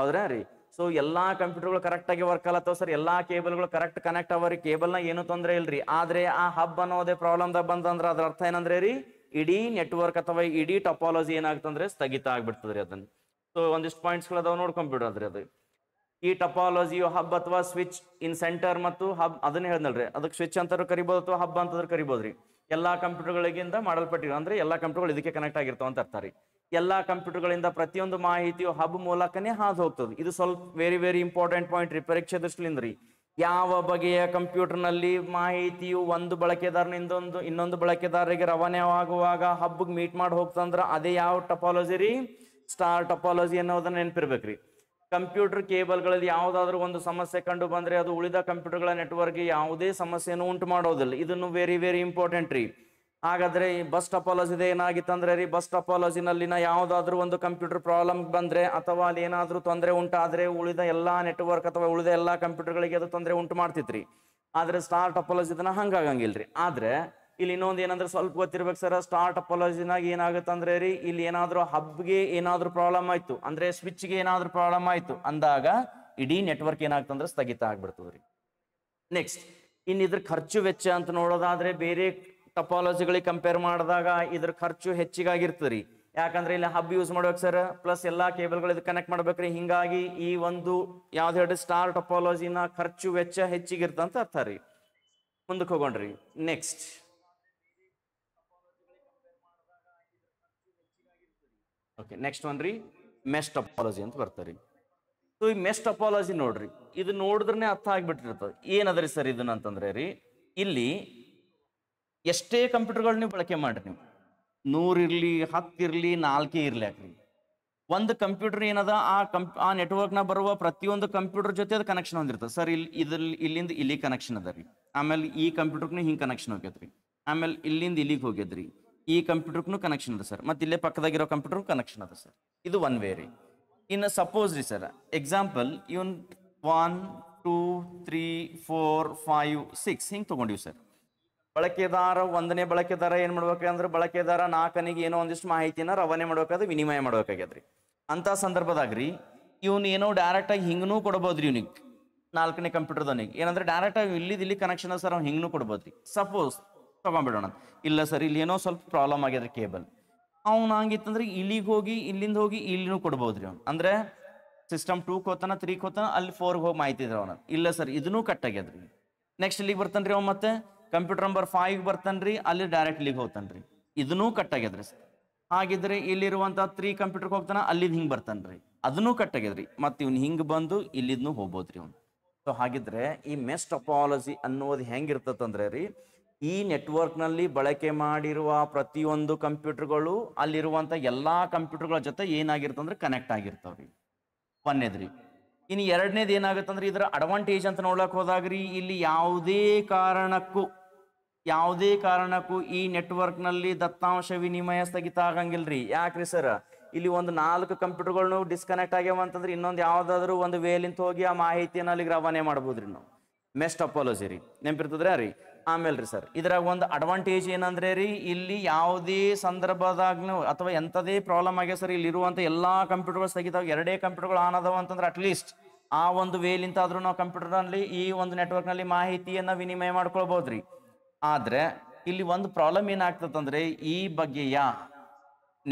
ಹೌದ್ರಾ ರೀ ಸೊ ಎಲ್ಲಾ ಕಂಪ್ಯೂಟರ್ಗಳು ಕರೆಕ್ಟಾಗಿ ವರ್ಕ್ ಆಲತ್ತವ ಸರ್ ಎಲ್ಲಾ ಕೇಬಲ್ಗಳು ಕರೆಕ್ಟ್ ಕನೆಕ್ಟ್ ಅವ ರೀ ಕೇಬಲ್ನ ಏನು ತೊಂದರೆ ಇಲ್ರಿ ಆದ್ರೆ ಆ ಹಬ್ ಅನ್ನೋದೇ ಪ್ರಾಬ್ಲಮ್ದಾಗ ಬಂದಂದ್ರೆ ಅದ್ರ ಅರ್ಥ ಏನಂದ್ರೆ ರೀ ಇಡೀ ನೆಟ್ವರ್ಕ್ ಅಥವಾ ಇಡೀ ಟಪಾಲಜಿ ಏನಾಗ್ತಂದ್ರೆ ಸ್ಥಗಿತ ಆಗ್ಬಿಡ್ತದ್ರಿ ಅದನ್ನ ಸೊ ಒಂದಿಷ್ಟು ಪಾಯಿಂಟ್ಸ್ಗಳು ಅದಾವ ಅದ್ರಿ ಅದು ಈ ಟಪಾಲಜಿಯು ಹಬ್ ಅಥವಾ ಸ್ವಿಚ್ ಇನ್ ಸೆಂಟರ್ ಮತ್ತು ಹಬ್ ಅದನ್ನ ಹೇಳ್ದಲ್ರಿ ಅದಕ್ಕೆ ಸ್ವಿಚ್ ಅಂತಾರು ಕರಿಬೋದು ಅಥವಾ ಹಬ್ ಅಂತಂದ್ರೆ ಕರಿಬೋದ್ರಿ ಎಲ್ಲ ಕಂಪ್ಯೂಟರ್ಗಳಿಗಿಂತ ಮಾಡಲ್ಪಟ್ಟಿರೋ ಅಂದ್ರೆ ಎಲ್ಲ ಕಂಪ್ಯೂಟರ್ಗಳು ಇದಕ್ಕೆ ಕನೆಕ್ಟ್ ಆಗಿರ್ತಾವ ಅಂತ ಅರ್ಥ ರೀ ಎಲ್ಲ ಕಂಪ್ಯೂಟರ್ಗಳಿಂದ ಪ್ರತಿಯೊಂದು ಮಾಹಿತಿಯು ಹಬ್ ಮೂಲಕನೇ ಹಾದು ಹೋಗ್ತದೆ ಇದು ಸ್ವಲ್ಪ ವೆರಿ ವೆರಿ ಇಂಪಾರ್ಟೆಂಟ್ ಪಾಯಿಂಟ್ ರೀ ಪರೀಕ್ಷೆ ದೃಷ್ಟಿಯಿಂದ ರೀ ಯಾವ ಬಗೆಯ ಕಂಪ್ಯೂಟರ್ನಲ್ಲಿ ಮಾಹಿತಿಯು ಒಂದು ಬಳಕೆದಾರನ ಇನ್ನೊಂದು ಇನ್ನೊಂದು ಬಳಕೆದಾರರಿಗೆ ರವಾನೆ ಆಗುವಾಗ ಹಬ್ಬಿಗೆ ಮೀಟ್ ಮಾಡಿ ಹೋಗ್ತಂದ್ರ ಅದೇ ಯಾವ ಟಪಾಲಜಿ ರೀ ಸ್ಟಾರ್ ಟಪಾಲಜಿ ಅನ್ನೋದನ್ನ ರೀ ಕಂಪ್ಯೂಟರ್ ಕೇಬಲ್ಗಳಲ್ಲಿ ಯಾವುದಾದ್ರೂ ಒಂದು ಸಮಸ್ಯೆ ಕಂಡು ಬಂದರೆ ಅದು ಉಳಿದ ಕಂಪ್ಯೂಟರ್ಗಳ ನೆಟ್ವರ್ಕ್ಗೆ ಯಾವುದೇ ಸಮಸ್ಯೆಯನ್ನು ಉಂಟು ಮಾಡೋದಿಲ್ಲ ಇದನ್ನು ವೆರಿ ವೆರಿ ಇಂಪಾರ್ಟೆಂಟ್ ರೀ ಹಾಗಾದ್ರೆ ಈ ಬಸ್ ಟಪಾಲಜಿದ ಏನಾಗಿತ್ತಂದ್ರೆ ರೀ ಬಸ್ ಟಪಾಲಜಿನಲ್ಲಿನ ಯಾವುದಾದ್ರೂ ಒಂದು ಕಂಪ್ಯೂಟರ್ ಪ್ರಾಬ್ಲಮ್ ಬಂದರೆ ಅಥವಾ ಅಲ್ಲಿ ಏನಾದರೂ ತೊಂದರೆ ಉಂಟಾದರೆ ಉಳಿದ ಎಲ್ಲ ನೆಟ್ವರ್ಕ್ ಅಥವಾ ಉಳಿದ ಎಲ್ಲ ಕಂಪ್ಯೂಟರ್ಗಳಿಗೆ ಅದು ತೊಂದರೆ ಉಂಟು ಮಾಡ್ತಿತ್ತು ರೀ ಆದರೆ ಸ್ಟಾರ್ ಟಪಾಲಜಿದನ ಹಂಗಾಗಂಗಿಲ್ಲ ರೀ ಆದರೆ ಇಲ್ಲಿ ಇನ್ನೊಂದು ಏನಂದ್ರೆ ಸ್ವಲ್ಪ ಗೊತ್ತಿರ್ಬೇಕು ಸರ್ ಸ್ಟಾರ್ಟ್ ಅಪಾಲಜಿನಾಗ ಏನಾಗುತ್ತೆ ಅಂದ್ರೆ ರೀ ಇಲ್ಲಿ ಏನಾದರೂ ಹಬ್ಗೆ ಏನಾದರೂ ಪ್ರಾಬ್ಲಮ್ ಆಯ್ತು ಅಂದ್ರೆ ಸ್ವಿಚ್ ಗೆ ಏನಾದರೂ ಪ್ರಾಬ್ಲಮ್ ಆಯ್ತು ಅಂದಾಗ ಇಡೀ ನೆಟ್ವರ್ಕ್ ಏನಾಗ್ತಂದ್ರೆ ಸ್ಥಗಿತ ರೀ ನೆಕ್ಸ್ಟ್ ಇನ್ ಇದ್ರ ಖರ್ಚು ವೆಚ್ಚ ಅಂತ ನೋಡೋದಾದ್ರೆ ಬೇರೆ ಟಪಾಲಜಿಗಳಿಗೆ ಕಂಪೇರ್ ಮಾಡಿದಾಗ ಇದ್ರ ಖರ್ಚು ರೀ ಯಾಕಂದ್ರೆ ಇಲ್ಲಿ ಹಬ್ ಯೂಸ್ ಮಾಡ್ಬೇಕು ಸರ್ ಪ್ಲಸ್ ಎಲ್ಲಾ ಕೇಬಲ್ಗಳು ಇದು ಕನೆಕ್ಟ್ ಮಾಡ್ಬೇಕ್ರಿ ಹಿಂಗಾಗಿ ಈ ಒಂದು ಯಾವ್ದು ಹೇಳಿ ಸ್ಟಾರ್ ಟಪಾಲಜಿನ ಖರ್ಚು ವೆಚ್ಚ ಹೆಚ್ಚಿಗಿರ್ತಂತ ಅರ್ಥ ರೀ ಮುಂದಕ್ಕೆ ಹೋಗೋಣ್ರಿ ನೆಕ್ಸ್ಟ್ ಓಕೆ ನೆಕ್ಸ್ಟ್ ಒನ್ ರೀ ಮೆಸ್ಟ್ ಅಪಾಲಜಿ ಅಂತ ಬರ್ತಾರೆ ಸೊ ಈ ಮೆಸ್ಟ್ ಅಪಾಲಜಿ ನೋಡ್ರಿ ಇದು ನೋಡಿದ್ರೆ ಅರ್ಥ ಆಗ್ಬಿಟ್ಟಿರ್ತದೆ ರೀ ಸರ್ ಇದನ್ನ ಅಂತಂದ್ರೆ ರೀ ಇಲ್ಲಿ ಎಷ್ಟೇ ಕಂಪ್ಯೂಟರ್ಗಳು ನೀವು ಬಳಕೆ ಮಾಡ್ರಿ ನೀವು ಹತ್ತು ಹತ್ತಿರಲಿ ನಾಲ್ಕೇ ಇರಲಿ ಹಾಕ್ರಿ ಒಂದು ಕಂಪ್ಯೂಟರ್ ಏನದ ಆ ಕಂಪ್ ಆ ನೆಟ್ವರ್ಕ್ನ ಬರುವ ಪ್ರತಿಯೊಂದು ಕಂಪ್ಯೂಟರ್ ಜೊತೆ ಅದು ಕನೆಕ್ಷನ್ ಹೊಂದಿರ್ತದೆ ಸರ್ ಇಲ್ಲಿ ಇದ್ರಲ್ಲಿ ಇಲ್ಲಿಂದ ಇಲ್ಲಿ ಕನೆಕ್ಷನ್ ಅದ ರೀ ಆಮೇಲೆ ಈ ಕಂಪ್ಯೂಟರ್ಗೂ ಹಿಂಗೆ ಕನೆಕ್ಷನ್ ಹೋಗ್ಯದ್ರಿ ಆಮೇಲೆ ಇಲ್ಲಿಂದ ಇಲ್ಲಿಗೆ ಹೋಗ್ಯದ್ರಿ ಈ ಕಂಪ್ಯೂಟರ್ಗೂ ಕನೆಕ್ಷನ್ ಅದ ಸರ್ ಮತ್ತು ಇಲ್ಲೇ ಪಕ್ಕದಾಗಿರೋ ಕಂಪ್ಯೂಟರ್ಗೂ ಕನೆಕ್ಷನ್ ಅದ ಸರ್ ಇದು ಒನ್ ವೇ ರೀ ಇನ್ನು ಸಪೋಸ್ ರೀ ಸರ್ ಎಕ್ಸಾಂಪಲ್ ಇವನ್ one two three four five six ಹಿಂಗೆ ತೊಗೊಂಡಿವಿ ಸರ್ ಬಳಕೆದಾರ ಒಂದನೇ ಬಳಕೆದಾರ ಏನು ಮಾಡ್ಬೇಕಂದ್ರೆ ಬಳಕೆದಾರ ನಾಲ್ಕನಿಗೆ ಏನೋ ಒಂದಿಷ್ಟು ಮಾಹಿತಿನ ರವಾನೆ ಮಾಡ್ಬೇಕಾದ್ರೆ ವಿನಿಮಯ ಮಾಡ್ಬೇಕಾಗ್ಯದ್ರಿ ಅಂಥ ಸಂದರ್ಭದಾಗ ರೀ ಇವನು ಏನೋ ಡೈರೆಕ್ಟಾಗಿ ಹಿಂಗೂ ರೀ ಇವ್ನಿಗೆ ನಾಲ್ಕನೇ ಕಂಪ್ಯೂಟರ್ದವನಿಗೆ ಏನಂದ್ರೆ ಡೈರೆಕ್ಟಾಗಿ ಇಲ್ಲಿ ಇಲ್ಲಿ ಕನೆಕ್ಷನ್ ಸರ್ ಅವ್ನು ಹಿಂಗೂ ಕೊಡ್ಬೋದ್ರಿ ಸಪೋಸ್ ತೊಗೊಂಡ್ಬಿಡೋಣ ಇಲ್ಲ ಸರ್ ಇಲ್ಲಿ ಏನೋ ಸ್ವಲ್ಪ ಪ್ರಾಬ್ಲಮ್ ಆಗ್ಯದ್ರಿ ಕೇಬಲ್ ಅವ್ನು ಹಂಗಿತ್ತಂದ್ರೆ ಇಲ್ಲಿಗೆ ಹೋಗಿ ಇಲ್ಲಿಂದ ಹೋಗಿ ಇಲ್ಲಿನೂ ಕೊಡ್ಬೋದ್ರಿ ಅವ್ನು ಅಂದರೆ ಸಿಸ್ಟಮ್ ಟೂ ಕೋತಾನ ತ್ರೀ ಕೋತಾನ ಅಲ್ಲಿ ಫೋರ್ಗೆ ಹೋಗಿ ಮಾಹಿತಿ ಇದ್ರೆ ಅವನ ಇಲ್ಲ ಸರ್ ಇದನ್ನೂ ಕಟ್ ಆಗ್ಯದ್ರಿ ನೆಕ್ಸ್ಟ್ ಇಲ್ಲಿಗೆ ಬರ್ತಾನ್ರಿ ಅವ್ನು ಮತ್ತೆ ಕಂಪ್ಯೂಟರ್ ನಂಬರ್ ಫೈವ್ ಬರ್ತಾನ್ರಿ ಅಲ್ಲಿ ಡೈರೆಕ್ಟ್ ಇಲ್ಲಿಗೆ ಹೋಗ್ತಾನ್ರಿ ಇದನ್ನೂ ಕಟ್ ಆಗ್ಯದ್ರಿ ಸರ್ ಹಾಗಿದ್ರೆ ಇಲ್ಲಿರುವಂಥ ತ್ರೀ ಕಂಪ್ಯೂಟರ್ಗೆ ಹೋಗ್ತಾನ ಅಲ್ಲಿಂದ ಹಿಂಗೆ ಬರ್ತಾನ್ರಿ ಅದನ್ನೂ ಕಟ್ ಆಗ್ಯದ್ರಿ ಮತ್ತೆ ಇವ್ನು ಹಿಂಗೆ ಬಂದು ಇಲ್ಲಿದ್ನು ಹೋಗ್ಬೋದ್ರಿ ಅವ್ನು ಸೊ ಹಾಗಿದ್ರೆ ಈ ಮೆಸ್ಟ್ ಅಪಾಲಜಿ ಅನ್ನೋದು ಹೆಂಗಿರ್ತದಂದ್ರೆ ರೀ ಈ ನೆಟ್ವರ್ಕ್ನಲ್ಲಿ ಬಳಕೆ ಮಾಡಿರುವ ಪ್ರತಿಯೊಂದು ಕಂಪ್ಯೂಟರ್ಗಳು ಅಲ್ಲಿರುವಂಥ ಎಲ್ಲ ಕಂಪ್ಯೂಟರ್ಗಳ ಜೊತೆ ಏನಾಗಿರ್ತಂದ್ರೆ ಕನೆಕ್ಟ್ ಆಗಿರ್ತಾವ್ರಿ ಒಂದೇದ್ರಿ ಇನ್ನು ಎರಡನೇದು ಏನಾಗುತ್ತಂದ್ರೆ ಇದರ ಅಡ್ವಾಂಟೇಜ್ ಅಂತ ನೋಡ್ಲಕ್ಕೆ ಹೋದಾಗ್ರಿ ಇಲ್ಲಿ ಯಾವುದೇ ಕಾರಣಕ್ಕೂ ಯಾವುದೇ ಕಾರಣಕ್ಕೂ ಈ ನೆಟ್ವರ್ಕ್ನಲ್ಲಿ ದತ್ತಾಂಶ ವಿನಿಮಯ ಸ್ಥಗಿತ ರೀ ಯಾಕ್ರಿ ಸರ್ ಇಲ್ಲಿ ಒಂದು ನಾಲ್ಕು ಕಂಪ್ಯೂಟರ್ಗಳನ್ನು ಡಿಸ್ಕನೆಕ್ಟ್ ಆಗ್ಯಾವಂತಂದ್ರೆ ಅಂತಂದ್ರೆ ಇನ್ನೊಂದು ಯಾವುದಾದ್ರೂ ಒಂದು ವೇಲಿಂತ ಹೋಗಿ ಆ ಮಾಹಿತಿಯನ್ನು ಅಲ್ಲಿಗೆ ರವಾನೆ ರೀ ನಾವು ಮೆಸ್ಟ್ ಅಪಾಲಜಿ ರೀ ನೆನಪಿರ್ತದ್ರಿ ರೀ ಆಮೇಲೆ ರೀ ಸರ್ ಇದ್ರಾಗ ಒಂದು ಅಡ್ವಾಂಟೇಜ್ ಏನಂದ್ರೆ ರೀ ಇಲ್ಲಿ ಯಾವುದೇ ಸಂದರ್ಭದಾಗ್ಲೂ ಅಥವಾ ಎಂಥದೇ ಪ್ರಾಬ್ಲಮ್ ಆಗ್ಯ ಸರ್ ಇಲ್ಲಿ ಇರುವಂತ ಎಲ್ಲ ಕಂಪ್ಯೂಟರ್ಗಳು ಸ್ಥಗಿತಾಗ ಎರಡೇ ಕಂಪ್ಯೂಟರ್ಗಳು ಆನ್ ಅದಾವ ಅಂತಂದ್ರೆ ಅಟ್ಲೀಸ್ಟ್ ಆ ಒಂದು ವೇಲಿಂತ ಆದ್ರೂ ನಾವು ಕಂಪ್ಯೂಟರ್ನಲ್ಲಿ ಈ ಒಂದು ನೆಟ್ವರ್ಕ್ನಲ್ಲಿ ಮಾಹಿತಿಯನ್ನು ವಿನಿಮಯ ಮಾಡ್ಕೊಳ್ಬೋದು ರೀ ಆದ್ರೆ ಇಲ್ಲಿ ಒಂದು ಪ್ರಾಬ್ಲಮ್ ಏನಾಗ್ತದಂದ್ರೆ ಈ ನೆಟ್ವರ್ಕ್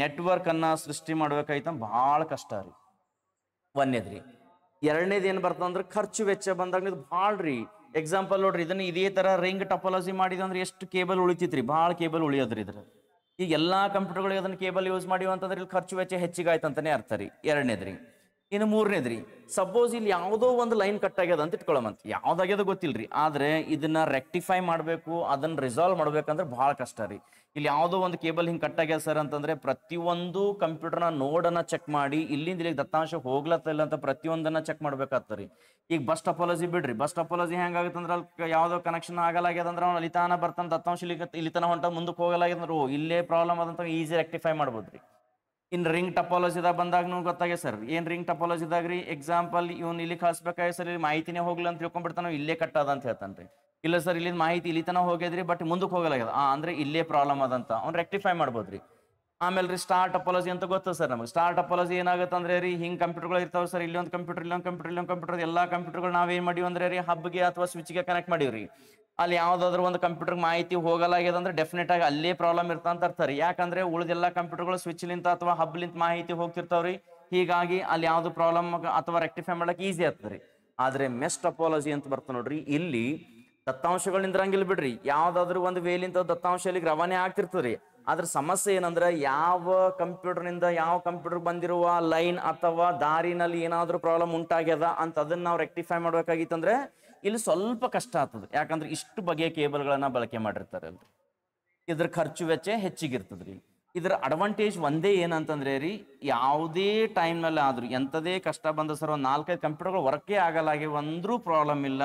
ನೆಟ್ವರ್ಕನ್ನು ಸೃಷ್ಟಿ ಮಾಡ್ಬೇಕಾಯ್ತ ಭಾಳ ಕಷ್ಟ ರೀ ಒಂದೇದ್ರಿ ಎರಡನೇದು ಏನು ಬರ್ತದಂದ್ರೆ ಖರ್ಚು ವೆಚ್ಚ ಬಂದಾಗ ಇದು ಭಾಳ ರೀ ಎಕ್ಸಾಂಪಲ್ ನೋಡ್ರಿ ಇದನ್ನ ಇದೇ ತರ ರಿಂಗ್ ಟಪಾಲಜಿ ಮಾಡಿದ ಅಂದ್ರೆ ಎಷ್ಟು ಕೇಬಲ್ ಉಳಿತೈತ್ರಿ ಬಹಳ ಕೇಬಲ್ ಉಳಿಯೋದ್ರಿ ಇದ್ರ ಈಗ ಎಲ್ಲಾ ಕಂಪ್ಯೂಟರ್ಗಳಿಗೆ ಅದನ್ನ ಕೇಬಲ್ ಯೂಸ್ ಮಾಡಿವಂತಂದ್ರೆ ಇಲ್ಲಿ ಖರ್ಚು ವೆಚ್ಚ ಹೆಚ್ಚಿಗೆ ಆಯ್ತು ಅಂತಾನೆ ಅರ್ಥ ರೀ ಎರಡನೇದ್ರಿ ಇನ್ನು ಮೂರನೇದ್ರಿ ಸಪೋಸ್ ಇಲ್ಲಿ ಯಾವುದೋ ಒಂದು ಲೈನ್ ಕಟ್ ಆಗ್ಯದ ಅಂತ ಇಟ್ಕೊಳ್ಳೋಮಂತ ಯಾವ್ದಾಗ್ಯದ ಗೊತ್ತಿಲ್ರಿ ಆದ್ರೆ ಇದನ್ನ ರೆಕ್ಟಿಫೈ ಮಾಡಬೇಕು ಅದನ್ನ ರಿಸಾಲ್ವ್ ಮಾಡ್ಬೇಕಂದ್ರೆ ಬಹಳ ಕಷ್ಟ ರೀ ಇಲ್ಲಿ ಯಾವುದೋ ಒಂದು ಕೇಬಲ್ ಹಿಂಗೆ ಕಟ್ ಸರ್ ಅಂತಂದ್ರೆ ಪ್ರತಿಯೊಂದು ಕಂಪ್ಯೂಟರ್ನ ನೋಡನ್ನ ಚೆಕ್ ಮಾಡಿ ಇಲ್ಲಿಂದ ಇಲ್ಲಿಗೆ ದತ್ತಾಂಶ ಹೋಗ್ಲತ್ತಿಲ್ಲ ಅಂತ ಪ್ರತಿಯೊಂದನ್ನ ಚೆಕ್ ಮಾಡ್ಬೇಕಾಗ್ತರಿ ಈಗ ಬಸ್ ಟಪಾಲಜಿ ಬಿಡ್ರಿ ಬಸ್ ಟಪಾಲಜಿ ಹೆಂಗಾಗತ್ತಂದ್ರೆ ಅಲ್ಲಿ ಯಾವುದೋ ಕನೆಕ್ಷನ್ ಆಗಲಾಗ್ಯದ ಅಂದ್ರೆ ಅವ್ನು ಅಲಿತಾನ ಬರ್ತಾನೆ ದತ್ತಾಂಶ ಇಲ್ಲಿ ಇಲ್ಲಿತನ ಹೊಂಟ ಮುಂದಕ್ಕೆ ಹೋಗಲಾಗ್ಯದಂದ್ರೆ ಓ ಇಲ್ಲೇ ಪ್ರಾಬ್ಲಮ್ ಅದಂತ ಈಸಿ ರೆಕ್ಟಿಫೈ ಮಾಡ್ಬೋದ್ರಿ ಇನ್ನು ರಿಂಗ್ ಟಪಾಲಜಿದಾಗ ಬಂದಾಗನು ಗೊತ್ತಾಗ್ಯ ಸರ್ ಏನು ರಿಂಗ್ ಟಪಾಲಜಿದಾಗ ರೀ ಎಕ್ಸಾಂಪಲ್ ಇವನ್ ಇಲ್ಲಿ ಕಳಿಸ್ಬೇಕಾಗ್ಯ ಸರ್ ಇಲ್ಲಿ ಮಾಹಿತಿನೇ ಹೋಗ್ಲಿ ಅಂತ ತಿಳ್ಕೊಂಡ್ಬಿಡ್ತಾನೆ ಇಲ್ಲೇ ಕಟ್ಟದ ಅಂತ ಹೇಳ್ತಾನೆ ರೀ ಇಲ್ಲ ಸರ್ ಇಲ್ಲಿಂದ ಮಾಹಿತಿ ಇಲ್ಲಿ ತನಕ ಹೋಗಿದ್ರಿ ಬಟ್ ಮುಂದಕ್ಕೆ ಹೋಗಲಾಗ್ಯದ ಆ ಅಂದ್ರೆ ಇಲ್ಲೇ ಪ್ರಾಬ್ಲಮ್ ಅದಂತ ಅವ್ನು ರೆಕ್ಟಿಫೈ ಮಾಡ್ಬೋದ್ರಿ ಆಮೇಲೆ ರೀ ಸ್ಟಾರ್ಟ್ ಅಪಾಲಜಿ ಅಂತ ಗೊತ್ತ ಸರ್ ನಮಗೆ ಸ್ಟಾರ್ಟ್ ಅಪಾಲಜಿ ಏನಾಗುತ್ತೆ ಅಂದ್ರೆ ರೀ ಹಿಂಗೆ ಕಂಪ್ಯೂಟರ್ಗಳು ಇರ್ತಾವೆ ಸರ್ ಇಲ್ಲಿ ಒಂದು ಕಂಪ್ಯೂಟರ್ ಇಲ್ಲೊಂದು ಕಂಪ್ಯೂಟರ್ ಇಲ್ಲೊಂದು ಕಂಪ್ಯೂಟರ್ ಎಲ್ಲ ಕಂಪ್ಯೂಟರ್ಗಳು ನಾವೇನು ಮಾಡಿವಿ ಅಂದ್ರೆ ರೀ ಹಬ್ಗೆ ಅಥವಾ ಸ್ವಿಚ್ಗೆ ಕನೆಕ್ಟ್ ಮಾಡೀವ್ರಿ ಅಲ್ಲಿ ಯಾವುದಾದ್ರೂ ಒಂದು ಕಂಪ್ಯೂಟರ್ ಮಾಹಿತಿ ಹೋಗಲಾಗಿದೆ ಅಂದ್ರೆ ಡೆಫಿನೆಟ್ ಆಗಿ ಅಲ್ಲೇ ಪ್ರಾಬ್ಲಮ್ ಅಂತ ಅರ್ಥ ಯಾಕಂದ್ರೆ ಉಳಿದೆಲ್ಲ ಕಂಪ್ಯೂಟರ್ಗಳು ಸ್ವಿಚ್ಲಿಂತ ಅಥವಾ ಹಬ್ಲಿಂತ ಮಾಹಿತಿ ಹೋಗ್ತಿರ್ತಾವ್ರಿ ಹೀಗಾಗಿ ಅಲ್ಲಿ ಯಾವ್ದು ಪ್ರಾಬ್ಲಮ್ ಅಥವಾ ರೆಕ್ಟಿಫೈ ಮಾಡಕ್ಕೆ ಈಸಿ ಆಗ್ತದೆ ರೀ ಆದರೆ ಅಪಾಲಜಿ ಅಪೋಲಜಿ ಅಂತ ಬರ್ತಾ ನೋಡ್ರಿ ಇಲ್ಲಿ ದತ್ತಾಂಶಗಳು ನಿಂದ್ರಂಗಿಲ್ಲ ಬಿಡ್ರಿ ಯಾವ್ದಾದ್ರು ಒಂದು ವೇಲಿಂತ ದತ್ತಾಂಶ ಇಲ್ಲಿಗೆ ರವಾನೆ ಆಗ್ತಿರ್ತದ್ರಿ ಅದ್ರ ಸಮಸ್ಯೆ ಏನಂದ್ರೆ ಯಾವ ಕಂಪ್ಯೂಟರ್ನಿಂದ ಯಾವ ಕಂಪ್ಯೂಟರ್ ಬಂದಿರುವ ಲೈನ್ ಅಥವಾ ದಾರಿನಲ್ಲಿ ಏನಾದರೂ ಪ್ರಾಬ್ಲಮ್ ಉಂಟಾಗ್ಯದ ಅಂತ ಅದನ್ನ ನಾವು ರೆಕ್ಟಿಫೈ ಮಾಡ್ಬೇಕಾಗಿತ್ತಂದ್ರೆ ಇಲ್ಲಿ ಸ್ವಲ್ಪ ಕಷ್ಟ ಆಗ್ತದೆ ಯಾಕಂದ್ರೆ ಇಷ್ಟು ಬಗೆಯ ಕೇಬಲ್ಗಳನ್ನ ಬಳಕೆ ಮಾಡಿರ್ತಾರೆ ಅಲ್ರಿ ಇದ್ರ ಖರ್ಚು ವೆಚ್ಚ ಹೆಚ್ಚಿಗಿರ್ತದ್ರಿ ಇದರ ಅಡ್ವಾಂಟೇಜ್ ಒಂದೇ ಏನಂತಂದ್ರೆ ರೀ ಯಾವುದೇ ಟೈಮ್ನಲ್ಲಿ ಆದ್ರೂ ಎಂಥದೇ ಕಷ್ಟ ಬಂದ ಸರ್ ಒಂದು ನಾಲ್ಕೈದು ಕಂಪ್ಯೂಟರ್ಗಳು ವರ್ಕೇ ಆಗಲಾಗಿ ಒಂದ್ರೂ ಪ್ರಾಬ್ಲಮ್ ಇಲ್ಲ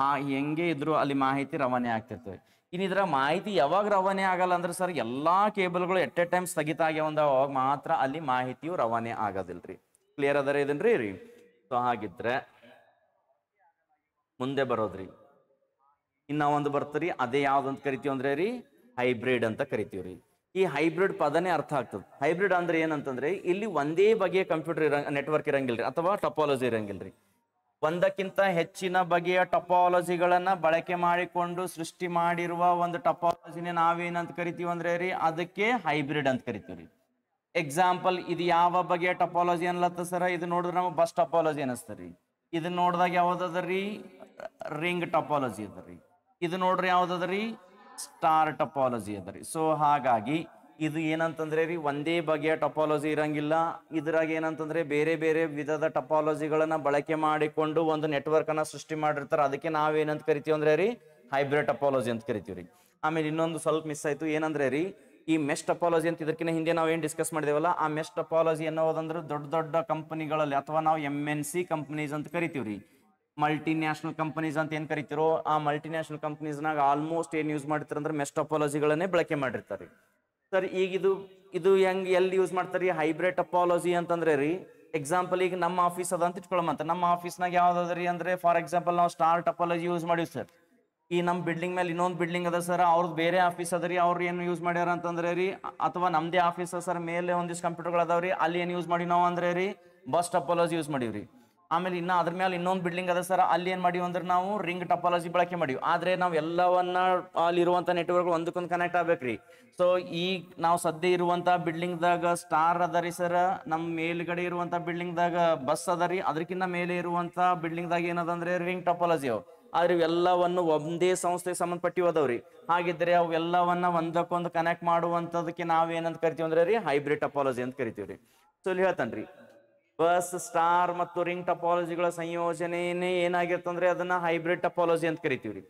ಹಾ ಹೆಂಗೆ ಇದ್ರು ಅಲ್ಲಿ ಮಾಹಿತಿ ರವಾನೆ ಆಗ್ತಿರ್ತವೆ ಇನ್ನಿದ್ರ ಮಾಹಿತಿ ಯಾವಾಗ ರವಾನೆ ಆಗಲ್ಲ ಅಂದ್ರೆ ಸರ್ ಎಲ್ಲಾ ಕೇಬಲ್ಗಳು ಎಟ್ ಎ ಟೈಮ್ ಸ್ಥಗಿತ ಆಗ್ಯಾವಂದ ಅವಾಗ ಮಾತ್ರ ಅಲ್ಲಿ ಮಾಹಿತಿಯು ರವಾನೆ ಆಗೋದಿಲ್ರಿ ಕ್ಲಿಯರ್ ಅದರ ಇದನ್ರಿ ರೀ ಸೊ ಹಾಗಿದ್ರೆ ಮುಂದೆ ಬರೋದ್ರಿ ಇನ್ನ ಒಂದು ಬರ್ತರಿ ಅದೇ ಯಾವ್ದಂತ ಕರಿತೀವಿ ಅಂದ್ರೆ ರೀ ಹೈಬ್ರಿಡ್ ಅಂತ ಕರಿತೀವಿ ರೀ ಈ ಹೈಬ್ರಿಡ್ ಪದನೇ ಅರ್ಥ ಆಗ್ತದೆ ಹೈಬ್ರಿಡ್ ಅಂದ್ರೆ ಏನಂತಂದ್ರೆ ಇಲ್ಲಿ ಒಂದೇ ಬಗೆಯ ಕಂಪ್ಯೂಟರ್ ಇರ ನೆಟ್ವರ್ಕ್ ಇರಂಗಿಲ್ರಿ ಅಥವಾ ಟಪಾಲಜಿ ರೀ ಒಂದಕ್ಕಿಂತ ಹೆಚ್ಚಿನ ಬಗೆಯ ಟಪಾಲಜಿಗಳನ್ನ ಬಳಕೆ ಮಾಡಿಕೊಂಡು ಸೃಷ್ಟಿ ಮಾಡಿರುವ ಒಂದು ಟಪಾಲಜಿನೇ ನಾವೇನಂತ ಕರಿತೀವಿ ಅಂದ್ರೆ ರೀ ಅದಕ್ಕೆ ಹೈಬ್ರಿಡ್ ಅಂತ ಕರಿತೀವಿ ರೀ ಎಕ್ಸಾಂಪಲ್ ಇದು ಯಾವ ಬಗೆಯ ಟಪಾಲಜಿ ಅನ್ಲತ್ತ ಸರ ಇದು ನೋಡಿದ್ರೆ ನಮಗೆ ಬಸ್ ಟಪಾಲಜಿ ಅನಿಸ್ತರಿ ಇದನ್ನ ನೋಡಿದಾಗ ಯಾವ್ದದ ರೀ ರಿಂಗ್ ಟಪಾಲಜಿ ಅದ ರೀ ಇದು ನೋಡ್ರಿ ಯಾವ್ದದ ರೀ ಸ್ಟಾರ್ ಟಪಾಲಜಿ ಅದ ರೀ ಸೊ ಹಾಗಾಗಿ ಇದು ಏನಂತಂದ್ರೆ ರೀ ಒಂದೇ ಬಗೆಯ ಟಪಾಲಜಿ ಇರಂಗಿಲ್ಲ ಇದ್ರಾಗ ಏನಂತಂದ್ರೆ ಬೇರೆ ಬೇರೆ ವಿಧದ ಟಪಾಲಜಿಗಳನ್ನ ಬಳಕೆ ಮಾಡಿಕೊಂಡು ಒಂದು ಅನ್ನ ಸೃಷ್ಟಿ ಮಾಡಿರ್ತಾರೆ ಅದಕ್ಕೆ ನಾವೇನಂತ ಕರಿತೀವಿ ಅಂದ್ರೆ ರೀ ಹೈಬ್ರಿಡ್ ಟಪಾಲಜಿ ಅಂತ ಕರಿತೀವಿ ರೀ ಆಮೇಲೆ ಇನ್ನೊಂದು ಸ್ವಲ್ಪ ಮಿಸ್ ಆಯಿತು ಏನಂದ್ರೆ ರೀ ಈ ಮೆಶ್ ಟಪಾಲಜಿ ಅಂತ ಇದಕ್ಕಿಂತ ಹಿಂದೆ ನಾವು ಏನು ಡಿಸ್ಕಸ್ ಮಾಡಿದೇವಲ್ಲ ಆ ಮೆಶ್ ಟಪಾಲಜಿ ಅನ್ನೋದಂದ್ರೆ ದೊಡ್ಡ ದೊಡ್ಡ ಕಂಪನಿಗಳಲ್ಲಿ ಅಥವಾ ನಾವು ಎಮ್ ಎನ್ ಸಿ ಕಂಪನೀಸ್ ಅಂತ ಕರಿತೀವಿ ರೀ ಮಲ್ಟಿ ನ್ಯಾಷನಲ್ ಕಂಪನೀಸ್ ಅಂತ ಏನು ಕರಿತಿರೋ ಆ ಮಲ್ಟಿ ನ್ಯಾಷನಲ್ ಆಲ್ಮೋಸ್ಟ್ ಏನ್ ಯೂಸ್ ಮಾಡಿರ್ತಾರೆ ಅಂದ್ರೆ ಮೆಶ್ ಟಪಾಲಜಿಗಳನ್ನೇ ಬಳಕೆ ಮಾಡಿರ್ತಾರೆ ಸರ್ ಈಗ ಇದು ಇದು ಹೆಂಗ್ ಎಲ್ಲಿ ಯೂಸ್ ಮಾಡ್ತಾರಿ ಹೈಬ್ರಿಡ್ ಟಪಾಲಜಿ ಅಂತಂದ್ರೆ ರೀ ಎಕ್ಸಾಂಪಲ್ ಈಗ ನಮ್ಮ ಆಫೀಸ್ ಅದ ಅಂತ ಇಟ್ಕೊಳಮಂತ ನಮ್ಮ ಆಫೀಸ್ನಾಗ ಯಾವ್ದಾದ್ರಿ ಅಂದ್ರೆ ಫಾರ್ ಎಕ್ಸಾಂಪಲ್ ನಾವು ಸ್ಟಾರ್ ಟಪಾಲಜಿ ಯೂಸ್ ಮಾಡಿವಿ ಸರ್ ಈ ನಮ್ಮ ಬಿಲ್ಡಿಂಗ್ ಮೇಲೆ ಇನ್ನೊಂದು ಬಿಲ್ಡಿಂಗ್ ಅದ ಸರ್ ಅವ್ರದ್ದು ಬೇರೆ ಆಫೀಸ್ ಅದ ರೀ ಅವ್ರು ಏನು ಯೂಸ್ ಮಾಡ್ಯಾರ ಅಂತಂದ್ರೆ ರೀ ಅಥವಾ ನಮ್ದೇ ಆಫೀಸ್ ಸರ್ ಮೇಲೆ ಒಂದಿಷ್ಟು ಕಂಪ್ಯೂಟರ್ಗಳು ಅದಾವ್ರಿ ರೀ ಅಲ್ಲಿ ಏನು ಯೂಸ್ ಮಾಡಿ ನಾವು ಅಂದ್ರೆ ರೀ ಬಸ್ ಟಪಾಲಜಿ ಯೂಸ್ ಮಾಡೀವಿ ರೀ ಆಮೇಲೆ ಇನ್ನ ಅದ್ರ ಮೇಲೆ ಇನ್ನೊಂದು ಬಿಲ್ಡಿಂಗ್ ಅದ ಸರ್ ಅಲ್ಲಿ ಏನು ಮಾಡಿವಿ ಅಂದ್ರೆ ನಾವು ರಿಂಗ್ ಟಪಾಲಜಿ ಬಳಕೆ ಮಾಡಿವಿ ಆದ್ರೆ ನಾವು ಎಲ್ಲವನ್ನ ಇರುವಂತ ನೆಟ್ವರ್ಕ್ ಒಂದಕ್ಕೊಂದು ಕನೆಕ್ಟ್ ಆಗ್ಬೇಕ್ರಿ ಸೊ ಈಗ ನಾವು ಸದ್ಯ ಇರುವಂತ ಬಿಲ್ಡಿಂಗ್ ದಾಗ ಸ್ಟಾರ್ ಅದ ರೀ ಸರ್ ನಮ್ಮ ಮೇಲ್ಗಡೆ ಇರುವಂತ ಬಿಲ್ಡಿಂಗ್ ದಾಗ ಬಸ್ ಅದ ರೀ ಅದಕ್ಕಿಂತ ಮೇಲೆ ಬಿಲ್ಡಿಂಗ್ ದಾಗ ಏನದಂದ್ರೆ ರಿಂಗ್ ಟಪಾಲಜಿ ಅವು ಆದ್ರೆ ಇವೆಲ್ಲವನ್ನು ಒಂದೇ ಸಂಸ್ಥೆಗೆ ಪಟ್ಟಿ ಅದಾವ್ರಿ ಹಾಗಿದ್ರೆ ಅವೆಲ್ಲವನ್ನ ಒಂದಕ್ಕೊಂದು ಕನೆಕ್ಟ್ ಮಾಡುವಂತದಕ್ಕೆ ನಾವೇನಂತ ಕರಿತೀವಿ ಅಂದ್ರೆ ರೀ ಹೈಬ್ರಿಡ್ ಟಪಾಲಜಿ ಅಂತ ಕರಿತೀವ್ರಿ ಸೊ ಇಲ್ಲಿ ಹೇಳ್ತಾನ್ರಿ ಬಸ್ ಸ್ಟಾರ್ ಮತ್ತು ರಿಂಗ್ ಟಪಾಲಜಿಗಳ ಸಂಯೋಜನೆಯೇ ಏನಾಗಿರ್ತಂದ್ರೆ ಅದನ್ನ ಹೈಬ್ರಿಡ್ ಟಪಾಲಜಿ ಅಂತ ಕರಿತೀವ್ರಿ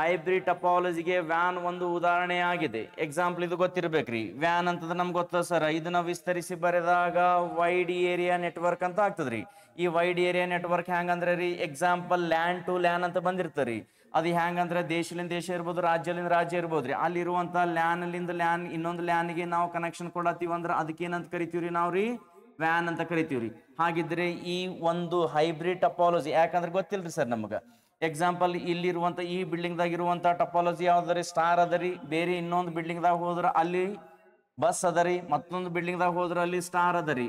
ಹೈಬ್ರಿಡ್ ಟಪಾಲಜಿಗೆ ವ್ಯಾನ್ ಒಂದು ಉದಾಹರಣೆ ಆಗಿದೆ ಎಕ್ಸಾಂಪಲ್ ಇದು ಗೊತ್ತಿರ್ಬೇಕ್ರಿ ವ್ಯಾನ್ ಅಂತಂದ್ರೆ ನಮ್ಗೆ ಗೊತ್ತದ ಸರ್ ಇದನ್ನ ವಿಸ್ತರಿಸಿ ಬರೆದಾಗ ವೈಡ್ ಏರಿಯಾ ನೆಟ್ವರ್ಕ್ ಅಂತ ಆಗ್ತದ್ರಿ ಈ ವೈಡ್ ಏರಿಯಾ ನೆಟ್ವರ್ಕ್ ಹ್ಯಾಂಗಂದ್ರೆ ರೀ ಎಕ್ಸಾಂಪಲ್ ಲ್ಯಾಂಡ್ ಟು ಲ್ಯಾನ್ ಅಂತ ಬಂದಿರ್ತರಿ ಅದು ಹ್ಯಾಂಗಂದ್ರೆ ದೇಶದಿಂದ ದೇಶ ಇರ್ಬೋದು ರಾಜ್ಯದಿಂದ ರಾಜ್ಯ ಇರ್ಬೋದು ರೀ ಅಲ್ಲಿರುವಂತಹ ಲ್ಯಾನ್ಲಿಂದ ಲ್ಯಾನ್ ಇನ್ನೊಂದು ಲ್ಯಾನ್ಗೆ ನಾವು ಕನೆಕ್ಷನ್ ಕೊಡತ್ತೀವಿ ಅಂದ್ರೆ ಏನಂತ ಕರಿತೀವ್ರಿ ನಾವು ರೀ ವ್ಯಾನ್ ಅಂತ ಕರಿತೀವ್ರಿ ಹಾಗಿದ್ರೆ ಈ ಒಂದು ಹೈಬ್ರಿಡ್ ಟಪಾಲಜಿ ಯಾಕಂದ್ರೆ ಗೊತ್ತಿಲ್ರಿ ಸರ್ ನಮಗೆ ಎಕ್ಸಾಂಪಲ್ ಇಲ್ಲಿರುವಂಥ ಈ ಬಿಲ್ಡಿಂಗ್ದಾಗ ಇರುವಂಥ ಟಪಾಲಜಿ ಯಾವ್ದರಿ ಸ್ಟಾರ್ ಅದರಿ ಬೇರೆ ಇನ್ನೊಂದು ಬಿಲ್ಡಿಂಗ್ದಾಗ ಹೋದ್ರೆ ಅಲ್ಲಿ ಬಸ್ ಅದರಿ ಮತ್ತೊಂದು ಬಿಲ್ಡಿಂಗ್ದಾಗ ಹೋದ್ರೆ ಅಲ್ಲಿ ಸ್ಟಾರ್ ಅದರಿ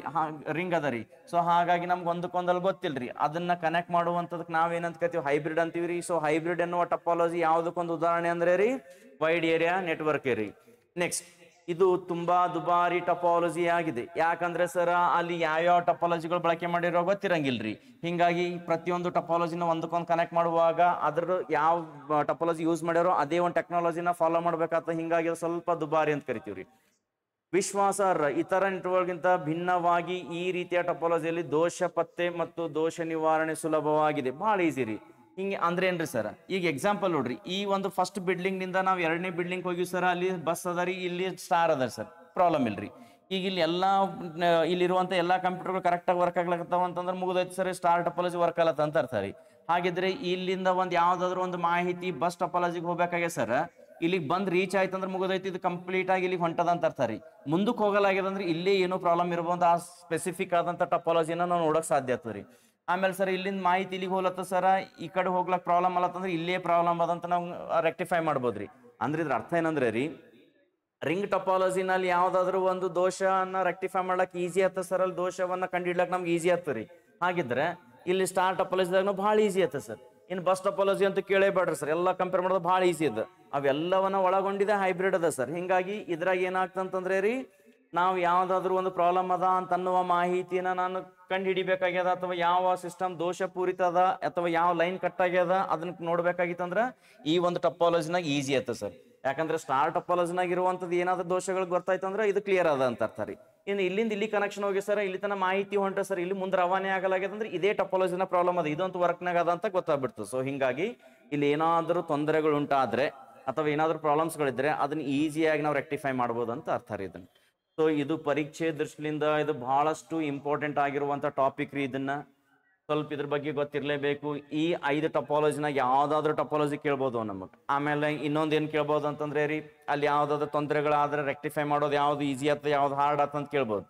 ರಿಂಗ್ ಅದರಿ ಸೊ ಹಾಗಾಗಿ ನಮ್ಗೆ ಒಂದಕ್ಕೊಂದಲ್ಲಿ ಗೊತ್ತಿಲ್ರಿ ಅದನ್ನ ಕನೆಕ್ಟ್ ಮಾಡುವಂಥದಕ್ಕೆ ನಾವೇನಂತ ಕರಿತೀವಿ ಹೈಬ್ರಿಡ್ ಅಂತೀವ್ರಿ ಸೊ ಹೈಬ್ರಿಡ್ ಎನ್ನುವ ಟಪಾಲಜಿ ಯಾವುದಕ್ಕೊಂದು ಉದಾಹರಣೆ ಅಂದ್ರೆ ರೀ ವೈಡ್ ಏರಿಯಾ ನೆಟ್ವರ್ಕ್ ರೀ ನೆಕ್ಸ್ಟ್ ಇದು ತುಂಬಾ ದುಬಾರಿ ಟಪಾಲಜಿ ಆಗಿದೆ ಯಾಕಂದ್ರೆ ಸರ್ ಅಲ್ಲಿ ಯಾವ್ಯಾವ ಟಪಾಲಜಿಗಳು ಬಳಕೆ ಮಾಡಿರೋ ಗೊತ್ತಿರಂಗಿಲ್ರಿ ಹಿಂಗಾಗಿ ಪ್ರತಿಯೊಂದು ಟಪಾಲಜಿನ ಒಂದಕ್ಕೊಂದು ಕನೆಕ್ಟ್ ಮಾಡುವಾಗ ಅದ್ರ ಯಾವ ಟಪಾಲಜಿ ಯೂಸ್ ಮಾಡಿರೋ ಅದೇ ಒಂದು ಟೆಕ್ನಾಲಜಿನ ಫಾಲೋ ಮಾಡ್ಬೇಕಾಗ್ತದೆ ಹಿಂಗಾಗಿ ಸ್ವಲ್ಪ ದುಬಾರಿ ಅಂತ ಕರಿತೀವ್ರಿ ವಿಶ್ವಾಸಾರ್ಹ ಇತರ ನೆಟ್ವರ್ಕ್ಗಿಂತ ಭಿನ್ನವಾಗಿ ಈ ರೀತಿಯ ಟಪಾಲಜಿಯಲ್ಲಿ ದೋಷ ಪತ್ತೆ ಮತ್ತು ದೋಷ ನಿವಾರಣೆ ಸುಲಭವಾಗಿದೆ ಬಹಳ ಈಸಿ ರೀ ಹಿಂಗೆ ಅಂದ್ರೆ ಏನ್ರಿ ಸರ್ ಈಗ ಎಕ್ಸಾಂಪಲ್ ನೋಡ್ರಿ ಈ ಒಂದು ಫಸ್ಟ್ ಬಿಲ್ಡಿಂಗ್ ನಿಂದ ನಾವು ಎರಡನೇ ಬಿಲ್ಡಿಂಗ್ ಹೋಗಿವಿ ಸರ್ ಅಲ್ಲಿ ಬಸ್ ಅದ ರೀ ಇಲ್ಲಿ ಸ್ಟಾರ್ ಅದ ಸರ್ ಪ್ರಾಬ್ಲಮ್ ಇಲ್ರಿ ಈಗ ಇಲ್ಲಿ ಎಲ್ಲ ಇಲ್ಲಿರುವಂಥ ಎಲ್ಲ ಕಂಪ್ಯೂಟರ್ಗಳು ಕರೆಕ್ಟಾಗಿ ವರ್ಕ್ ಆಗ್ಲಕತ್ತಾವ ಅಂತಂದ್ರೆ ಮುಗಿದೈತೆ ಸರಿ ಸ್ಟಾರ್ ಟಪಾಲಜಿ ವರ್ಕ್ ಆಗಲತ್ತ ಅಂತ ಅರ್ಥ ಹಾಗಿದ್ರೆ ಇಲ್ಲಿಂದ ಒಂದು ಯಾವುದಾದ್ರೂ ಒಂದು ಮಾಹಿತಿ ಬಸ್ ಟಪಾಲಜಿಗೆ ಹೋಗ್ಬೇಕಾಗೆ ಸರ್ ಇಲ್ಲಿಗೆ ಬಂದು ರೀಚ್ ಆಯ್ತು ಅಂದ್ರೆ ಮುಗಿದೈತಿ ಇದು ಕಂಪ್ಲೀಟ್ ಆಗಿ ಇಲ್ಲಿಗೆ ಹೊಂಟದ ಅಂತ ಅರ್ಥ ರೀ ಮುಂದಕ್ಕೆ ಅಂದ್ರೆ ಇಲ್ಲೇ ಏನೋ ಪ್ರಾಬ್ಲಮ್ ಇರಬಹುದು ಆ ಸ್ಪೆಸಿಫಿಕ್ ಆದಂಥ ಟಪಾಲಜಿನ ನಾವು ನೋಡೋಕೆ ಸಾಧ್ಯ ಆಗ್ತದೆ ರೀ ಆಮೇಲೆ ಸರ್ ಇಲ್ಲಿಂದ ಮಾಹಿತಿ ಇಲ್ಲಿಗೆ ಹೋಗ್ಲತ್ತ ಸರ ಈ ಕಡೆ ಹೋಗ್ಲಕ್ಕೆ ಪ್ರಾಬ್ಲಮ್ ಅಲ್ಲತ್ತಂದ್ರೆ ಇಲ್ಲೇ ಪ್ರಾಬ್ಲಮ್ ಅದಂತ ನಾವು ರೆಕ್ಟಿಫೈ ಮಾಡ್ಬೋದ್ರಿ ಅಂದ್ರೆ ಇದ್ರ ಅರ್ಥ ಏನಂದ್ರೆ ರೀ ರಿಂಗ್ ಟಪಾಲಜಿನಲ್ಲಿ ಯಾವ್ದಾದ್ರು ಒಂದು ದೋಷವನ್ನ ರೆಕ್ಟಿಫೈ ಮಾಡ್ಲಕ್ ಈಸಿ ಆತ ಸರ್ ಅಲ್ಲಿ ದೋಷವನ್ನ ಕಂಡಿಡ್ಲಕ್ ನಮ್ಗೆ ಈಸಿ ಆಗ್ತದೆ ರೀ ಹಾಗಿದ್ರೆ ಇಲ್ಲಿ ಸ್ಟಾರ್ ಟಪಾಲಜಿದಾಗ ಭಾಳ ಈಸಿ ಆಯ್ತು ಸರ್ ಇನ್ನು ಬಸ್ ಟಪಾಲಜಿ ಅಂತ ಕೇಳೇಬೇಡ್ರಿ ಸರ್ ಎಲ್ಲ ಕಂಪೇರ್ ಮಾಡೋದು ಭಾಳ ಈಸಿ ಅದ ಅವೆಲ್ಲವನ್ನ ಒಳಗೊಂಡಿದೆ ಹೈಬ್ರಿಡ್ ಅದ ಸರ್ ಹಿಂಗಾಗಿ ಇದ್ರಾಗ ಏನಾಗ್ತಂತಂದ್ರೆ ರೀ ನಾವು ಯಾವ್ದಾದ್ರು ಒಂದು ಪ್ರಾಬ್ಲಮ್ ಅದ ಅಂತ ಅನ್ನುವ ಮಾಹಿತಿನ ನಾನು ಕಂಡು ಹಿಡಿಬೇಕಾಗ್ಯದ ಅಥವಾ ಯಾವ ಸಿಸ್ಟಮ್ ದೋಷ ಪೂರಿತ ಅದ ಅಥವಾ ಯಾವ ಲೈನ್ ಕಟ್ ಆಗ್ಯದ ಅದನ್ನ ನೋಡ್ಬೇಕಾಗಿತ್ತಂದ್ರ ಈ ಒಂದು ಟಪಾಲಜಿನಾಗ ಈಸಿ ಆಯ್ತು ಸರ್ ಯಾಕಂದ್ರೆ ಸ್ಟಾರ್ ಟಪಾಲಜಿನಾಗ ಇರುವಂತದ್ದು ಏನಾದ್ರೂ ದೋಷಗಳು ಅಂದ್ರೆ ಇದು ಕ್ಲಿಯರ್ ಅದ ಅಂತ ಅರ್ಥ ರೀ ಇನ್ನು ಇಲ್ಲಿಂದ ಇಲ್ಲಿ ಕನೆಕ್ಷನ್ ಹೋಗಿ ಸರ್ ಇಲ್ಲಿ ತನ ಮಾಹಿತಿ ಹೊಂಟ ಸರ್ ಇಲ್ಲಿ ಮುಂದೆ ರವಾನೆ ಆಗಲಾಗ್ಯದಂದ್ರೆ ಇದೇ ಟಪಾಲಜಿನ ಪ್ರಾಬ್ಲಮ್ ಅದ ಇದೊಂದು ವರ್ಕ್ನಾಗ ಅದ ಅಂತ ಗೊತ್ತಾಗ್ಬಿಡ್ತು ಸೊ ಹಿಂಗಾಗಿ ಇಲ್ಲಿ ಏನಾದರೂ ತೊಂದರೆಗಳು ಉಂಟಾದ್ರೆ ಅಥವಾ ಏನಾದರೂ ಪ್ರಾಬ್ಲಮ್ಸ್ಗಳಿದ್ರೆ ಅದನ್ನ ಈಸಿಯಾಗಿ ನಾವು ರೆಕ್ಟಿಫೈ ಮಾಡ್ಬೋದು ಅಂತ ಅರ್ಥ ರೀ ಇದನ್ನ ಸೊ ಇದು ಪರೀಕ್ಷೆ ದೃಷ್ಟಿಯಿಂದ ಇದು ಬಹಳಷ್ಟು ಇಂಪಾರ್ಟೆಂಟ್ ಆಗಿರುವಂಥ ಟಾಪಿಕ್ ರೀ ಇದನ್ನ ಸ್ವಲ್ಪ ಇದ್ರ ಬಗ್ಗೆ ಗೊತ್ತಿರಲೇಬೇಕು ಈ ಐದು ಟಪಾಲಜಿನಾಗ ಯಾವ್ದಾದ್ರು ಟಪಾಲಜಿ ಕೇಳ್ಬೋದು ನಮಗೆ ಆಮೇಲೆ ಇನ್ನೊಂದು ಏನು ಕೇಳ್ಬೋದು ಅಂತಂದ್ರೆ ರೀ ಅಲ್ಲಿ ಯಾವ್ದಾದ್ರು ತೊಂದರೆಗಳಾದ್ರೆ ರೆಕ್ಟಿಫೈ ಮಾಡೋದು ಯಾವ್ದು ಈಸಿ ಆತ ಯಾವ್ದು ಹಾರ್ಡ್ ಆತ ಅಂತ ಕೇಳ್ಬೋದು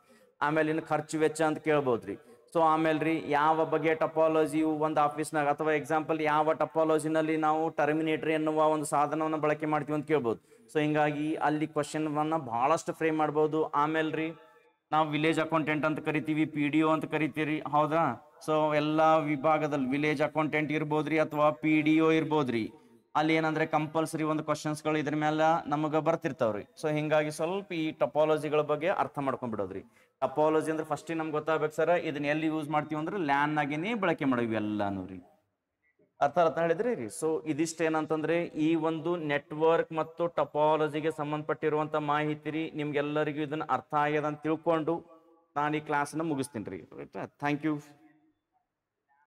ಆಮೇಲೆ ಇನ್ನು ಖರ್ಚು ವೆಚ್ಚ ಅಂತ ಕೇಳ್ಬೋದು ರೀ ಸೊ ಆಮೇಲೆ ರೀ ಯಾವ ಬಗ್ಗೆ ಟಪಾಲಜಿ ಒಂದು ಆಫೀಸ್ನಾಗ ಅಥವಾ ಎಕ್ಸಾಂಪಲ್ ಯಾವ ಟಪಾಲಜಿನಲ್ಲಿ ನಾವು ಟರ್ಮಿನೇಟ್ರಿ ಎನ್ನುವ ಒಂದು ಸಾಧನವನ್ನು ಬಳಕೆ ಮಾಡ್ತೀವಿ ಅಂತ ಕೇಳ್ಬೋದು ಸೊ ಹಿಂಗಾಗಿ ಅಲ್ಲಿ ಕ್ವಶನ್ಗಳನ್ನ ಭಾಳಷ್ಟು ಫ್ರೇಮ್ ಮಾಡ್ಬೋದು ಆಮೇಲೆ ರೀ ನಾವು ವಿಲೇಜ್ ಅಕೌಂಟೆಂಟ್ ಅಂತ ಕರಿತೀವಿ ಪಿ ಡಿ ಒ ಅಂತ ಕರಿತೀರಿ ಹೌದಾ ಸೊ ಎಲ್ಲ ವಿಭಾಗದಲ್ಲಿ ವಿಲೇಜ್ ಅಕೌಂಟೆಂಟ್ ಇರ್ಬೋದ್ರಿ ಅಥವಾ ಪಿ ಡಿ ಒ ಇರ್ಬೋದ್ರಿ ಅಲ್ಲಿ ಏನಂದ್ರೆ ಕಂಪಲ್ಸರಿ ಒಂದು ಗಳು ಇದ್ರ ಮೇಲೆ ನಮಗೆ ಬರ್ತಿರ್ತಾವ್ರಿ ಸೊ ಹಿಂಗಾಗಿ ಸ್ವಲ್ಪ ಈ ಟಪಾಲಜಿಗಳ ಬಗ್ಗೆ ಅರ್ಥ ಮಾಡ್ಕೊಂಡ್ಬಿಡೋದ್ರಿ ಟಪಾಲಜಿ ಅಂದ್ರೆ ಫಸ್ಟ್ ನಮ್ಗೆ ಗೊತ್ತಾಗಬೇಕು ಸರ್ ಇದನ್ನ ಎಲ್ಲಿ ಯೂಸ್ ಮಾಡ್ತೀವಿ ಅಂದ್ರೆ ಲ್ಯಾನ್ ಆಗಿನೇ ಬಳಕೆ ಮಾಡಿವಿ ಎಲ್ಲಾನು ರೀ ಅರ್ಥ ಅರ್ಥ ಹೇಳಿದ್ರಿ ರೀ ಸೊ ಏನಂತಂದ್ರೆ ಈ ಒಂದು ನೆಟ್ವರ್ಕ್ ಮತ್ತು ಟಪಾಲಜಿಗೆ ಸಂಬಂಧಪಟ್ಟಿರುವಂತ ಮಾಹಿತಿ ರೀ ನಿಮ್ಗೆಲ್ಲರಿಗೂ ಇದನ್ನ ಅರ್ಥ ಆಗ್ಯದ ಅಂತ ತಿಳ್ಕೊಂಡು ನಾನು ಈ ಕ್ಲಾಸ್ನ ಮುಗಿಸ್ತೀನಿ ರೀ ರೈಟ್ ಥ್ಯಾಂಕ್ ಯು